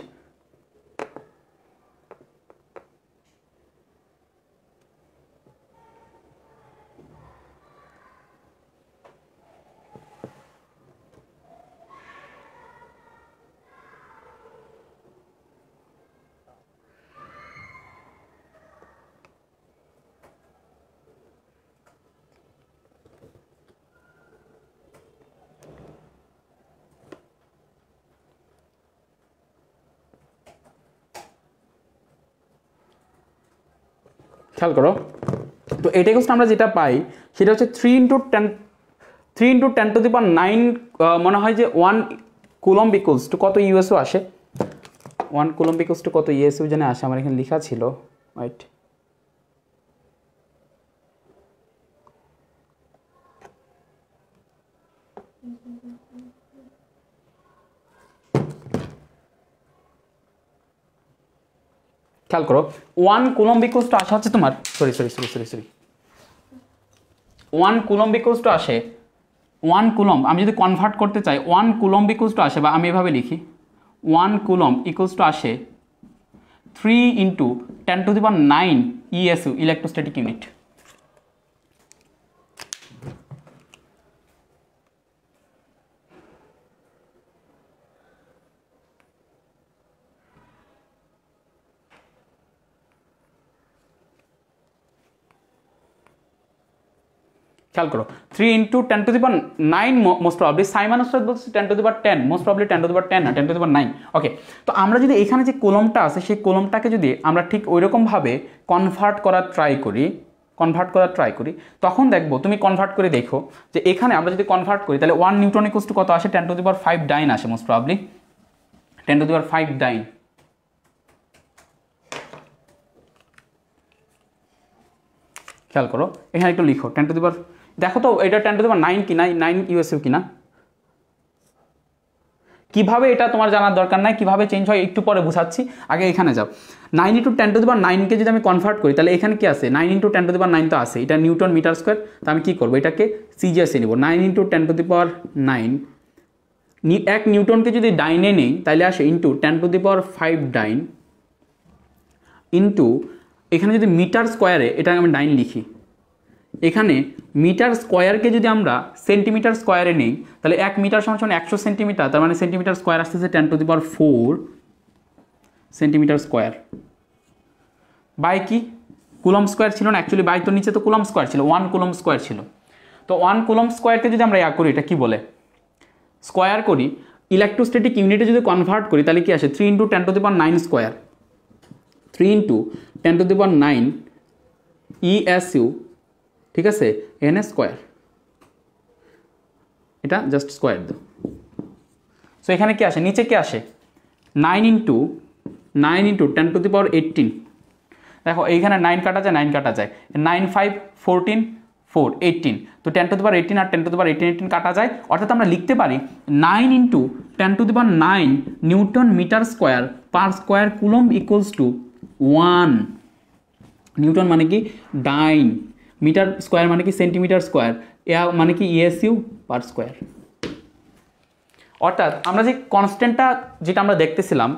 Speaker 1: খেয়াল করো তো এটা কোশ্চেন আমরা যেটা পাই সেটা হচ্ছে three into ten three into ten to the power nine মনে হয় যে ওয়ান কুলম ইকুলস টু কত ইউএসও আসে ওয়ান কুলম টু কত ইউএসও জানে আসে আমার এখানে লেখা ছিল রাইট খেয়াল করো ওয়ান কুলম বিকোজ আসা হচ্ছে তোমার sorry sorry sorry sorry sorry one coulomb আসে ওয়ান কুলম আমি যদি কনভার্ট করতে চাই ওয়ান কুলম টু আসে বা আমি এভাবে লিখি ওয়ান কুলম ইকুজ টু আসে three into ten to the power nine ESU electrostatic unit খেয়াল করো three into ten to the power nine most probably সাই ওস্তাদ বলছে ten to the power ten most probably ten to the power ten ten to the power nine okay তো আমরা যদি এখানে যে কলমটা আছে সেই কলমটাকে যদি আমরা ঠিক ওইরকমভাবে কনভার্ট করার ট্রাই করি কনভার্ট করার ট্রাই করি তখন দেখবো তুমি কনভার্ট করে দেখো যে এখানে আমরা যদি কনভার্ট করি তাহলে ওয়ান নিউটন ইকুস টু কত আসে ten to the power five dyne আসে most probably ten to the power five dyne খেয়াল করো এখানে একটু লিখো টেন টু দি পার দেখো তো এটা টেন টু দেবার নাইন কি না নাইন ইউএসইউ না কিভাবে এটা তোমার জানার দরকার নাই কিভাবে চেঞ্জ হয় একটু পরে বুঝাচ্ছি আগে এখানে যাও নাইন ইন্টু টেন টু দেবার নাইনকে যদি আমি কনভার্ট করি তাহলে এখানে কি আছে nine into ten to the power nine তো আছে এটা নিউটন মিটার স্কোয়ার তো আমি কী করবো এটাকে সিজিএসে নিব nine into ten to the power nine এক নিউটনকে যদি ডাইনে নেই তাহলে আসে into ten to the power five dyne into এখানে যদি মিটার স্কোয়ারে এটা আমি ডাইন লিখি এখানে মিটার স্কোয়ারকে যদি আমরা সেন্টিমিটার স্কোয়ারে নিই তাহলে এক মিটার সমান একশো সেন্টিমিটার তার মানে সেন্টিমিটার স্কোয়ার আসতেছে ten to the power four centimetre square by কি কুলম স্কোয়ার ছিল না অ্যাকচুয়ালি বাই তো নিচে তো কুলম স্কোয়ার ছিল ওয়ান কুলম স্কোয়ার ছিল তো ওয়ান কুলম স্কোয়ারকে যদি আমরা ইয়া করি এটা কি বলে স্কোয়ার করি ইলেকট্রোস্ট্যাটিক ইউনিটে যদি কনভার্ট করি তাহলে কি আসে three into ten to the power nine square three into ten to the power nine ESU ঠিক আছে এন স্কোয়ার এটা জাস্ট স্কোয়ার দো সো এখানে কি আসে নিচে কি আসে nine into nine into ten to the power eighteen দেখো এইখানে নাইন কাটা যায় নাইন কাটা যায় nine five fourteen four eighteen তো ten to the power eighteen আর ten to the power eighteen eighteen কাটা যায় অর্থাৎ আমরা লিখতে পারি nine into ten to the power nine newton metre square per square coulomb equals to one newton মানে কি ডাইন মিটার স্কোয়ার মানে কি সেন্টিমিটার স্কোয়ার এয়া মানে কি ইএসইউ পার স্কোয়ার অর্থাৎ আমরা যে কনস্ট্যান্টটা যেটা আমরা দেখতেছিলাম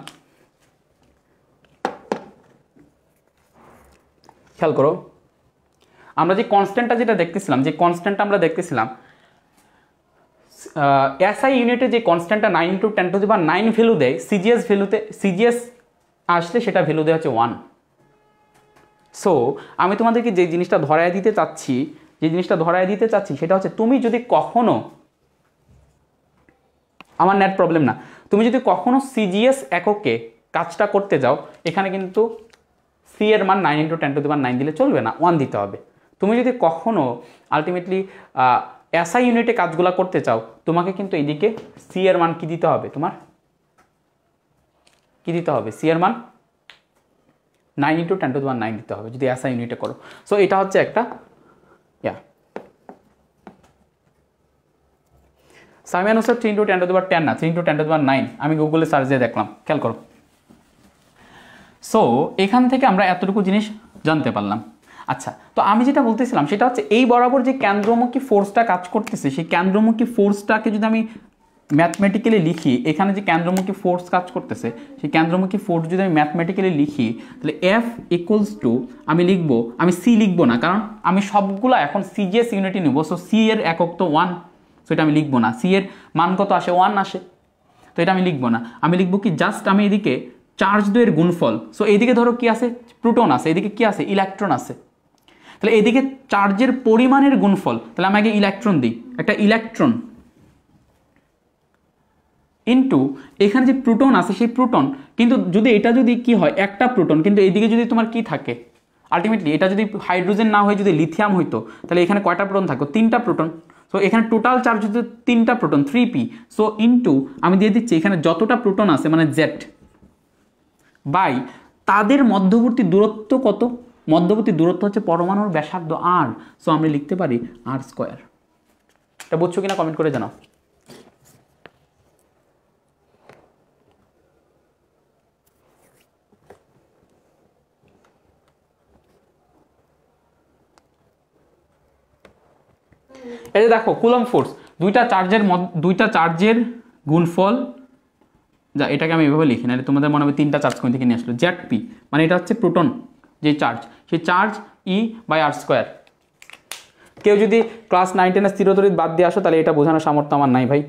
Speaker 1: খেয়াল করো আমরা যে কনস্ট্যান্টটা যেটা দেখতেছিলাম যে কনস্ট্যান্টটা আমরা দেখতেছিলাম এসআই ইউনিটে যে কনস্ট্যান্টটা নাইন টু টেন টু বা নাইন ভ্যালু দেয় সিজিএস ভ্যালুতে সিজিএস আসলে সেটা ভ্যালু দেওয়া হচ্ছে ওয়ান সো আমি তোমাদেরকে যে জিনিসটা ধরায় দিতে চাচ্ছি যে জিনিসটা ধরায় দিতে চাচ্ছি সেটা হচ্ছে তুমি যদি কখনো আমার নেট প্রবলেম না তুমি যদি কখনো সিজিএস এককে কাজটা করতে যাও এখানে কিন্তু সি এর মান nine into ten to the মান নাইন দিলে চলবে না ওয়ান দিতে হবে তুমি যদি কখনো আলটিমেটলি এসআই ইউনিটে কাজগুলো করতে চাও তোমাকে কিন্তু এদিকে সি এর মান কি দিতে হবে তোমার কি দিতে হবে সি এর মান nine into ten to one nine দিতে হবে যদি অ্যাসা ইউনিটে করো সো এটা হচ্ছে একটা yeah Samiyan Hossain three into ten to the power ten না three into ten to one nine আমি গুগলে সার্চ দিয়ে দেখলাম খেয়াল করো সো এখান থেকে আমরা এতটুকু জিনিস জানতে পারলাম আচ্ছা তো আমি যেটা বলতেছিলাম সেটা হচ্ছে এই বরাবর যে কেন্দ্রমুখী ফোর্সটা কাজ করতেছে সেই কেন্দ্রমুখী ফোর্সটাকে যদি আমি ম্যাথমেটিক্যালি লিখি এখানে যে কেন্দ্রমুখী ফোর্স কাজ করতেছে সেই কেন্দ্রমুখী ফোর্স যদি আমি ম্যাথমেটিক্যালি লিখি তাহলে এফ ইকুয়ালস টু আমি লিখব আমি সি লিখব না কারণ আমি সবগুলা এখন সিজিএস ইউনিটই নেব সো সি এর একক তো ওয়ান সো এটা আমি লিখব না সি এর মান কত আসে ওয়ান আসে তো এটা আমি লিখব না আমি লিখব কি জাস্ট আমি এদিকে চার্জ দুয়ের গুণফল সো এদিকে ধরো কি আছে প্রোটন আছে এদিকে কি আছে ইলেকট্রন আছে তাহলে এদিকে চার্জের পরিমাণের গুণফল তাহলে আমি আগে ইলেকট্রন দিই একটা ইলেকট্রন ইন্টু এখানে যে প্রোটন আছে সেই প্রোটন কিন্তু যদি এটা যদি কি হয় একটা প্রোটন কিন্তু এইদিকে যদি তোমার কি থাকে আলটিমেটলি এটা যদি হাইড্রোজেন না হয় যদি লিথিয়াম হইতো তাহলে এখানে কয়টা প্রোটন থাকতো তিনটা প্রোটন সো এখানে টোটাল চার্জ হতো তিনটা proton three P so into আমি দিয়ে দিচ্ছি এখানে যতটা প্রোটন আছে মানে জেট বাই তাদের মধ্যবর্তী দূরত্ব কত মধ্যবর্তী দূরত্ব হচ্ছে পরমাণুর ব্যাসার্ধ আর সো আমরা লিখতে পারি আর স্কোয়ার এটা বুঝছো কিনা কমেন্ট করে জানাও এই যে দেখো কুলম ফোর্স দুইটা চার্জের দুইটা চার্জের গুণফল যা এটাকে আমি এভাবে লিখি না তোমাদের মনে হবে তিনটা চার্জ কোন থেকে নিয়ে আসলো জ্যাট পি মানে এটা হচ্ছে প্রোটন যে চার্জ সেই charge E by R square কেউ যদি ক্লাস নাইন টেনের স্থিরতরিত বাদ দিয়ে আসো তাহলে এটা বোঝানোর সামর্থ্য আমার নাই ভাই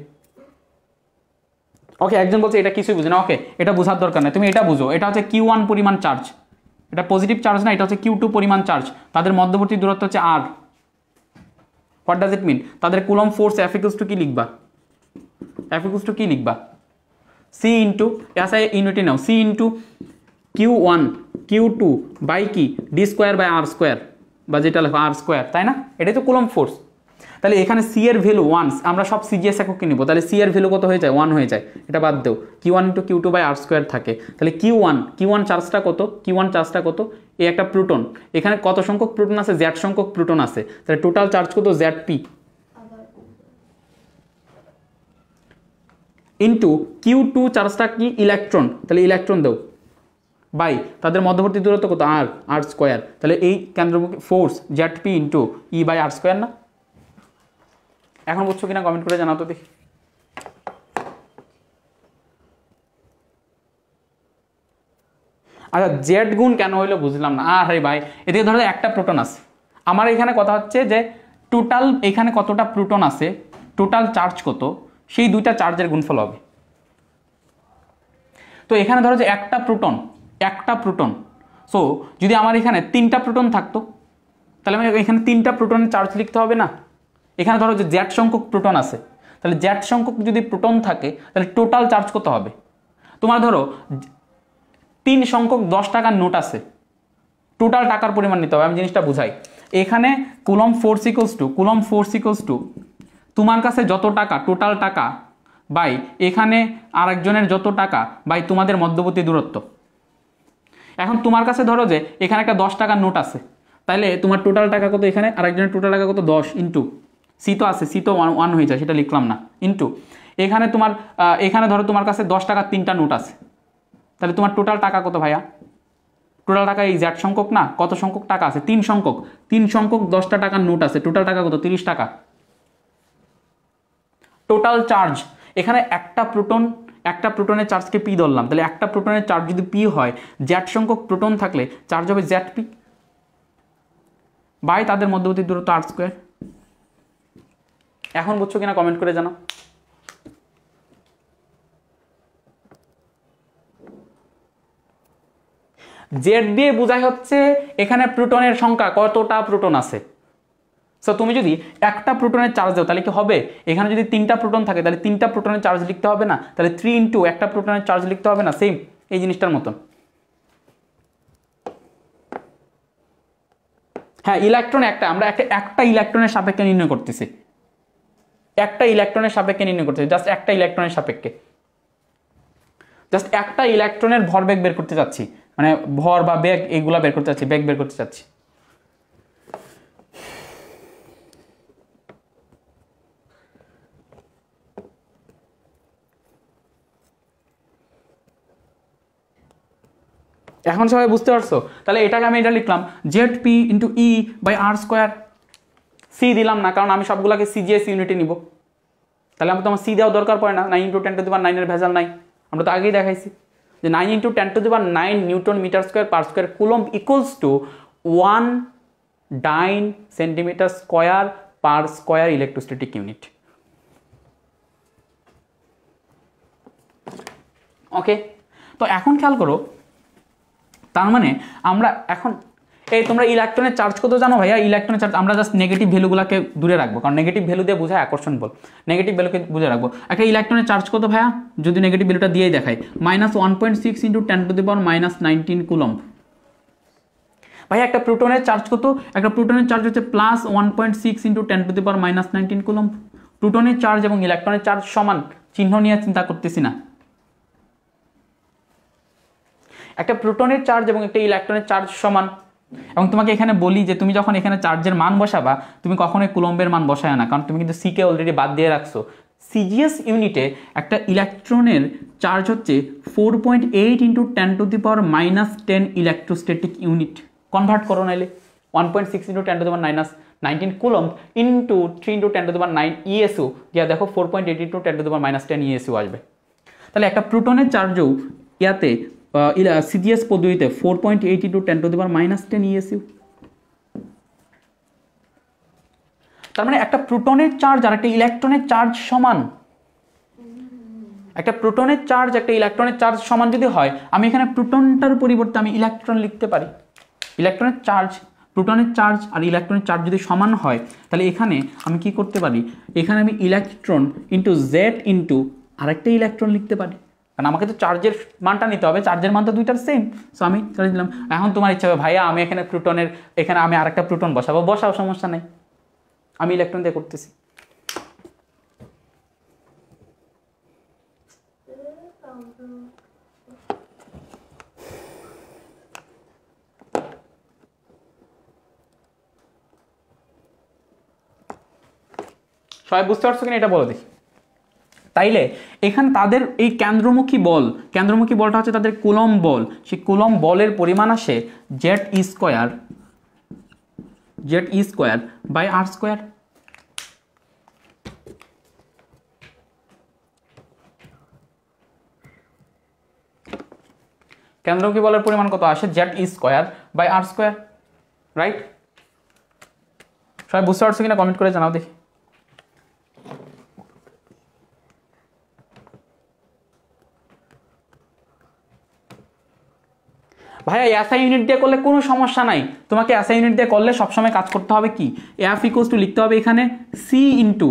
Speaker 1: ওকে একজন বলছে এটা কিছুই বুঝে না ওকে এটা বোঝার দরকার নেই তুমি এটা বুঝো এটা হচ্ছে কিউ ওয়ান পরিমাণ চার্জ এটা পজিটিভ চার্জ না এটা হচ্ছে কিউ টু পরিমাণ চার্জ তাদের মধ্যবর্তী দূরত্ব হচ্ছে আর হোয়াট ডাজ ইট মিন তাদের Coulomb force F equals to কী লিখবা এফ ইকুস টু কী লিখবা সি ইন্টু এসআই ইউনিটি now C into Q one Q two by কি D square by R square বা যেটা লেখো আর স্কোয়ার তাই না এটাই তো কুলম ফোর্স তাহলে এখানে সি এর ভ্যালু ওয়ানস আমরা সব সিজিএস এককে নিব তাহলে সি এর ভ্যালু কত হয়ে যায় ওয়ান হয়ে যায় এটা বাদ দেও Q one into Q two by R square থাকে তাহলে কিউ ওয়ান কিউ ওয়ান চার্জটা কত কিউ ওয়ান চার্জটা কত এ একটা প্রোটন এখানে কত সংখ্যক প্রোটন আছে জ্যাট সংখ্যক প্রোটন আছে তাহলে টোটাল চার্জ কত Z P into Q two চার্জটা কি ইলেকট্রন তাহলে ইলেকট্রন দেও বাই তাদের মধ্যবর্তী দূরত্ব কত আর আর স্কোয়ার তাহলে এই কেন্দ্রমুখী force Z P into E by R square না এখন বুঝছো কিনা কমেন্ট করে জানাও তো দেখি আচ্ছা জেড গুণ কেন হইলো বুঝলাম না আর আরে ভাই এদিকে ধরো একটা প্রোটন আছে আমার এখানে কথা হচ্ছে যে টোটাল এখানে কতটা প্রোটন আছে টোটাল চার্জ কত সেই দুইটা চার্জের গুণফল হবে তো এখানে ধরো যে একটা প্রোটন একটা প্রোটন সো যদি আমার এখানে তিনটা প্রোটন থাকতো তাহলে আমি এখানে তিনটা প্রোটনের চার্জ লিখতে হবে না এখানে ধরো যে জ্যাট সংখ্যক প্রোটন আছে তাহলে জ্যাট সংখ্যক যদি প্রোটন থাকে তাহলে টোটাল চার্জ কত হবে তোমার ধরো তিন সংখ্যক দশ টাকার নোট আছে টোটাল টাকার পরিমাণ নিতে হবে আমি জিনিসটা বুঝাই এখানে Coulomb force equals to Coulomb force equals to তোমার কাছে যত টাকা টোটাল টাকা বাই এখানে আরেকজনের যত টাকা বাই তোমাদের মধ্যবর্তী দূরত্ব এখন তোমার কাছে ধরো যে এখানে একটা দশ টাকার নোট আছে তাহলে তোমার টোটাল টাকা কত এখানে আরেকজনের টোটাল টাকা কত দশ ইন্টু সি তো আছে সি তো ওয়ান ওয়ান হয়ে যায় সেটা লিখলাম না ইন্টু এখানে তোমার এখানে ধরো তোমার কাছে দশ টাকার তিনটা নোট আছে তাহলে তোমার টোটাল টাকা কত ভাইয়া টোটাল টাকা এই জ্যাট সংখ্যক না কত সংখ্যক টাকা আছে তিন সংখ্যক তিন সংখ্যক দশটা টাকার নোট আছে টোটাল টাকা কত তিরিশ টাকা টোটাল চার্জ এখানে একটা প্রোটন একটা প্রোটনের চার্জকে পি ধরলাম তাহলে একটা প্রোটনের চার্জ যদি পি হয় জ্যাট সংখ্যক প্রোটন থাকলে চার্জ হবে জ্যাট পি বাই তাদের মধ্যবর্তী দূরত্ব আর স্কোয়ার এখন বুঝছো কিনা কমেন্ট করে জানাও জেড দিয়ে বোঝাই হচ্ছে এখানে প্রোটনের সংখ্যা কতটা প্রোটন আছে সো তুমি যদি একটা প্রোটনের চার্জ দাও তাহলে কি হবে এখানে যদি তিনটা প্রোটন থাকে তাহলে তিনটা প্রোটনের চার্জ লিখতে হবে না তাহলে থ্রি ইন্টু একটা প্রোটনের চার্জ লিখতে হবে না সেম এই জিনিসটার মতন হ্যাঁ ইলেকট্রন একটা আমরা একটা একটা ইলেকট্রনের সাপেক্ষে নির্ণয় করতেছি একটা ইলেকট্রনের সাপেক্ষে নির্ণয় করতে জাস্ট একটা ইলেকট্রনের সাপেক্ষে জাস্ট একটা ইলেকট্রনের ভরবেগ বের করতে চাচ্ছি মানে ভর বা বেগ এইগুলা বের করতে চাচ্ছি বেগ বের করতে চাচ্ছি এখন সবাই বুঝতে পারছো তাহলে এটাকে আমি এটা লিখলাম Z P into E by R square C দিলাম না কারণ আমি সবগুলোকে সিজিএস ইউনিটে নিব তাহলে আমার তো আমার সি দেওয়া দরকার পড়ে না নাইন ইন্টু টেন টু দিবার নাইনের ভেজাল নাই আমরা তো আগেই দেখাইছি যে nine into ten to the power nine newton metre square per square coulomb equals to one dyne centimetre square per square electricity unit okay তো এখন খেয়াল করো তার মানে আমরা এখন এই তোমরা ইলেকট্রনের চার্জ কত জানো ভাইয়া ইলেকট্রনের চার্জ আমরা জাস্ট নেগেটিভ ভ্যালুগুলোকে দূরে রাখবো কারণ নেগেটিভ ভ্যালু দিয়ে বোঝায় আকর্ষণ বল নেগেটিভ ভ্যালুকে বুঝে রাখবো একটা ইলেকট্রনের চার্জ কত ভাইয়া যদি নেগেটিভ ভ্যালুটা দিয়েই দেখায় minus one point six into ten to the power minus nineteen coulomb ভাই একটা প্রোটনের চার্জ কত একটা প্রোটনের চার্জ হচ্ছে plus one point six into ten to the power minus nineteen coulomb প্রোটনের চার্জ এবং ইলেকট্রনের চার্জ সমান চিহ্ন নিয়ে চিন্তা করতেছি না একটা প্রোটনের চার্জ এবং একটা ইলেকট্রনের চার্জ সমান এবং তোমাকে এখানে বলি যে তুমি যখন এখানে চার্জের মান বসাবা তুমি কখনোই কুলম্বের মান বসায় না কারণ তুমি কিন্তু সিকে অলরেডি বাদ দিয়ে রাখছো সিজিএস ইউনিটে একটা ইলেকট্রনের চার্জ হচ্ছে four point eight into ten to the power minus ten electrostatic unit convert করো নাইলে one point six into ten to the power minus nineteen coulomb into three into ten to the power nine ESU yeah দেখো four point eight into ten to the power minus ten ESU আসবে তাহলে একটা প্রোটনের চার্জও ইয়াতে ইলা CGS পদ্ধতিতে four point eighty two ten to the power minus ten ESU তার মানে একটা প্রোটনের চার্জ আর একটা ইলেকট্রনের চার্জ সমান একটা প্রোটনের চার্জ একটা ইলেকট্রনের চার্জ সমান যদি হয় আমি এখানে প্রোটনটার পরিবর্তে আমি ইলেকট্রন লিখতে পারি ইলেকট্রনের চার্জ প্রোটনের চার্জ আর ইলেকট্রনের চার্জ যদি সমান হয় তাহলে এখানে আমি কি করতে পারি এখানে আমি ইলেকট্রন ইন্টু জেড ইন্টু আরেকটা ইলেকট্রন লিখতে পারি কারণ আমাকে তো চার্জের মানটা নিতে হবে চার্জের মান তো দুইটার সেম সো আমি চলে দিলাম এখন তোমার ইচ্ছা হবে ভাইয়া আমি এখানে প্লুটনের এখানে আমি আরেকটা প্লুটন বসাবো বসাও সমস্যা নেই আমি ইলেকট্রন দিয়ে করতেছি সবাই বুঝতে পারছো কিনা এটা বলো দেখি তাইলে এখানে তাদের এই কেন্দ্রমুখী বল কেন্দ্রমুখী বলটা হচ্ছে তাদের কুলম বল সেই কুলম বলের পরিমাণ আসে Z square Z square by R square কেন্দ্রমুখী বলের পরিমাণ কত আসে Z square by R square right সবাই বুঝতে পারছো কিনা কমেন্ট করে জানাও দেখি ভাইয়া এসআই ইউনিট দিয়ে করলে কোনো সমস্যা নাই তোমাকে এসআই ইউনিট দিয়ে করলে সবসময় কাজ করতে হবে কি এফ ইকোয়াস টু লিখতে হবে এখানে সি ইন্টু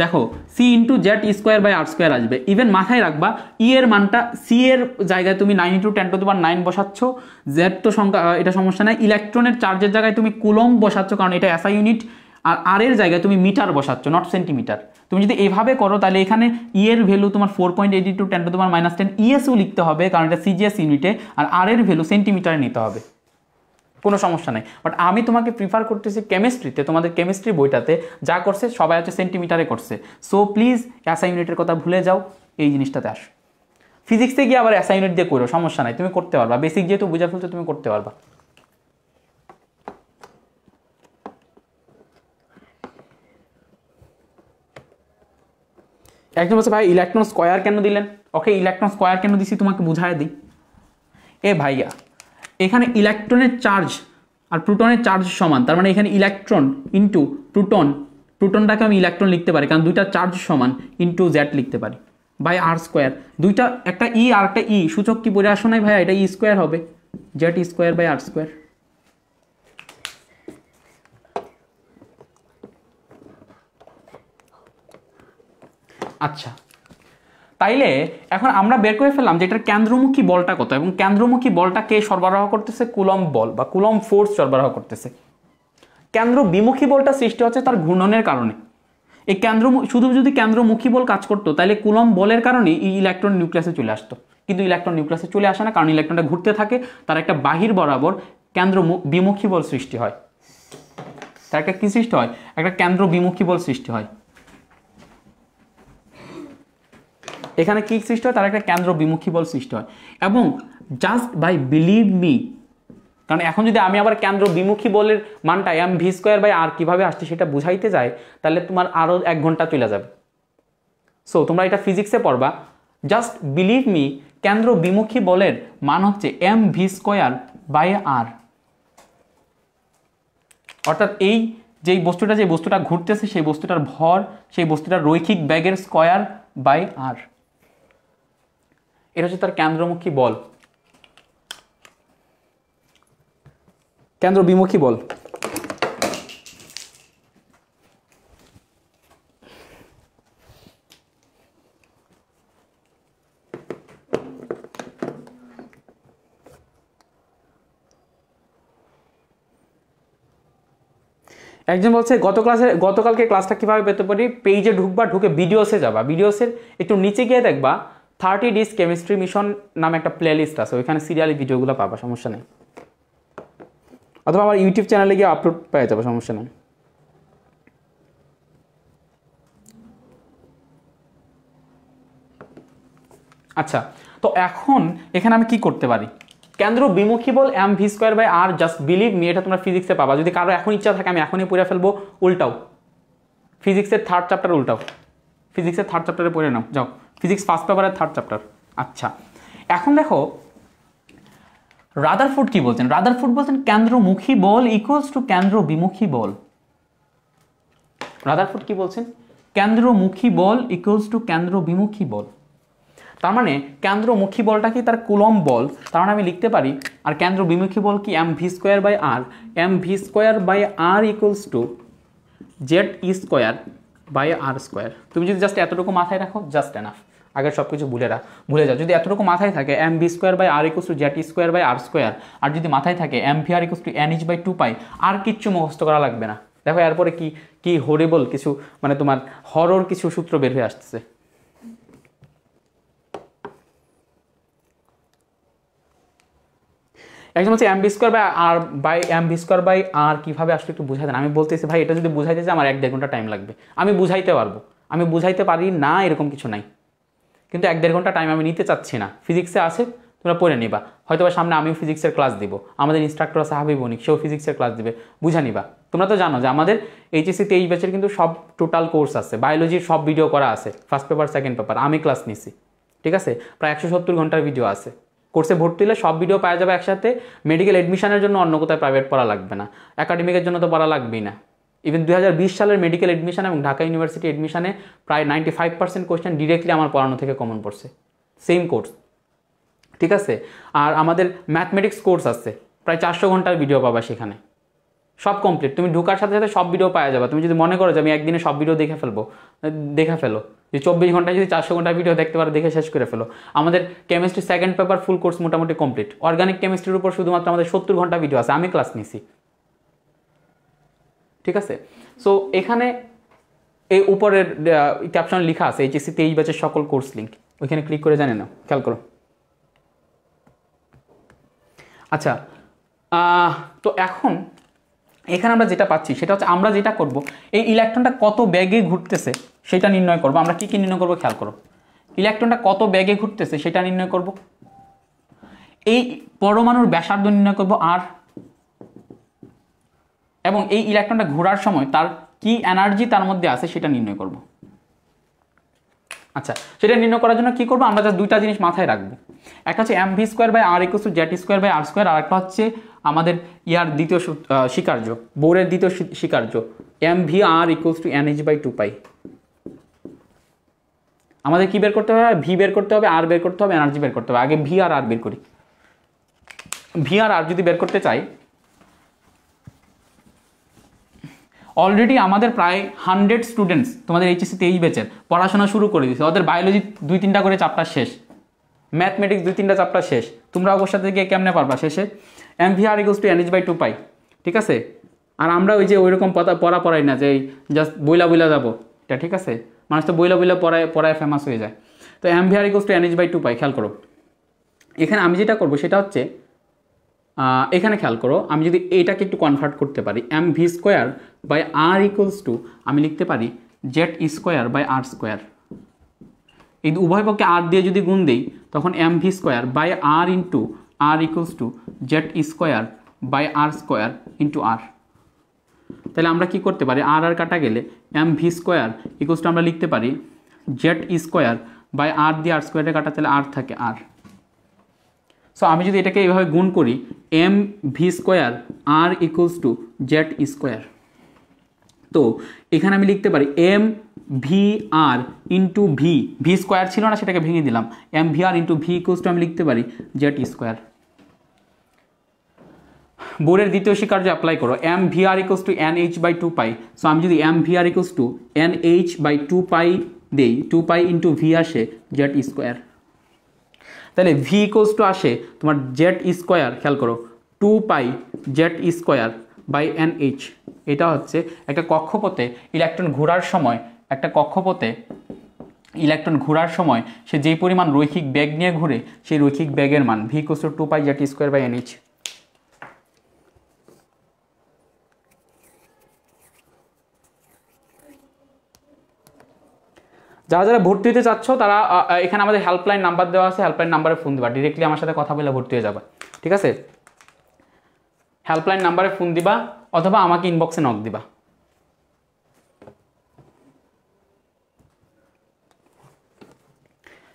Speaker 1: দেখো C into Z square by R square আসবে ইভেন মাথায় রাখবা ই e এর মানটা সি এর জায়গায় তুমি নাইন ইন্টু টেন টু তোমার নাইন বসাচ্ছ জেড তো সংখ্যা এটা সমস্যা নাই ইলেকট্রনের চার্জের জায়গায় তুমি কুলম বসাচ্ছ কারণ এটা এসআই ইউনিট আর আর এর জায়গায় তুমি মিটার বসাচ্ছ নট সেন্টিমিটার তুমি যদি এভাবে করো তাহলে এখানে ই e এর ভ্যালু তোমার four point eighty two ten to তোমার মাইনাস টেন ইএসও লিখতে হবে কারণ এটা সিজিএস ইউনিটে আর আর এর ভ্যালু সেন্টিমিটারে নিতে হবে কোনো সমস্যা নেই বাট আমি তোমাকে প্রিফার করতেছি কেমিস্ট্রিতে তোমাদের কেমিস্ট্রি বইটাতে যা করছে সবাই হচ্ছে সেন্টিমিটারে করছে সো প্লিজ অ্যাসা ইউনিটের কথা ভুলে যাও এই জিনিসটাতে আস ফিজিক্সে গিয়ে আবার অ্যাসা ইউনিট দিয়ে করো সমস্যা নাই তুমি করতে পারবা বেসিক যেহেতু বুঝে ফেলছো তুমি করতে পারবা একজন বলছে ভাই ইলেকট্রন স্কোয়ার কেন দিলেন ওকে ইলেকট্রন স্কোয়ার কেন দিছি তোমাকে বুঝায় দিই এ ভাইয়া এখানে ইলেকট্রনের চার্জ আর প্রোটনের চার্জ সমান তার মানে এখানে ইলেকট্রন ইন্টু প্রোটন প্রোটনটাকে আমি ইলেকট্রন লিখতে পারি কারণ দুইটা চার্জ সমান ইন্টু জ্যাট লিখতে পারি বাই আর স্কোয়ার দুইটা একটা ই e আর একটা ই e, সূচক কি পড়ে আসো নাই ভাইয়া এটা ই e স্কোয়ার হবে Z square by R square আচ্ছা তাইলে এখন আমরা বের করে ফেললাম যে এটার কেন্দ্রমুখী বলটা কত এবং কেন্দ্রমুখী বলটা কে সরবরাহ করতেছে কুলম বল বা কুলম ফোর্স সরবরাহ করতেছে কেন্দ্র বিমুখী বলটা সৃষ্টি হচ্ছে তার ঘূর্ণনের কারণে এই কেন্দ্র শুধু যদি কেন্দ্রমুখী বল কাজ করতো তাহলে কুলম বলের কারণে এই ইলেকট্রন নিউক্লিয়াসে চলে আসতো কিন্তু ইলেকট্রন নিউক্লিয়াসে চলে আসে না কারণ ইলেকট্রনটা ঘুরতে থাকে তার একটা বাহির বরাবর কেন্দ্র বিমুখী বল সৃষ্টি হয় তার একটা কী সৃষ্টি হয় একটা কেন্দ্র বিমুখী বল সৃষ্টি হয় এখানে কি সৃষ্টি হয় তার একটা কেন্দ্র বিমুখী বল সৃষ্টি হয় এবং জাস্ট বাই বিলিভ মি কারণ এখন যদি আমি আবার কেন্দ্র বিমুখী বলের মানটা M V square by R কীভাবে আসছে সেটা বুঝাইতে যায় তাহলে তোমার আরও এক ঘন্টা চলে যাবে সো তোমরা এটা ফিজিক্সে পড়বা জাস্ট বিলিভ মি কেন্দ্র বিমুখী বলের মান হচ্ছে M V square by R অর্থাৎ এই যেই বস্তুটা যে বস্তুটা ঘুরতেছে সেই বস্তুটার ভর সেই বস্তুটার রৈখিক ব্যাগের স্কোয়ার বাই আর এটা হচ্ছে তার কেন্দ্রমুখী বল কেন্দ্র বিমুখী বল একজন বলছে গত ক্লাসে গতকালকে ক্লাসটা কীভাবে পেতে পারি পেজে ঢুকবা ঢুকে ভিডিওসে যাবা ভিডিওসের একটু নিচে গিয়ে দেখবা থার্টি ডিস কেমিস্ট্রি মিশন নামে একটা প্লেলিস্ট আছে ওইখানে সিরিয়ালি ভিডিওগুলো পাবো সমস্যা নেই অথবা আমার ইউটিউব চ্যানেলে গিয়ে আপলোড পেয়ে যাবো সমস্যা নেই আচ্ছা তো এখন এখানে আমি কি করতে পারি কেন্দ্র বিমুখী বল M V square by R just believe me এটা তোমরা ফিজিক্সে পাবা যদি কারো এখন ইচ্ছা থাকে আমি এখনই পড়ে ফেলবো উল্টাও ফিজিক্সের থার্ড চ্যাপ্টার উল্টাও ফিজিক্সের থার্ড চ্যাপ্টারে পড়ে নাও যাও ফিজিক্স ফার্স্ট পেপারের থার্ড চ্যাপ্টার আচ্ছা এখন দেখো রাদার ফুড কী বলছেন রাদার ফুড বলছেন কেন্দ্রমুখী বল ইকুয়ালস টু কেন্দ্র বিমুখী বল রাদার ফুড কী বলছেন কেন্দ্রমুখী বল ইকুয়ালস টু কেন্দ্র বিমুখী বল তার মানে কেন্দ্রমুখী বলটা কি তার কুলম বল তার মানে আমি লিখতে পারি আর কেন্দ্র বিমুখী বল কি M V square by R M V square by R equals to Z e square by R square তুমি যদি জাস্ট এতটুকু মাথায় রাখো জাস্ট এনাফ আগের সব কিছু ভুলে রাখ ভুলে যাও যদি এতটুকু মাথায় থাকে M V square by R equals to Z square by R square আর যদি মাথায় থাকে M V R equals to N H by two pi আর কিচ্ছু মুখস্থ করা লাগবে না দেখো এরপরে কি কি হরিবল কিছু মানে তোমার হরর কিছু সূত্র বের হয়ে আসতেছে একজন হচ্ছে M V square by R by M V square by R কীভাবে আসলে একটু বুঝাই দেন আমি বলতেছি ভাই এটা যদি বুঝাইতে যে আমার এক দেড় ঘন্টা টাইম লাগবে আমি বুঝাইতে পারবো আমি বুঝাইতে পারি না এরকম কিছু নাই কিন্তু এক দেড় ঘন্টা টাইম আমি নিতে চাচ্ছি না ফিজিক্সে আছে তোমরা পড়ে নিবা হয়তো বা সামনে আমিও ফিজিক্সের ক্লাস দিব আমাদের ইনস্ট্রাক্টর আছে হাবিব অনিক সেও ফিজিক্সের ক্লাস দিবে বুঝে নিবা তোমরা তো জানো যে আমাদের এইচএসসি তেইশ ব্যাচের কিন্তু সব টোটাল কোর্স আছে বায়োলজির সব ভিডিও করা আছে ফার্স্ট পেপার সেকেন্ড পেপার আমি ক্লাস নিছি ঠিক আছে প্রায় একশো সত্তর ঘন্টার ভিডিও আছে কোর্সে ভর্তি হলে সব ভিডিও পাওয়া যাবে একসাথে মেডিকেল অ্যাডমিশনের জন্য অন্য কোথায় প্রাইভেট পড়া লাগবে না একাডেমিকের জন্য তো পড়া লাগবেই না ইভেন দু সালের মেডিকেল অ্যাডমিশন এবং ঢাকা ইউনিভার্সিটি অ্যাডমিশনে প্রায় ninety five percent question directly আমার পড়ানো থেকে কমন পড়ছে সেম কোর্স ঠিক আছে আর আমাদের ম্যাথমেটিক্স কোর্স আছে প্রায় চারশো ঘন্টার ভিডিও পাবা সেখানে সব কমপ্লিট তুমি ঢোকার সাথে সাথে সব ভিডিও পাওয়া যাবে তুমি যদি মনে করো যে আমি একদিনে সব ভিডিও দেখে ফেলবো দেখে ফেলো যে চব্বিশ ঘন্টায় যদি চারশো ঘন্টা ভিডিও দেখতে পারো দেখে শেষ করে ফেলো আমাদের chemistry second paper full course মোটামুটি কমপ্লিট অর্গানিক কেমিস্ট্রির উপর শুধুমাত্র আমাদের সত্তর ঘন্টা ভিডিও আছে আমি ক্লাস নিছি ঠিক আছে সো এখানে এই উপরের ক্যাপশন লেখা আছে এইচএসি তেইশ ব্যাচের সকল কোর্স লিঙ্ক ওইখানে ক্লিক করে জানে না খেয়াল করো আচ্ছা তো এখন এখানে আমরা যেটা পাচ্ছি সেটা হচ্ছে আমরা যেটা করব এই ইলেকট্রনটা কত ব্যাগে ঘুরতেছে সেটা নির্ণয় করব আমরা কি কি নির্ণয় করব খেয়াল করো ইলেকট্রনটা কত ব্যাগে ঘুরতেছে সেটা নির্ণয় করব এই পরমাণুর ব্যাসার্ধ নির্ণয় করব আর এবং এই ইলেকট্রনটা ঘোরার সময় তার কি এনার্জি তার মধ্যে আছে সেটা নির্ণয় করব আচ্ছা সেটা নির্ণয় করার জন্য কি করবো আমরা জাস্ট দুইটা জিনিস মাথায় রাখবো একটা হচ্ছে M V square by R equals to Z square by R square আর একটা হচ্ছে আমাদের ইয়ার দ্বিতীয় স্বীকার্য বোরের দ্বিতীয় স্বীকার্য M V R equals to N H by two pi আমাদের কি বের করতে হবে ভি বের করতে হবে আর বের করতে হবে এনার্জি বের করতে হবে আগে ভি আর আর বের করি ভি আর আর যদি বের করতে চাই অলরেডি আমাদের প্রায় হান্ড্রেড স্টুডেন্টস তোমাদের এইচএসসি তেইশ বেচের পড়াশোনা শুরু করে দিয়েছে ওদের বায়োলজি দুই তিনটা করে চাপটা শেষ ম্যাথমেটিক্স দুই তিনটা চাপটা শেষ তোমরা অবশ্য থেকে কেমনে পারবা শেষে M V R equals to N H by two pi ঠিক আছে আর আমরা ওই যে ওই রকম পড়া পড়াই না যে জাস্ট বইলা বইলা যাবো এটা ঠিক আছে মানুষ তো বইলা বইলা পড়ায় পড়ায় ফেমাস হয়ে যায় তো M V R equals to N H by two pi খেয়াল করো এখানে আমি যেটা করবো সেটা হচ্ছে এখানে খেয়াল করো আমি যদি এটাকে একটু কনভার্ট করতে পারি M V square by R equals to আমি লিখতে পারি Z square by R square এই উভয় পক্ষে আর দিয়ে যদি গুণ দেই তখন M V square by R into R equals to Z square by R square into R তাহলে আমরা কি করতে পারি আর আর কাটা গেলে M V square equals to আমরা লিখতে পারি জেট স্কোয়ার বাই আর দিয়ে আর স্কোয়ারে কাটা তাহলে আর থাকে আর সো আমি যদি এটাকে এইভাবে গুণ করি M V square R equals to Z square তো এখানে আমি লিখতে পারি M V R into V V square ছিল না সেটাকে ভেঙে দিলাম M V R into V equals to আমি লিখতে পারি জেড স্কোয়ার বোর্ডের দ্বিতীয় শিকার যে অ্যাপ্লাই করো M V R equals to N H by two pi so আমি যদি M V R equals to N H by two pi দেই টু পাই ইন্টু ভি আসে জেড স্কোয়ার তাহলে ভি ইকোস টু আসে তোমার Z square খেয়াল করো two pi Z square by N H এটা হচ্ছে একটা কক্ষপথে ইলেকট্রন ঘোরার সময় একটা কক্ষপথে ইলেকট্রন ঘোরার সময় সে যে পরিমাণ রৈখিক বেগ নিয়ে ঘুরে সেই রৈখিক বেগের মান V equals two pi Z square by H যারা যারা ভর্তি হতে চাচ্ছ তারা এখানে আমাদের হেল্পলাইন নাম্বার দেওয়া আছে হেল্পলাইন নাম্বারে ফোন দেবা ডিরেক্টলি আমার সাথে কথা বলে ভর্তি হয়ে যাবে ঠিক আছে হেল্পলাইন নাম্বারে ফোন দিবা অথবা আমাকে ইনবক্সে নক দিবা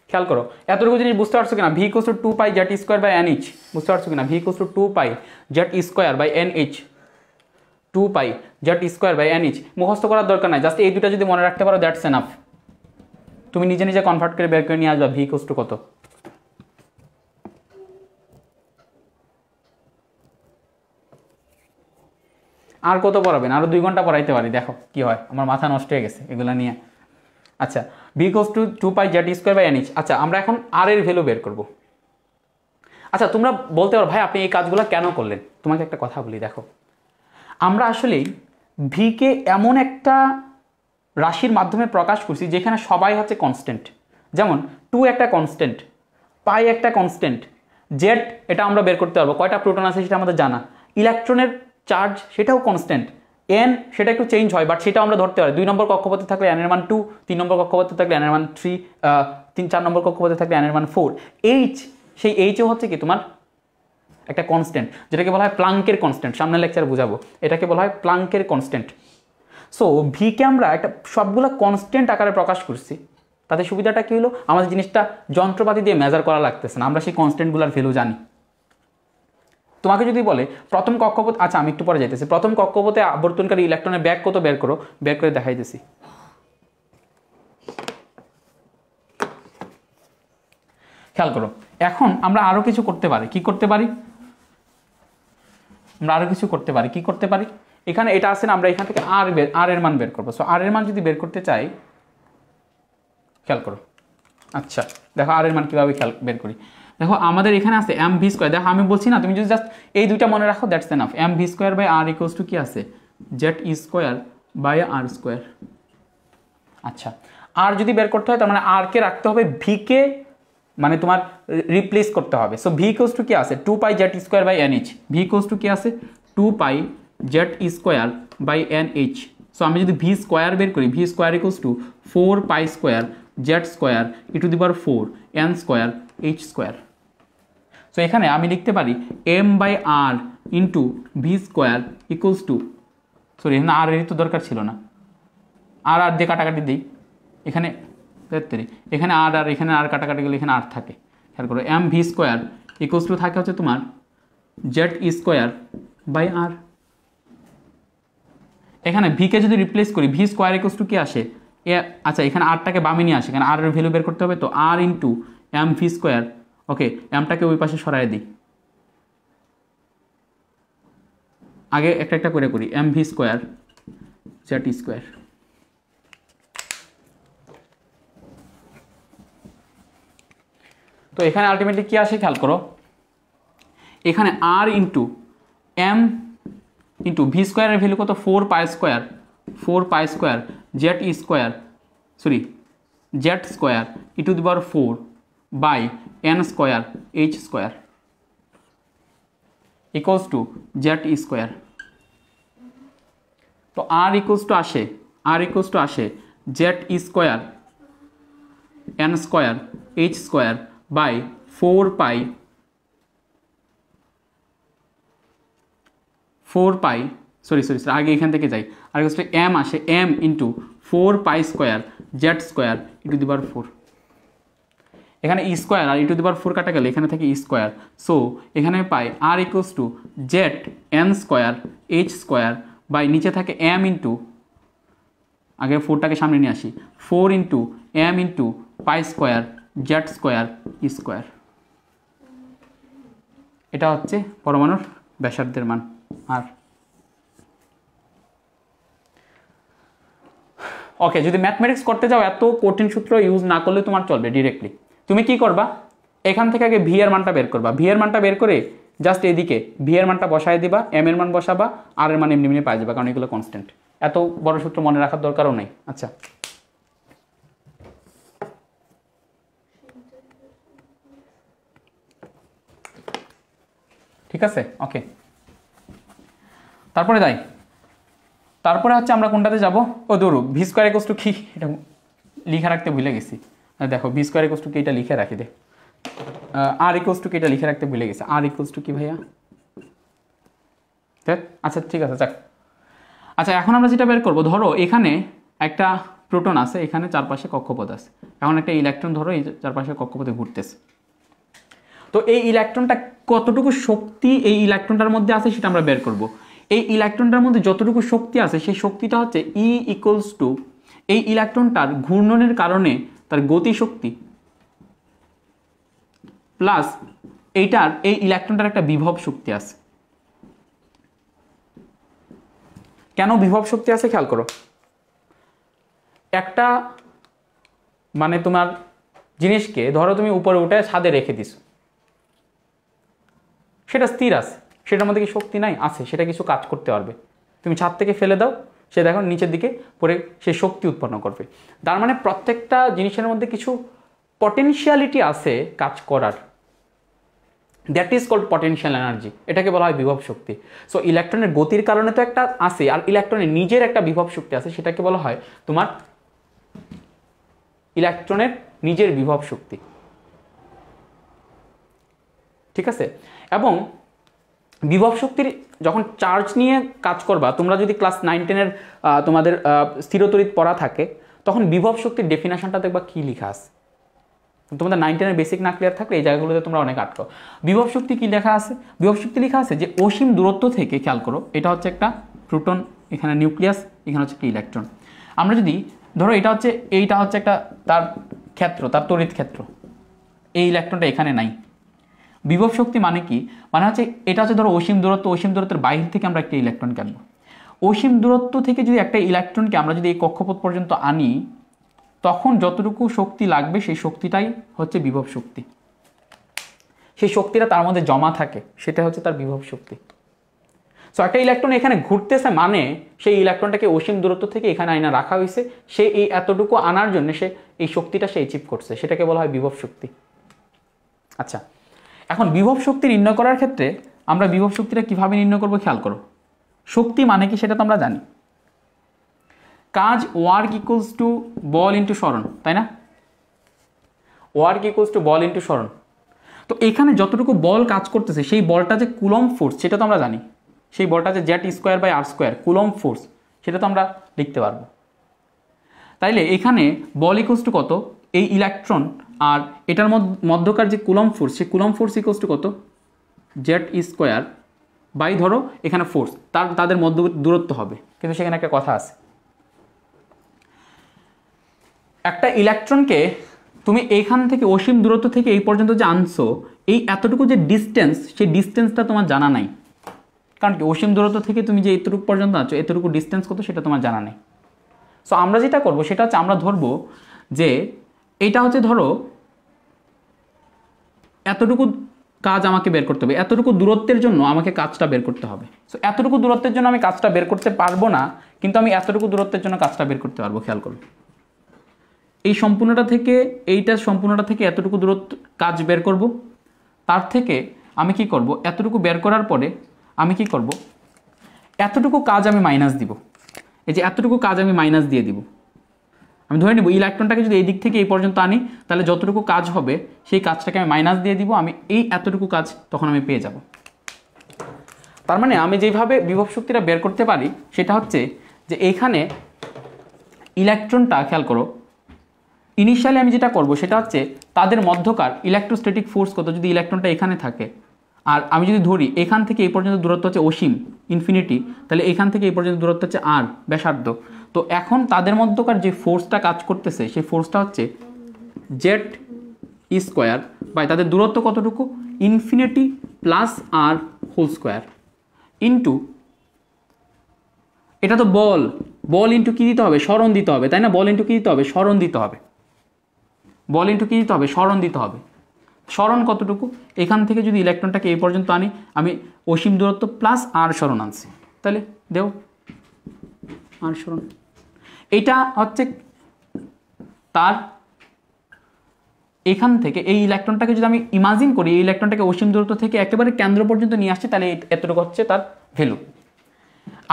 Speaker 1: খেয়াল করো এতটুকু জিনিস বুঝতে পারছো কিনা V equals two pi Z square by N H বুঝতে পারছো কিনা V equals two pi Z square by N H two pi Z square by N H মুখস্থ করার দরকার নাই জাস্ট এই দুটা যদি মনে রাখতে পারো দ্যাটস এনাফ তুমি নিজে নিজে কনভার্ট করে বের করে নিয়ে আসবা ভি কোস টু কত আর কত পড়াবেন আরও দুই ঘন্টা পড়াইতে পারি দেখো কি হয় আমার মাথা নষ্ট হয়ে গেছে এগুলো নিয়ে আচ্ছা V equals to two pi Z square by N আচ্ছা আমরা এখন আর এর ভ্যালু বের করব আচ্ছা তোমরা বলতে পারো ভাই আপনি এই কাজগুলো কেন করলেন তোমাকে একটা কথা বলি দেখো আমরা আসলেই ভিকে এমন একটা রাশির মাধ্যমে প্রকাশ করছি যেখানে সবাই হচ্ছে কনস্ট্যান্ট যেমন টু একটা কনস্ট্যান্ট পাই একটা কনস্ট্যান্ট জেড এটা আমরা বের করতে পারবো কয়টা প্রোটন আছে সেটা আমাদের জানা ইলেকট্রনের চার্জ সেটাও কনস্ট্যান্ট এন সেটা একটু চেঞ্জ হয় বাট সেটা আমরা ধরতে পারি দুই নম্বর কক্ষপথে থাকলে এনের মান টু তিন নম্বর কক্ষপথে থাকলে এনের মান থ্রি তিন চার নম্বর কক্ষপথে থাকলে এনের মান ফোর এইচ সেই এইচও হচ্ছে কি তোমার একটা কনস্ট্যান্ট যেটাকে বলা হয় প্লাঙ্কের কনস্ট্যান্ট সামনে লেকচার বুঝাবো এটাকে বলা হয় প্লাঙ্কের কনস্ট্যান্ট সো ভিকে আমরা একটা সবগুলো কনস্ট্যান্ট আকারে প্রকাশ করছি তাতে সুবিধাটা কী হলো আমাদের জিনিসটা যন্ত্রপাতি দিয়ে মেজার করা লাগতেছে না আমরা সেই কনস্ট্যান্টগুলোর ভ্যালু জানি তোমাকে যদি বলে প্রথম কক্ষপথ আচ্ছা আমি একটু পরে যাইতেছি প্রথম কক্ষপথে আবর্তনকারী ইলেকট্রনের ব্যাগ কত বের করো বের করে দেখাইতেছি খেয়াল করো এখন আমরা আরও কিছু করতে পারি কি করতে পারি আমরা আরও কিছু করতে পারি কি করতে পারি এখানে এটা আছে না আমরা এখান থেকে আর বের আর এর মান বের করবো সো আর এর মান যদি বের করতে চাই খেয়াল করো আচ্ছা দেখো আর এর মান কীভাবে খেয়াল বের করি দেখো আমাদের এখানে আছে এম ভি স্কোয়ার দেখো আমি বলছি না তুমি যদি জাস্ট এই দুইটা মনে রাখো that's enough M V square by R equals to কী আছে Z e square by R square আচ্ছা আর যদি বের করতে হয় তার মানে আরকে রাখতে হবে ভিকে মানে তোমার রিপ্লেস করতে হবে সো ভি কোস টু কী আছে two pi Z square by N H V equals to কী আছে two pi Z square by N H so আমি যদি ভি স্কোয়ার বের করি V square equals to four pi square Z square e e to the power four N square H square so এখানে আমি লিখতে পারি M by R into V square equals to sorry এখানে আর এর তো দরকার ছিল না আর আর দিয়ে কাটাকাটি দিই এখানে এখানে আর আর এখানে আর কাটাকাটি গেলে এখানে আর থাকে খেয়াল করো M V square equals to থাকে হচ্ছে তোমার জেড স্কোয়ার বাই আর এখানে ভিকে যদি রিপ্লেস করি ভি স্কোয়ার ইকোস টু কি আসে এ আচ্ছা এখানে আরটাকে বামে নিয়ে আসে এখানে আর এর ভ্যালু বের করতে হবে তো R into M V square okay এমটাকে ওই পাশে সরাই দিই আগে একটা একটা করে করি M V square Z square তো এখানে আলটিমেটলি কী আসে খেয়াল করো এখানে R into M into V স্কোয়ারের ভ্যালু কত four pi square four pi square Z square sorry Z square e to the power four by N square H square equals to Z square তো R equals to আসে R equals to আসে Z square N square H square by four pi four pi sorry sorry sir আগে এখান থেকে যাই আর হচ্ছে M আসে M into four pi square Z square e to the power four এখানে ই e স্কোয়ার আর ইটু the power four কাটা গেলে এখানে থাকে ই স্কোয়ার সো এখানে pi R equals to Z N square H square by নিচে থাকে এম ইন্টু আগে ফোরটাকে সামনে নিয়ে আসি four into M into pi square Z square e square এটা হচ্ছে পরমাণুর ব্যাসার্ধের মান আর ওকে যদি ম্যাথমেটিক্স করতে যাও এত কঠিন সূত্র ইউজ না করলে তোমার চলবে ডিরেক্টলি তুমি কি করবা এখান থেকে আগে ভি এর মানটা বের করবা ভি এর মানটা বের করে জাস্ট এদিকে ভি এর মানটা বসায় দিবা এম এর মান বসাবা আর এর মান এমনি এমনি পাই যাবা কারণ এগুলো কনস্ট্যান্ট এত বড় সূত্র মনে রাখার দরকারও নেই আচ্ছা ঠিক আছে ওকে তারপরে তাই তারপরে হচ্ছে আমরা কোনটাতে যাব ও দৌড়ু ভি স্কোয়ার একোস টু কি এটা লিখে রাখতে ভুলে গেছি দেখো ভি স্কোয়ার একোস টু কি এটা লিখে রাখি দে আর ইকোস টু কি এটা লিখে রাখতে ভুলে গেছি আর ইকোস টু কি ভাইয়া আচ্ছা ঠিক আছে যাক আচ্ছা এখন আমরা যেটা বের করবো ধরো এখানে একটা প্রোটন আছে এখানে চারপাশে কক্ষপথ আছে এখন একটা ইলেকট্রন ধরো এই চারপাশে কক্ষপথে ঘুরতেছে তো এই ইলেকট্রনটা কতটুকু শক্তি এই ইলেকট্রনটার মধ্যে আছে সেটা আমরা বের করবো এই ইলেকট্রনটার মধ্যে যতটুকু শক্তি আছে সেই শক্তিটা হচ্ছে ই ইকুয়ালস টু এই ইলেকট্রনটার ঘূর্ণনের কারণে তার গতিশক্তি প্লাস এইটার এই ইলেকট্রনটার একটা বিভব শক্তি আছে কেন বিভব শক্তি আছে খেয়াল করো একটা মানে তোমার জিনিসকে ধরো তুমি উপরে উঠে ছাদে রেখে দিছো সেটা স্থির আছে সেটার মধ্যে কি শক্তি নাই আছে সেটা কিছু কাজ করতে পারবে তুমি ছাদ থেকে ফেলে দাও সে দেখো নিচের দিকে পরে সে শক্তি উৎপন্ন করবে তার মানে প্রত্যেকটা জিনিসের মধ্যে কিছু পটেনশিয়ালিটি আছে কাজ করার that is called potential energy এটাকে বলা হয় বিভব শক্তি সো ইলেকট্রনের গতির কারণে তো একটা আছে আর ইলেকট্রনের নিজের একটা বিভব শক্তি আছে সেটাকে বলা হয় তোমার ইলেকট্রনের নিজের বিভব শক্তি ঠিক আছে এবং বিভব শক্তির যখন চার্জ নিয়ে কাজ করবা তোমরা যদি ক্লাস নাইন টেনের তোমাদের স্থিরতরিত পড়া থাকে তখন বিভব শক্তির ডেফিনেশনটা দেখবা কী লিখা আছে তোমাদের নাইন টেনের বেসিক না ক্লিয়ার থাকলে এই জায়গাগুলোতে তোমরা অনেক আটক বিভব শক্তি কী লেখা আছে বিভব শক্তি লেখা আছে যে অসীম দূরত্ব থেকে খেয়াল করো এটা হচ্ছে একটা প্রোটন এখানে নিউক্লিয়াস এখানে হচ্ছে একটা ইলেকট্রন আমরা যদি ধরো এটা হচ্ছে এইটা হচ্ছে একটা তার ক্ষেত্র তার তড়িৎ ক্ষেত্র এই ইলেকট্রনটা এখানে নাই বিভব শক্তি মানে কি মানে হচ্ছে এটা হচ্ছে ধরো অসীম দূরত্ব অসীম দূরত্বের বাইরে থেকে আমরা একটা ইলেকট্রনকে আনবো অসীম দূরত্ব থেকে যদি একটা ইলেকট্রনকে আমরা যদি এই কক্ষপথ পর্যন্ত আনি তখন যতটুকু শক্তি লাগবে সেই শক্তিটাই হচ্ছে বিভব শক্তি সেই শক্তিটা তার মধ্যে জমা থাকে সেটা হচ্ছে তার বিভব শক্তি সো একটা ইলেকট্রন এখানে ঘুরতেছে মানে সেই ইলেকট্রনটাকে অসীম দূরত্ব থেকে এখানে আয়না রাখা হয়েছে সে এই এতটুকু আনার জন্য সে এই শক্তিটা সে অ্যাচিভ করছে সেটাকে বলা হয় বিভব শক্তি আচ্ছা এখন বিভব শক্তি নির্ণয় করার ক্ষেত্রে আমরা বিভব শক্তিটা কীভাবে নির্ণয় করবো খেয়াল করো শক্তি মানে কি সেটা তো আমরা জানি কাজ ওয়ার্ক ইকুয়ালস টু বল ইন্টু স্মরণ তাই না ওয়ার্ক ইকুয়ালস টু বল ইন্টু স্মরণ তো এখানে যতটুকু বল কাজ করতেছে সেই বলটা যে কুলম ফোর্স সেটা তো আমরা জানি সেই বলটা যে Z square by R square Coulomb force সেটা তো আমরা লিখতে পারবো তাইলে এখানে বল ইকুয়ালস টু কত এই ইলেকট্রন আর এটার মধ্যকার যে কুলম ফোর্স সে কুলম ফোর্স ইকোস টু কত জেড স্কোয়ার বাই ধরো এখানে ফোর্স তার তাদের মধ্য দূরত্ব হবে কিন্তু সেখানে একটা কথা আছে একটা ইলেকট্রনকে তুমি এইখান থেকে অসীম দূরত্ব থেকে এই পর্যন্ত যে আনছো এই এতটুকু যে ডিস্টেন্স সেই ডিস্টেন্সটা তোমার জানা নাই কারণ কি অসীম দূরত্ব থেকে তুমি যে এতটুকু পর্যন্ত আছো এতটুকু ডিস্টেন্স কত সেটা তোমার জানা নেই সো আমরা যেটা করব সেটা হচ্ছে আমরা ধরবো যে এটা হচ্ছে ধরো এতটুকু কাজ আমাকে বের করতে হবে এতটুকু দূরত্বের জন্য আমাকে কাজটা বের করতে হবে সো এতটুকু দূরত্বের জন্য আমি কাজটা বের করতে পারবো না কিন্তু আমি এতটুকু দূরত্বের জন্য কাজটা বের করতে পারবো খেয়াল করবো এই সম্পূর্ণটা থেকে এইটার সম্পূর্ণটা থেকে এতটুকু দূরত্ব কাজ বের করব তার থেকে আমি কি করব এতটুকু বের করার পরে আমি কি করব এতটুকু কাজ আমি মাইনাস দিব এই যে এতটুকু কাজ আমি মাইনাস দিয়ে দিব আমি ধরে নেবো ইলেকট্রনটাকে যদি এই দিক থেকে এই পর্যন্ত আনি তাহলে যতটুকু কাজ হবে সেই কাজটাকে আমি মাইনাস দিয়ে দিব আমি এই এতটুকু কাজ তখন আমি পেয়ে যাব তার মানে আমি যেভাবে বিভব শক্তিটা বের করতে পারি সেটা হচ্ছে যে এখানে ইলেকট্রনটা খেয়াল করো ইনিশিয়ালি আমি যেটা করব সেটা হচ্ছে তাদের মধ্যকার ইলেকট্রোস্ট্যাটিক ফোর্স কত যদি ইলেকট্রনটা এখানে থাকে আর আমি যদি ধরি এখান থেকে এই পর্যন্ত দূরত্ব হচ্ছে অসীম ইনফিনিটি তাহলে এখান থেকে এই পর্যন্ত দূরত্ব হচ্ছে আর ব্যাসার্ধ তো এখন তাদের মধ্যকার যে ফোর্সটা কাজ করতেছে সেই ফোর্সটা হচ্ছে জেড স্কোয়ার বা তাদের দূরত্ব কতটুকু infinity plus R whole square into এটা তো বল বল ইন্টু কী দিতে হবে স্মরণ দিতে হবে তাই না বল ইন্টু কী দিতে হবে স্মরণ দিতে হবে বল ইন্টু কী দিতে হবে স্মরণ দিতে হবে স্মরণ কতটুকু এখান থেকে যদি ইলেকট্রনটাকে এই পর্যন্ত আনি আমি অসীম দূরত্ব প্লাস আর স্মরণ আনছি তাহলে দেও আর স্মরণ এটা হচ্ছে তার এখান থেকে এই ইলেকট্রনটাকে যদি আমি ইমাজিন করি এই ইলেকট্রনটাকে অসীম দূরত্ব থেকে একেবারে কেন্দ্র পর্যন্ত নিয়ে আসছে তাহলে এতটুকু হচ্ছে তার ভ্যালু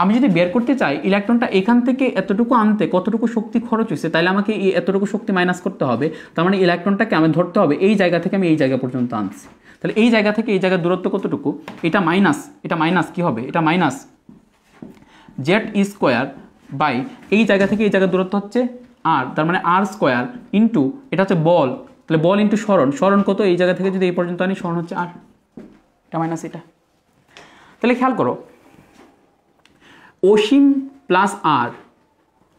Speaker 1: আমি যদি বের করতে চাই ইলেকট্রনটা এখান থেকে এতটুকু আনতে কতটুকু শক্তি খরচ হয়েছে তাহলে আমাকে এই এতটুকু শক্তি মাইনাস করতে হবে তার মানে ইলেকট্রনটাকে আমি ধরতে হবে এই জায়গা থেকে আমি এই জায়গা পর্যন্ত আনছি তাহলে এই জায়গা থেকে এই জায়গার দূরত্ব কতটুকু এটা মাইনাস এটা মাইনাস কি হবে এটা মাইনাস জেড স্কোয়ার বাই এই জায়গা থেকে এই জায়গার দূরত্ব হচ্ছে আর তার মানে আর স্কোয়ার ইন্টু এটা হচ্ছে বল তাহলে বল ইন্টু স্মরণ স্মরণ কত এই জায়গা থেকে যদি এই পর্যন্ত আনি স্মরণ হচ্ছে আর এটা মাইনাস এটা তাহলে খেয়াল করো অসীম প্লাস আর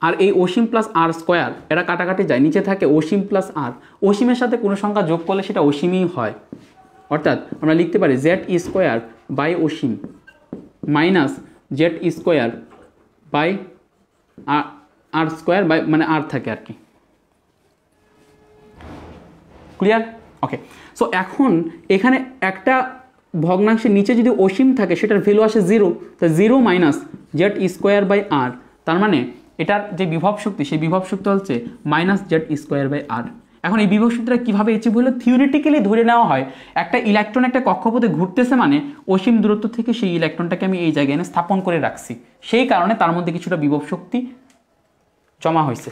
Speaker 1: আর এই অসীম প্লাস আর স্কোয়ার এরা কাটাকাটি যায় নিচে থাকে অসীম প্লাস আর অসীমের সাথে কোনো সংখ্যা যোগ করলে সেটা অসীমই হয় অর্থাৎ আমরা লিখতে পারি জেড স্কোয়ার বাই অসীম minus Z square by R square by মানে আর থাকে আর কি ক্লিয়ার ওকে সো এখন এখানে একটা ভগ্নাংশের নিচে যদি অসীম থাকে সেটার ভ্যালু আসে জিরো তো zero minus Z square by R তার মানে এটার যে বিভব শক্তি সেই বিভব শক্তি হচ্ছে minus Z square by R এখন এই বিভব সূত্রটা কীভাবে এসে হলো থিওরিটিক্যালি ধরে নেওয়া হয় একটা ইলেকট্রন একটা কক্ষপথে ঘুরতেছে মানে অসীম দূরত্ব থেকে সেই ইলেকট্রনটাকে আমি এই জায়গায় এনে স্থাপন করে রাখছি সেই কারণে তার মধ্যে কিছুটা বিভব শক্তি জমা হয়েছে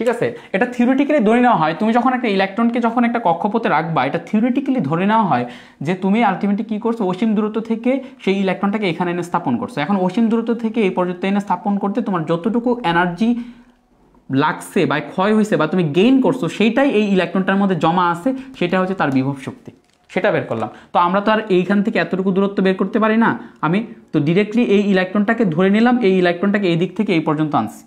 Speaker 1: ঠিক আছে এটা থিওরিটিক্যালি ধরে নেওয়া হয় তুমি যখন একটা ইলেকট্রনকে যখন একটা কক্ষপথে রাখবা এটা থিওরিটিক্যালি ধরে নেওয়া হয় যে তুমি আলটিমেটলি কী করছো অসীম দূরত্ব থেকে সেই ইলেকট্রনটাকে এখানে এনে স্থাপন করছো এখন অসীম দূরত্ব থেকে এই পর্যন্ত এনে স্থাপন করতে তোমার যতটুকু এনার্জি লাগছে বা ক্ষয় হয়েছে বা তুমি গেইন করছো সেইটাই এই ইলেকট্রনটার মধ্যে জমা আছে সেটা হচ্ছে তার বিভব শক্তি সেটা বের করলাম তো আমরা তো আর এইখান থেকে এতটুকু দূরত্ব বের করতে পারি না আমি তো ডিরেক্টলি এই ইলেকট্রনটাকে ধরে নিলাম এই ইলেকট্রনটাকে এই দিক থেকে এই পর্যন্ত আনছি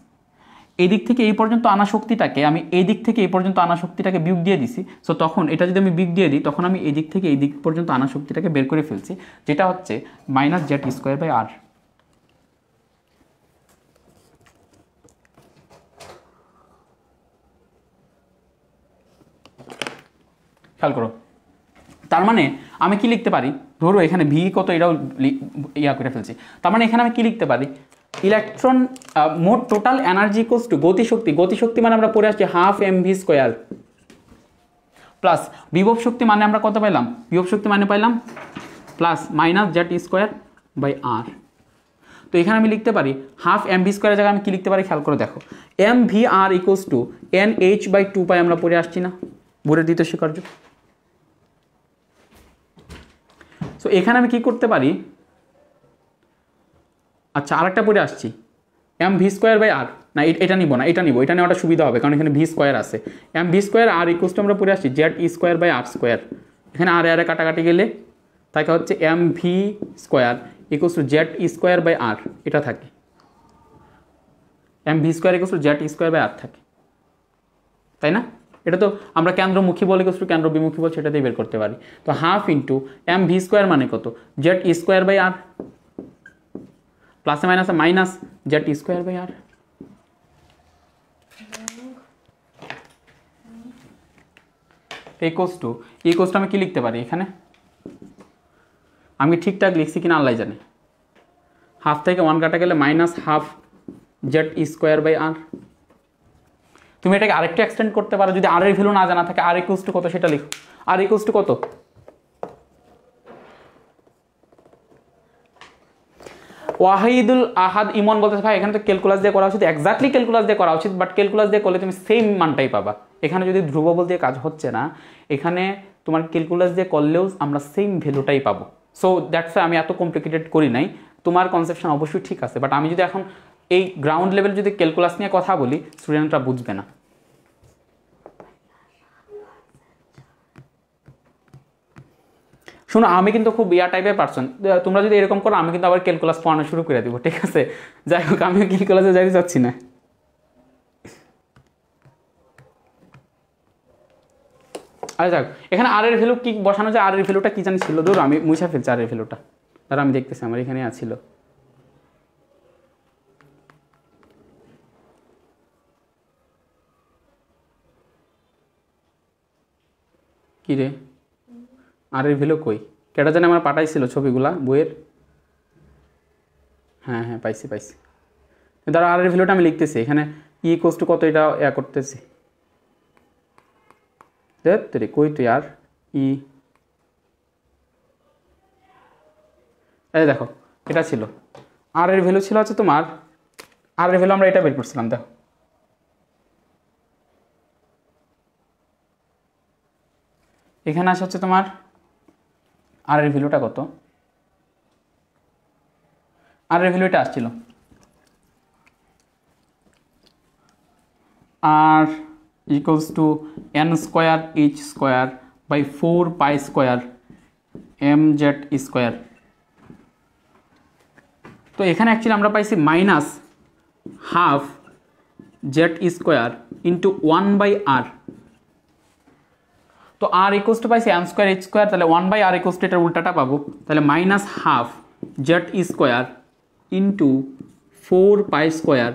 Speaker 1: এদিক থেকে এই পর্যন্ত আনা শক্তিটাকে আমি এই দিক থেকে এই পর্যন্ত আনা শক্তিটাকে বিয়োগ দিয়ে দিছি সো তখন এটা যদি আমি বিগ দিয়ে দিই তখন আমি এই দিক থেকে এই দিক পর্যন্ত আনা শক্তিটাকে বের করে ফেলছি যেটা হচ্ছে minus Z square by R খেয়াল করো তার মানে আমি কি লিখতে পারি ধরো এখানে ভি কত এটাও ইয়া করে ফেলছি তার মানে এখানে আমি কি লিখতে পারি ইলেকট্রন uh, মোট টোটাল এনার্জি কোস টু গতিশক্তি গতিশক্তি মানে আমরা পড়ে আসছি half M V square plus বিভব শক্তি মানে আমরা কত পাইলাম বিভব শক্তি মানে পাইলাম plus minus Z square by R তো এখানে আমি লিখতে পারি হাফ এম ভি স্কোয়ারের জায়গায় আমি কি লিখতে পারি খেয়াল করে দেখো M V R equals to N H by two pi আমরা পড়ে আসছি না বোরের দ্বিতীয় স্বীকার্য সো এখানে আমি কি করতে পারি আচ্ছা আরেকটা পরে আসছি M V square by R না এটা নিব না এটা নিবো এটা নেওয়াটা সুবিধা হবে কারণ এখানে ভি স্কোয়ার আছে M V square R equals to আমরা পরে আসছি Z e square by R square এখানে আর আরে কাটাকাটি গেলে থাকে হচ্ছে M V square equals to Z e square by R এটা থাকে M V square equals to Z e square by R থাকে তাই না এটা তো আমরা কেন্দ্রমুখী বল ইকুয়াস টু কেন্দ্র বিমুখী বল সেটাতেই বের করতে পারি তো half into M V square মানে কত Z e square by R plus minus है minus Z square by R equals to এই কোষটা আমি কি লিখতে পারি এখানে আমি ঠিকঠাক লিখছি কিনা আল্লাহ জানি হাফ থেকে ওয়ান কাটা গেলে minus half Z square by R তুমি এটাকে আরেকটু এক্সটেন্ড করতে পারো যদি আর এর ভ্যালু না জানা থাকে আর ইকুয়ালস টু কত সেটা লিখো আর ইকুয়ালস টু কত ওয়াহিদুল আহাদ ইমন বলতেছে ভাই এখানে তো ক্যালকুলাস দিয়ে করা উচিত এক্স্যাক্টলি ক্যালকুলাস দিয়ে করা উচিত বাট ক্যালকুলাস দিয়ে করলে তুমি সেম মানটাই পাবা এখানে যদি ধ্রুব দিয়ে কাজ হচ্ছে না এখানে তোমার ক্যালকুলাস দিয়ে করলেও আমরা সেম ভ্যালুটাই পাবো সো দ্যাটস আমি এত কমপ্লিকেটেড করি নাই তোমার কনসেপশন অবশ্যই ঠিক আছে বাট আমি যদি এখন এই গ্রাউন্ড লেভেল যদি ক্যালকুলাস নিয়ে কথা বলি স্টুডেন্টরা বুঝবে না শোনো আমি কিন্তু খুব ইয়া টাইপের পার্সন তোমরা যদি এরকম করো আমি কিন্তু আবার ক্যালকুলাস পড়ানো শুরু করে দেবো ঠিক আছে যাই হোক আমি ক্যালকুলাসে যাইতে চাচ্ছি না আচ্ছা যাক এখানে আর এর ভ্যালু কি বসানো যায় আর এর ভ্যালুটা কি জানি ছিল ধরো আমি মুছা ফেলছি আর এর ভ্যালুটা ধরো আমি দেখতেছি আমার এখানে আছিল কি রে আর এর ভ্যালু কই কেটা জানে আমার পাঠাইছিল ছবিগুলা বইয়ের হ্যাঁ হ্যাঁ পাইছি পাইছি ধরো আর এর ভ্যালুটা আমি লিখতেছি এখানে ই কোস টু কত এটা ইয়া করতেছি তেত্তরি কই তুই আর ই e। এই দেখো এটা ছিল আর এর ভ্যালু ছিল হচ্ছে তোমার আর এর ভ্যালু আমরা এটা বের করছিলাম দেখো এখানে আসা হচ্ছে তোমার আর এর ভ্যালুটা কত আর এর ভ্যালুটা আসছিল R equals to N square H square by four pi square M Z square তো এখানে অ্যাকচুয়ালি আমরা পাইছি minus half Z square into one by R তো আর ইকোস টু পাইছি এম স্কোয়ার এইচ স্কোয়ার তাহলে one by R equals to এটার উল্টাটা পাবো তাহলে minus half Z square into four pi square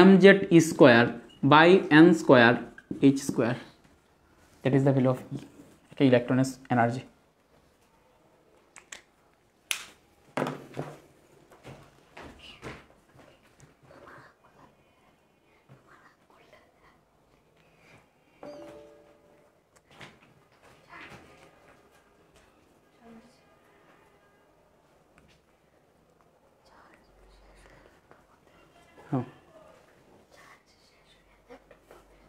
Speaker 1: M Z square by N square H square that is the value of e electronics energy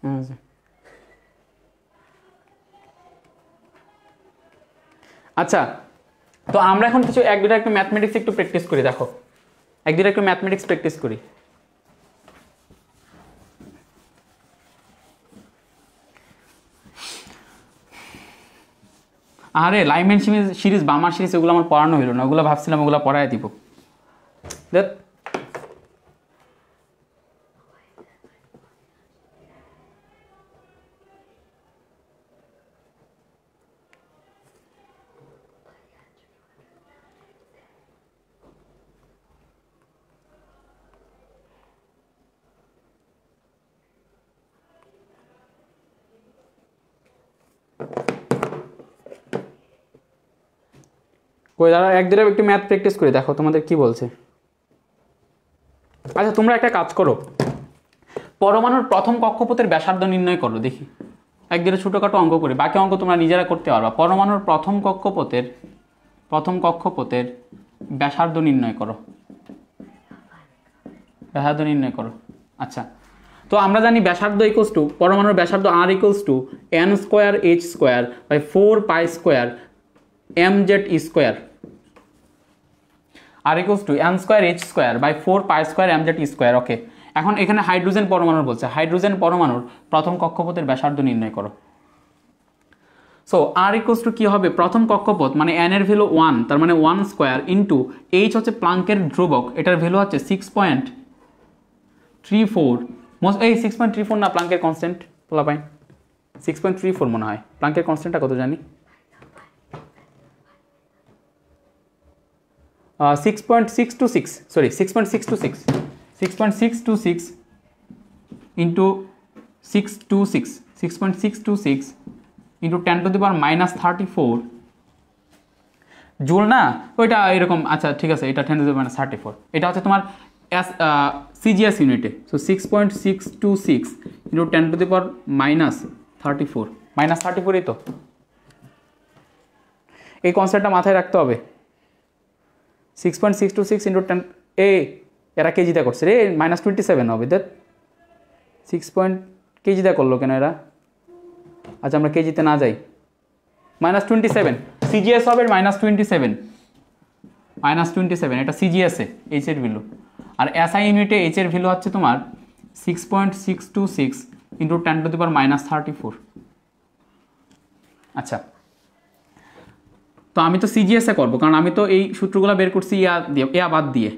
Speaker 1: Mm. আচ্ছা তো আমরা এখন কিছু এক দুটা একটু ম্যাথমেটিক্স একটু প্র্যাকটিস করি দেখো এক দুটা একটু ম্যাথমেটিক্স প্র্যাকটিস করি আরে Lyman series series Balmer series ওগুলো আমার পড়ানো হইলো না ওগুলো ভাবছিলাম ওগুলো পড়ায় দিব কই দাঁড়া এক দুটো একটু ম্যাথ প্র্যাকটিস করে দেখো তোমাদের কি বলছে আচ্ছা তোমরা একটা কাজ করো পরমাণুর প্রথম কক্ষপথের ব্যাসার্ধ নির্ণয় করো দেখি এক দুটো ছোটোখাটো অঙ্ক করে বাকি অঙ্ক তোমরা নিজেরা করতে পারবা পরমাণুর প্রথম কক্ষপথের প্রথম কক্ষপথের ব্যাসার্ধ নির্ণয় করো ব্যাসার্ধ নির্ণয় করো আচ্ছা তো আমরা জানি ব্যাসার্ধ ইকোস টু পরমাণুর ব্যাসার্ধ r equals to N square H square by four pi square M Z square R equals to m square H square by four pi square M Z square okay এখন এখানে hydrogen পরমাণুর বলছে hydrogen পরমাণুর প্রথম কক্ষপথের ব্যাসার্ধ নির্ণয় করো সো আর ইকোস টু কী হবে প্রথম কক্ষপথ মানে এন এর ভ্যালু ওয়ান তার মানে ওয়ান স্কোয়ার ইন্টু এইচ হচ্ছে প্লাঙ্কের ধ্রুবক এটার ভ্যালু হচ্ছে six point three four most এই সিক্স পয়েন্ট থ্রি ফোর না প্লাঙ্কের কনস্ট্যান্ট পোলাপাইন সিক্স পয়েন্ট থ্রি ফোর মনে হয় প্লাঙ্কের কনস্ট্যান্টটা কত জানি six point six two six sorry six point six two six six point six two six into six two six six point six two six into ten to the power minus thirty four joule না ওইটা এরকম আচ্ছা ঠিক আছে এটা ten two thirty four এটা হচ্ছে তোমার অ্যাস সিজিএস ইউনিটে so six point six two six into ten to the per minus thirty four minus thirty ফোরই তো এই কনসেপ্টটা মাথায় রাখতে হবে six point six two six into ten এ এরা কেজিতে করছে রে মাইনাস টোয়েন্টি সেভেন হবে দেখ সিক্স পয়েন্ট কেজিতে করলো কেন এরা আচ্ছা আমরা কেজিতে না যাই মাইনাস টোয়েন্টি সেভেন সিজিএস হবে minus twenty seven minus twenty seven এটা সিজিএসে এর ভ্যালু আর এসআই ইউনিটে এইচ এর ভ্যালু হচ্ছে তোমার six point six two six into ten to the power minus thirty four আচ্ছা তো আমি তো সিজিএসে করব কারণ আমি তো এই সূত্রগুলো বের করছি ইয়া দিয়ে ইয়া বাদ দিয়ে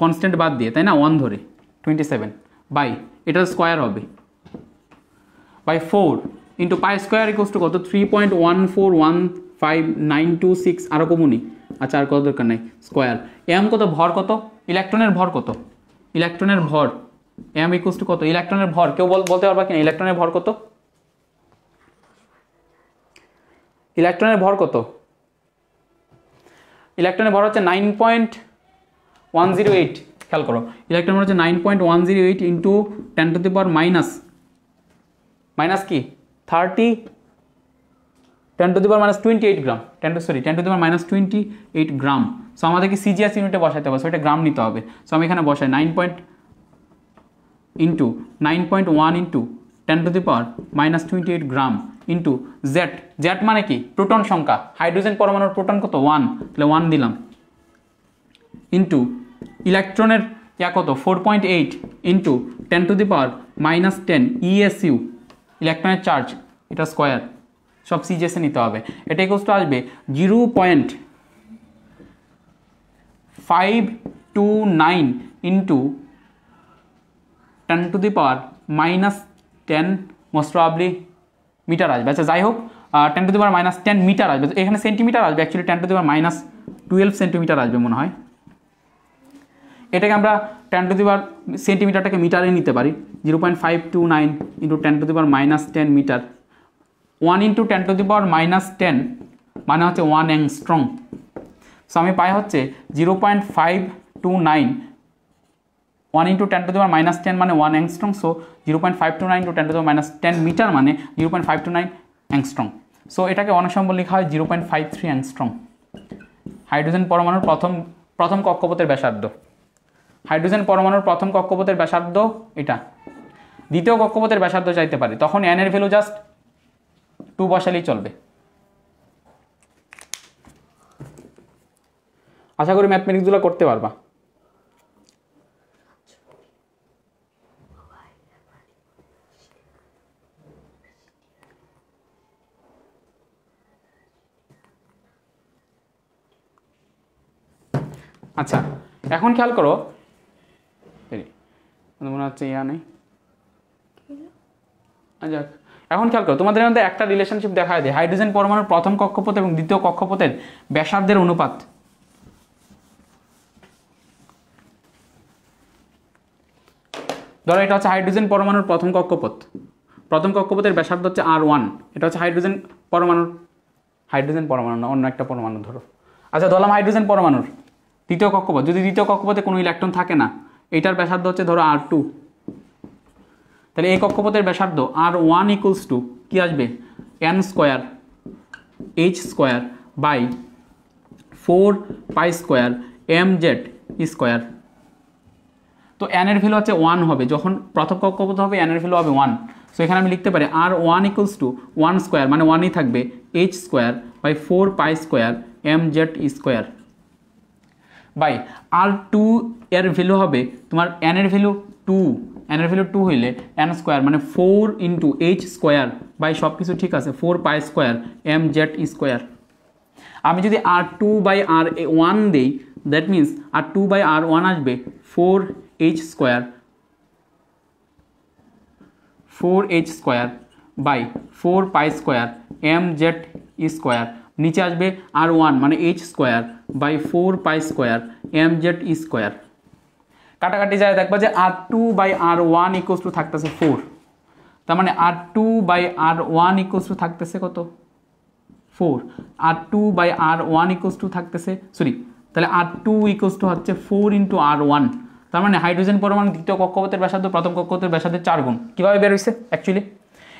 Speaker 1: কনস্ট্যান্ট বাদ দিয়ে তাই না ওয়ান ধরে টোয়েন্টি সেভেন বাই এটা স্কোয়ার হবে by four into pi square equals to কত three point one four one five nine two six আরও কমুনি আচ্ছা আর কত দরকার নাই স্কোয়ার এম কত ভর কত ইলেকট্রনের ভর কত ইলেকট্রনের ভর এম ইকোস টু কত ইলেকট্রনের ভর কেউ বলতে পারবা কিনা ইলেকট্রনের ভর কত ইলেকট্রনের ভর কত ইলেকট্রনের ভর হচ্ছে nine point one zero eight খেয়াল করো ইলেকট্রন ভর হচ্ছে nine point one zero eight into ten to the power minus minus কি thirty ten to the power minus twenty eight gram ten to sorry ten to the power minus twenty eight gram so আমাদেরকে CGS ইউনিটে বসাতে হবে so এটা গ্রাম নিতে হবে so আমি এখানে বসাই nine point into nine point one into ten to the power minus twenty eight gram into z z মানে কি প্রোটন সংখ্যা হাইড্রোজেন পরমাণুর প্রোটন কত ওয়ান তাহলে ওয়ান দিলাম ইন্টু ইলেকট্রনের ইয়া কত four point eight into ten to the power minus ten ESU e ইলেকট্রনের চার্জ এটা স্কোয়ার সব সিজিএসে নিতে হবে এটা ইকোস আসবে zero point five two nine into ten to the power minus ten most probably metre আসবে আচ্ছা যাই হোক ten to the power minus ten metre আসবে এখানে সেন্টিমিটার আসবে actually ten to the minus twelve centimetre আসবে মনে হয় এটাকে আমরা টেন টু দি পাওয়ার সেন্টিমিটারটাকে মিটারে নিতে পারি zero point five two nine into ten to the power minus ten metre one into ten to the power minus ten মানে হচ্ছে ওয়ান অ্যাং স্ট্রং সো আমি পাই হচ্ছে zero point five two nine one into ten to দেওয়ার minus ten মানে one angstrom so zero point five two nine two ten to দেওয়ার minus ten metre মানে zero point five two nine angstrom so এটাকে অনেক symbol লেখা হয় zero point five three angstrom hydrogen পরমাণুর প্রথম প্রথম কক্ষপথের ব্যাসার্ধ হাইড্রোজেন পরমাণুর প্রথম কক্ষপথের ব্যাসার্ধ এটা দ্বিতীয় কক্ষপথের ব্যাসার্ধ চাইতে পারে তখন এর ভ্যালু জাস্ট টু বসালেই চলবে আশা করি ম্যাথমেটিক্সগুলো করতে পারবা আচ্ছা এখন খেয়াল করো মনে হচ্ছে ইয়া নেই আচ্ছা, যাক এখন খেয়াল করো তোমাদের মধ্যে একটা রিলেশনশিপ দেখা যায় হাইড্রোজেন পরমাণুর প্রথম কক্ষপথ এবং দ্বিতীয় কক্ষপথের ব্যাসার্ধের অনুপাত ধরো এটা হচ্ছে হাইড্রোজেন পরমাণুর প্রথম কক্ষপথ প্রথম কক্ষপথের ব্যাসার্ধ হচ্ছে আর ওয়ান এটা হচ্ছে হাইড্রোজেন পরমাণুর হাইড্রোজেন পরমাণু না অন্য একটা পরমাণু ধরো আচ্ছা ধরলাম হাইড্রোজেন পরমাণুর দ্বিতীয় কক্ষপথ যদি দ্বিতীয় কক্ষপথে কোনো ইলেকট্রন থাকে না এটার ব্যাসার্ধ হচ্ছে ধরো আর টু তাহলে এই কক্ষপথের ব্যাসার্ধ আর ওয়ান ইকুলস টু কী আসবে n square H square by four pi square M Z square তো এর ভ্যালু হচ্ছে ওয়ান হবে যখন প্রথম কক্ষপথ হবে এর ভ্যালু হবে ওয়ান সো এখানে আমি লিখতে পারি r one equals to one square মানে ওয়ানই থাকবে h square by four pi square M Z square by r two এর ভ্যালু হবে তোমার এন এর ভ্যালু টু এন এর ভ্যালু টু হইলে এন স্কোয়ার মানে four into h square by সব কিছু ঠিক আছে four pi square M Z square আমি যদি r two by r one দিই that means r two by r one আসবে four h square four h square by four pi square M Z square নিচে আসবে r one মানে h square by four pi square M Z square কাটাকাটি যায় দেখবা যে r two by r one equals to থাকতেছে four তার মানে r two by r one equals to থাকতেছে কত four r two by r one equals to থাকতেছে সরি তাহলে আর টু ইকোস টু হচ্ছে ফোর ইন্টু আর ওয়ান তার মানে হাইড্রোজেন পরমাণু দ্বিতীয় কক্ষপথের ব্যাসার্ধ প্রথম কক্ষপথের ব্যাসার্ধের চার গুণ কীভাবে বের হয়েছে অ্যাকচুয়ালি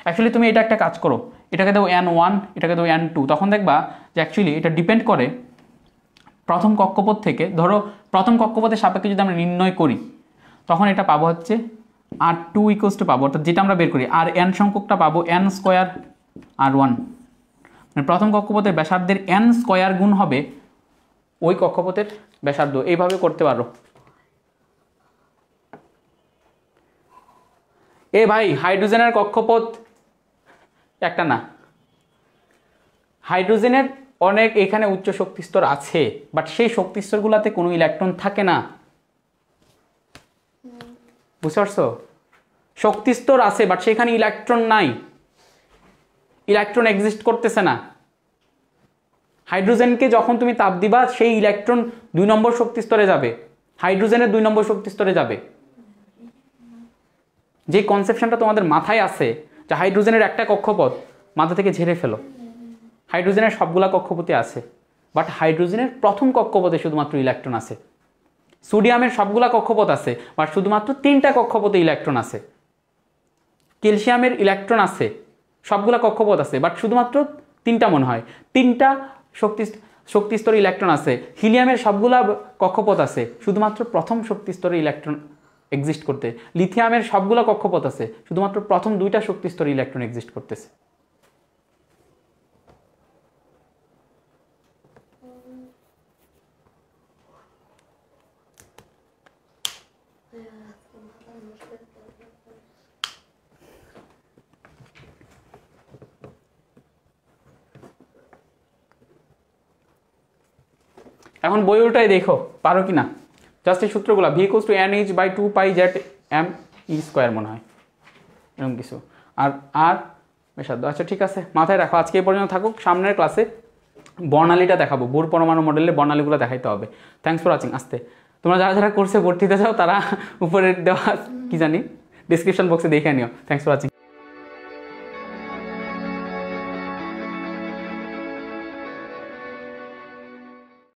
Speaker 1: অ্যাকচুয়ালি তুমি এটা একটা কাজ করো এটাকে দেবো এন ওয়ান এটাকে দেবো এন টু তখন দেখবা যে অ্যাকচুয়ালি এটা ডিপেন্ড করে প্রথম কক্ষপথ থেকে ধরো প্রথম কক্ষপথের সাপেক্ষে যদি আমরা নির্ণয় করি তখন এটা পাবো হচ্ছে আর টু ইকোস টু পাবো অর্থাৎ যেটা আমরা বের করি আর এন সংখ্যকটা পাবো এন স্কোয়ার আর ওয়ান মানে প্রথম কক্ষপথের ব্যাসার্ধের এন স্কোয়ার গুণ হবে ওই কক্ষপথের ব্যাসার্ধ এইভাবে করতে পারো এ ভাই হাইড্রোজেনের কক্ষপথ একটা না হাইড্রোজেনের অনেক এখানে উচ্চ শক্তিস্তর আছে বাট সেই শক্তিস্তরগুলোতে কোনো ইলেকট্রন থাকে না বুঝতে পারছো শক্তিস্তর আছে বাট সেখানে ইলেকট্রন নাই ইলেকট্রন এক্সিস্ট করতেছে না হাইড্রোজেনকে যখন তুমি তাপ দিবা সেই ইলেকট্রন দুই নম্বর শক্তি স্তরে যাবে হাইড্রোজেনের দুই নম্বর শক্তি স্তরে যাবে যে কনসেপশনটা তোমাদের মাথায় আছে যে হাইড্রোজেনের একটা কক্ষপথ মাথা থেকে ঝেড়ে ফেলো হাইড্রোজেনের সবগুলা কক্ষপথে আছে বাট হাইড্রোজেনের প্রথম কক্ষপথে শুধুমাত্র ইলেকট্রন আছে সোডিয়ামের সবগুলা কক্ষপথ আছে বাট শুধুমাত্র তিনটা কক্ষপথে ইলেকট্রন আছে ক্যালসিয়ামের ইলেকট্রন আছে সবগুলা কক্ষপথ আছে বাট শুধুমাত্র তিনটা মনে হয় তিনটা শক্তি শক্তিস্তরে ইলেকট্রন আছে হিলিয়ামের সবগুলা কক্ষপথ আছে শুধুমাত্র প্রথম শক্তিস্তরে ইলেকট্রন এক্সিস্ট করতে লিথিয়ামের সবগুলা কক্ষপথ আছে শুধুমাত্র প্রথম দুইটা শক্তিস্তরে ইলেকট্রন এক্সিস্ট করতেছে এখন বই উল্টাই দেখো পারো কি না জাস্ট এই সূত্রগুলো v equals to N H by two pi z m e square মনে হয় এরকম কিছু আর আর বেশাদ্য আচ্ছা ঠিক আছে মাথায় রাখো আজকে এই পর্যন্ত থাকুক সামনের ক্লাসে বর্ণালীটা দেখাবো বোর পরমাণু মডেলে বর্ণালীগুলো দেখাইতে হবে থ্যাংকস ফর ওয়াচিং আসতে তোমরা যারা যারা কোর্সে ভর্তিতে চাও তারা উপরে দেওয়া কি জানি ডিসক্রিপশন বক্সে দেখে নিও থ্যাংকস ফর ওয়াচিং